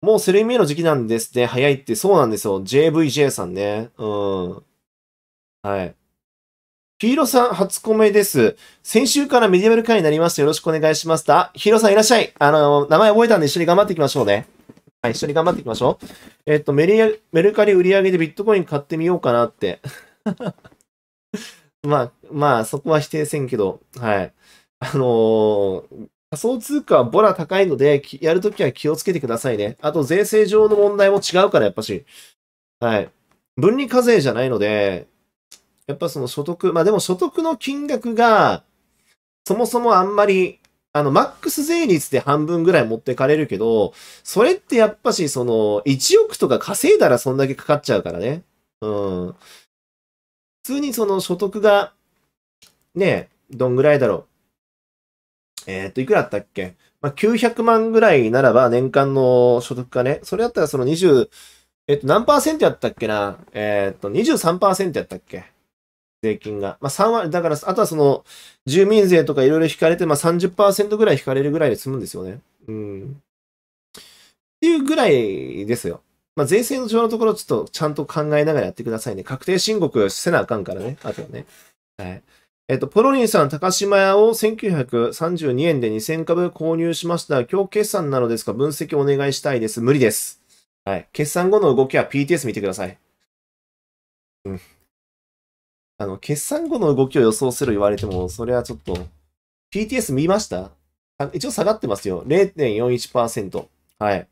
もうセルミエの時期なんですね。早いって、そうなんですよ。JVJ さんね。うん。はい。ヒーローさん、初コメです。先週からメディアル会になりました。よろしくお願いします。あ、ヒーローさんいらっしゃい。あの、名前覚えたんで一緒に頑張っていきましょうね。はい、一緒に頑張っていきましょう。えっ、と、メリメルカリ売り上げでビットコイン買ってみようかなって。まあ、まあ、そこは否定せんけど、はい。あのー、仮想通貨はボラ高いので、やるときは気をつけてくださいね。あと、税制上の問題も違うから、やっぱし。はい。分離課税じゃないので、やっぱその所得、まあでも所得の金額が、そもそもあんまり、あの、マックス税率で半分ぐらい持ってかれるけど、それってやっぱし、その、1億とか稼いだらそんだけかかっちゃうからね。うん。普通にその所得が、ねえ、どんぐらいだろう。えー、っと、いくらだったっけまあ、900万ぐらいならば年間の所得がね、それだったらその20、えっと、何パーセントやったっけなえー、っと、23%やったっけ税金が。まあ、3割、だから、あとはその、住民税とかいろいろ引かれて、まあ30%ぐらい引かれるぐらいで済むんですよね。うん。っていうぐらいですよ。まあ、税制の上のところ、ちょっとちゃんと考えながらやってくださいね。確定申告せなあかんからね。あとはね。はい。えっと、ポロリンさん、高島屋を1932円で2000株購入しました。今日決算なのですか分析お願いしたいです。無理です。はい。決算後の動きは PTS 見てください。うん。あの、決算後の動きを予想する言われても、それはちょっと、PTS 見ました一応下がってますよ。0.41%。はい。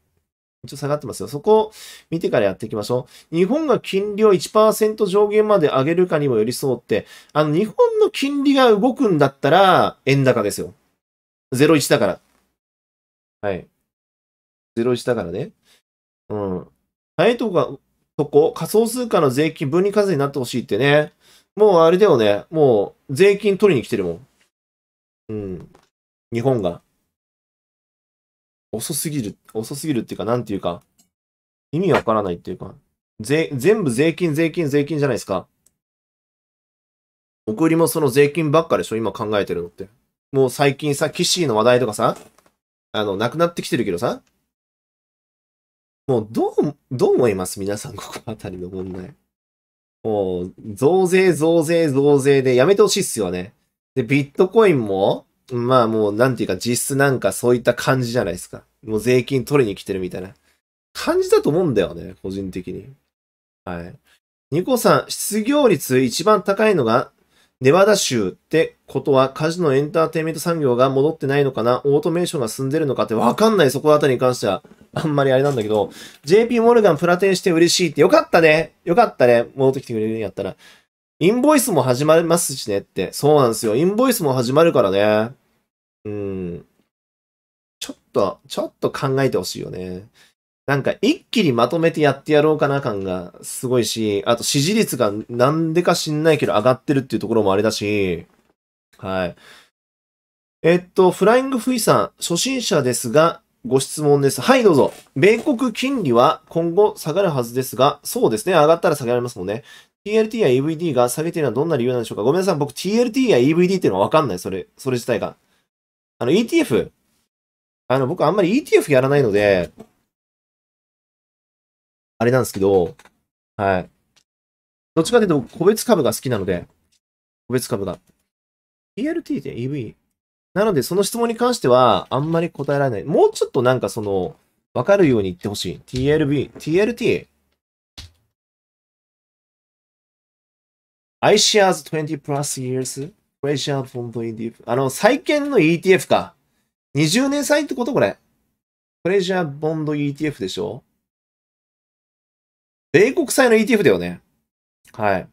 一応下がってますよ。そこを見てからやっていきましょう。日本が金利を1%上限まで上げるかにも寄り添って、あの、日本の金利が動くんだったら、円高ですよ。01だから。はい。01だからね。うん。早いとこが、とこ、仮想通貨の税金分離課税になってほしいってね。もうあれだよね。もう税金取りに来てるもん。うん。日本が。遅すぎる。遅すぎるっていうか、なんていうか。意味わからないっていうか。ぜ、全部税金、税金、税金じゃないですか。送りもその税金ばっかでしょ今考えてるのって。もう最近さ、キシーの話題とかさ、あの、なくなってきてるけどさ。もうどう、どう思います皆さん、ここあたりの問題。もう、増税、増税、増税でやめてほしいっすよね。で、ビットコインも、まあもう、なんていうか、実質なんかそういった感じじゃないですか。もう税金取りに来てるみたいな感じだと思うんだよね、個人的に。はい。ニコさん、失業率一番高いのがネバダ州ってことはカジノエンターテインメント産業が戻ってないのかなオートメーションが進んでるのかってわかんないそこあたりに関しては。あんまりあれなんだけど、JP モルガンプラテンして嬉しいってよかったねよかったね戻ってきてくれるんやったら。インボイスも始まりますしねって。そうなんですよ。インボイスも始まるからね。うん。ちょっと、ちょっと考えてほしいよね。なんか一気にまとめてやってやろうかな感がすごいし、あと支持率がなんでか知んないけど上がってるっていうところもあれだし、はい。えっと、フライングフイさん、初心者ですが、ご質問です。はい、どうぞ。米国金利は今後下がるはずですが、そうですね、上がったら下げられますもんね。TLT や EVD が下げてるのはどんな理由なんでしょうかごめんなさい、僕 TLT や EVD っていうのはわかんない、それ、それ自体が。あの ETF、あの、僕あんまり ETF やらないので、あれなんですけど、はい。どっちかというと、個別株が好きなので、個別株が。PLT で EV? なので、その質問に関しては、あんまり答えられない。もうちょっとなんかその、わかるように言ってほしい。TLB、TLT。iShares 20 plus years pressure f r ETF。あの、債券の ETF か。20年債ってことこれ。プレジャーボンド ETF でしょ米国債の ETF だよね。はい。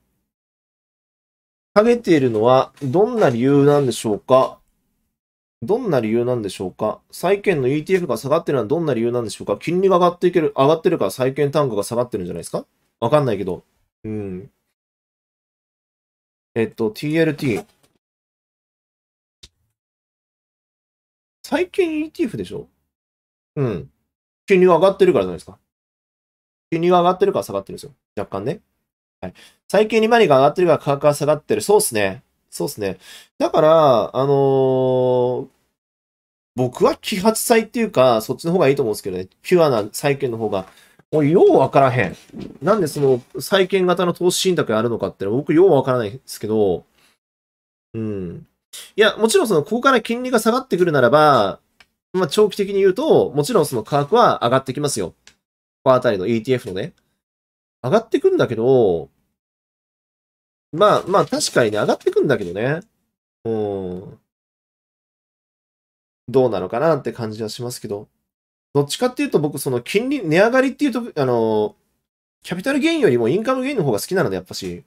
下げているのは、どんな理由なんでしょうかどんな理由なんでしょうか債券の ETF が下がってるのはどんな理由なんでしょうか金利が上がっていける、上がってるから債券単価が下がってるんじゃないですかわかんないけど。うん。えっと、TLT。債券 ETF でしょうん。金利が上がってるからじゃないですか。輸入は上がってるか下がってるんですよ。若干ね。はい。最近利回りが上がってるから価格が下がってる。そうっすね。そうっすね。だから、あのー、僕は揮発債っていうか、そっちの方がいいと思うんですけどね。ピュアな債券の方が。もうようわからへん。なんでその債券型の投資信託やるのかってのは僕ようわからないですけど、うん。いや、もちろんその、ここから金利が下がってくるならば、まあ、長期的に言うと、もちろんその価格は上がってきますよ。あたりの ETF のね、上がってくんだけど、まあまあ確かにね、上がってくんだけどね、うん、どうなのかなって感じはしますけど、どっちかっていうと僕、その金利、値上がりっていうと、あの、キャピタルゲインよりもインカムゲインの方が好きなので、やっぱし、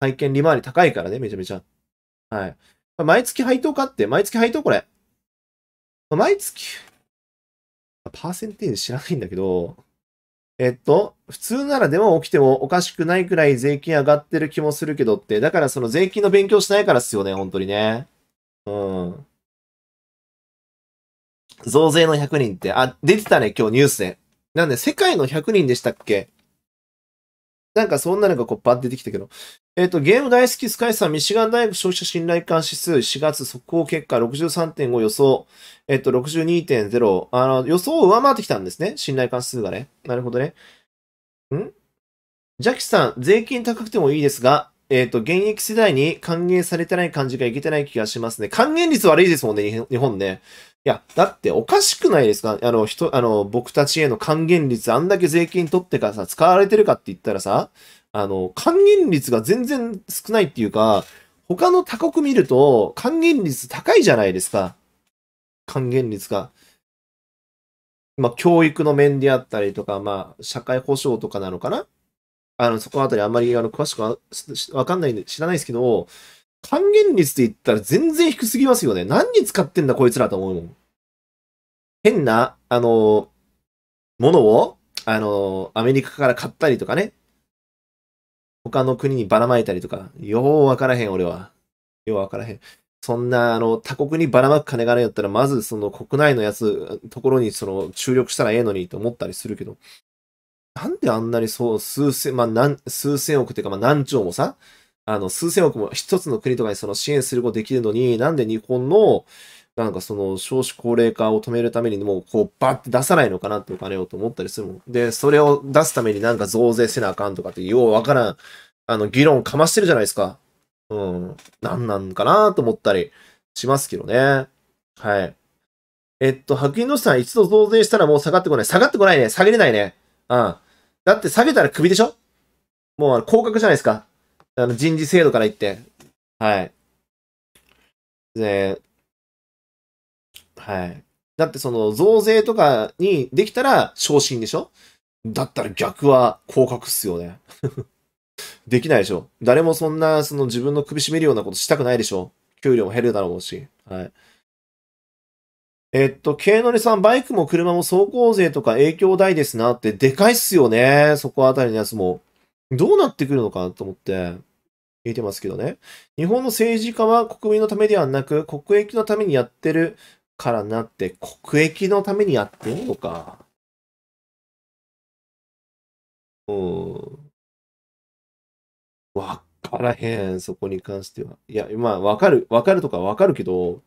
体験利回り高いからね、めちゃめちゃ。はい。毎月配当買って、毎月配当これ。毎月、パーセンテージ知らないんだけど、えっと、普通ならでも起きてもおかしくないくらい税金上がってる気もするけどって、だからその税金の勉強しないからっすよね、本当にね。うん。増税の100人って、あ、出てたね、今日ニュースで。なんで、世界の100人でしたっけなんかそんなのがこうバン出てきたけど。えっ、ー、と、ゲーム大好きスカイさん、ミシガン大学消費者信頼感指数4月速報結果63.5予想、えっ、ー、と、62.0。あの、予想を上回ってきたんですね。信頼関数がね。なるほどね。んジャキさん、税金高くてもいいですが、えっ、ー、と、現役世代に還元されてない感じがいけてない気がしますね。還元率悪いですもんね、日本ね。いや、だっておかしくないですかあの、人、あの、僕たちへの還元率、あんだけ税金取ってからさ、使われてるかって言ったらさ、あの、還元率が全然少ないっていうか、他の他国見ると、還元率高いじゃないですか。還元率が。まあ、教育の面であったりとか、まあ、社会保障とかなのかなあの、そこあたりあんまり、あの、詳しくは、わかんないんで、知らないですけど、還元率で言ったら全然低すぎますよね。何に使ってんだこいつらと思うもん。変な、あのものを、あのアメリカから買ったりとかね。他の国にばらまいたりとか。ようわからへん、俺は。ようわからへん。そんな、あの、他国にばらまく金がないやったら、まずその国内のやつ、ところにその注力したらええのにと思ったりするけど、なんであんなにそう、数千、まあ、何、数千億っていうか、まあ、何兆もさ、あの、数千億も一つの国とかにその支援することできるのに、なんで日本の、なんかその少子高齢化を止めるためにもうこうバッて出さないのかなってお金をと思ったりするもん。で、それを出すためになんか増税せなあかんとかってようわからん、あの、議論かましてるじゃないですか。うん。何なんかなと思ったりしますけどね。はい。えっと、白銀の資産一度増税したらもう下がってこない。下がってこないね。下げれないね。うん。だって下げたら首でしょもう降格じゃないですか。あの人事制度から言って。はい。で、はい。だってその増税とかにできたら昇進でしょだったら逆は降格っすよね。できないでしょ。誰もそんな、その自分の首絞めるようなことしたくないでしょ。給料も減るだろうし。はい。えっと、ケイノリさん、バイクも車も走行税とか影響大ですなって、でかいっすよね。そこあたりのやつも。どうなってくるのかなと思って。言ってますけどね。日本の政治家は国民のためではなく、国益のためにやってるからなって、国益のためにやってるのか。うん。わからへん、そこに関しては。いや、まあ、わかる、わかるとかわかるけど、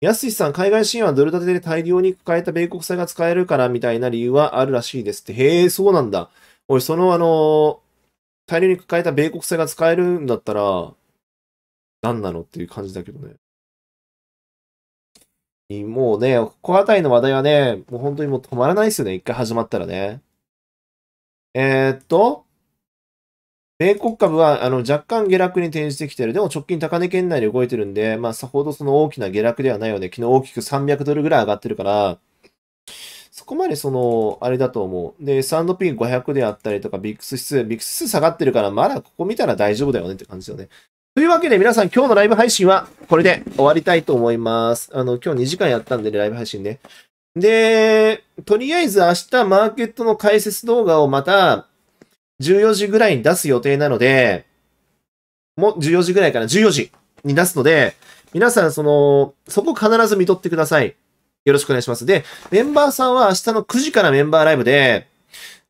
安さん、海外支援はドル建てで大量に抱えた米国債が使えるからみたいな理由はあるらしいですって。へえ、そうなんだ。俺、そのあのー大量に抱えた米国債が使えるんだったら、何なのっていう感じだけどね。もうね、ここあたりの話題はね、もう本当にもう止まらないですよね、一回始まったらね。えー、っと、米国株はあの若干下落に転じてきてる。でも直近高値圏内で動いてるんで、まあさほどその大きな下落ではないよね。昨日大きく300ドルぐらい上がってるから、そこまでその、あれだと思う。で、サンドピン500であったりとか、ビックス指数、ビックス指数下がってるから、まだここ見たら大丈夫だよねって感じよね。というわけで皆さん今日のライブ配信はこれで終わりたいと思います。あの、今日2時間やったんでね、ライブ配信ね。で、とりあえず明日マーケットの解説動画をまた14時ぐらいに出す予定なので、も、14時ぐらいかな、14時に出すので、皆さんその、そこ必ず見とってください。よろしくお願いします。で、メンバーさんは明日の9時からメンバーライブで、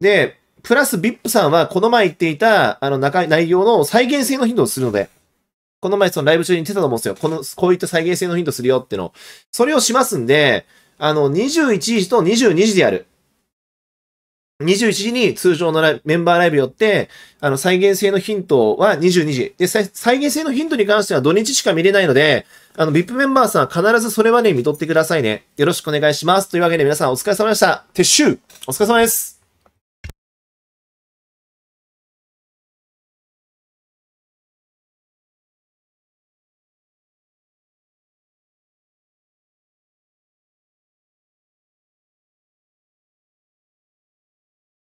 で、プラス VIP さんはこの前言っていた、あの、中、内容の再現性の頻度をするので、この前そのライブ中に言ってたと思うんですよ。この、こういった再現性の頻度するよっての。それをしますんで、あの、21時と22時でやる。21時に通常のメンバーライブよって、あの、再現性のヒントは22時。で、再現性のヒントに関しては土日しか見れないので、あの、VIP メンバーさん必ずそれまでに見とってくださいね。よろしくお願いします。というわけで皆さんお疲れ様でした。撤収お疲れ様です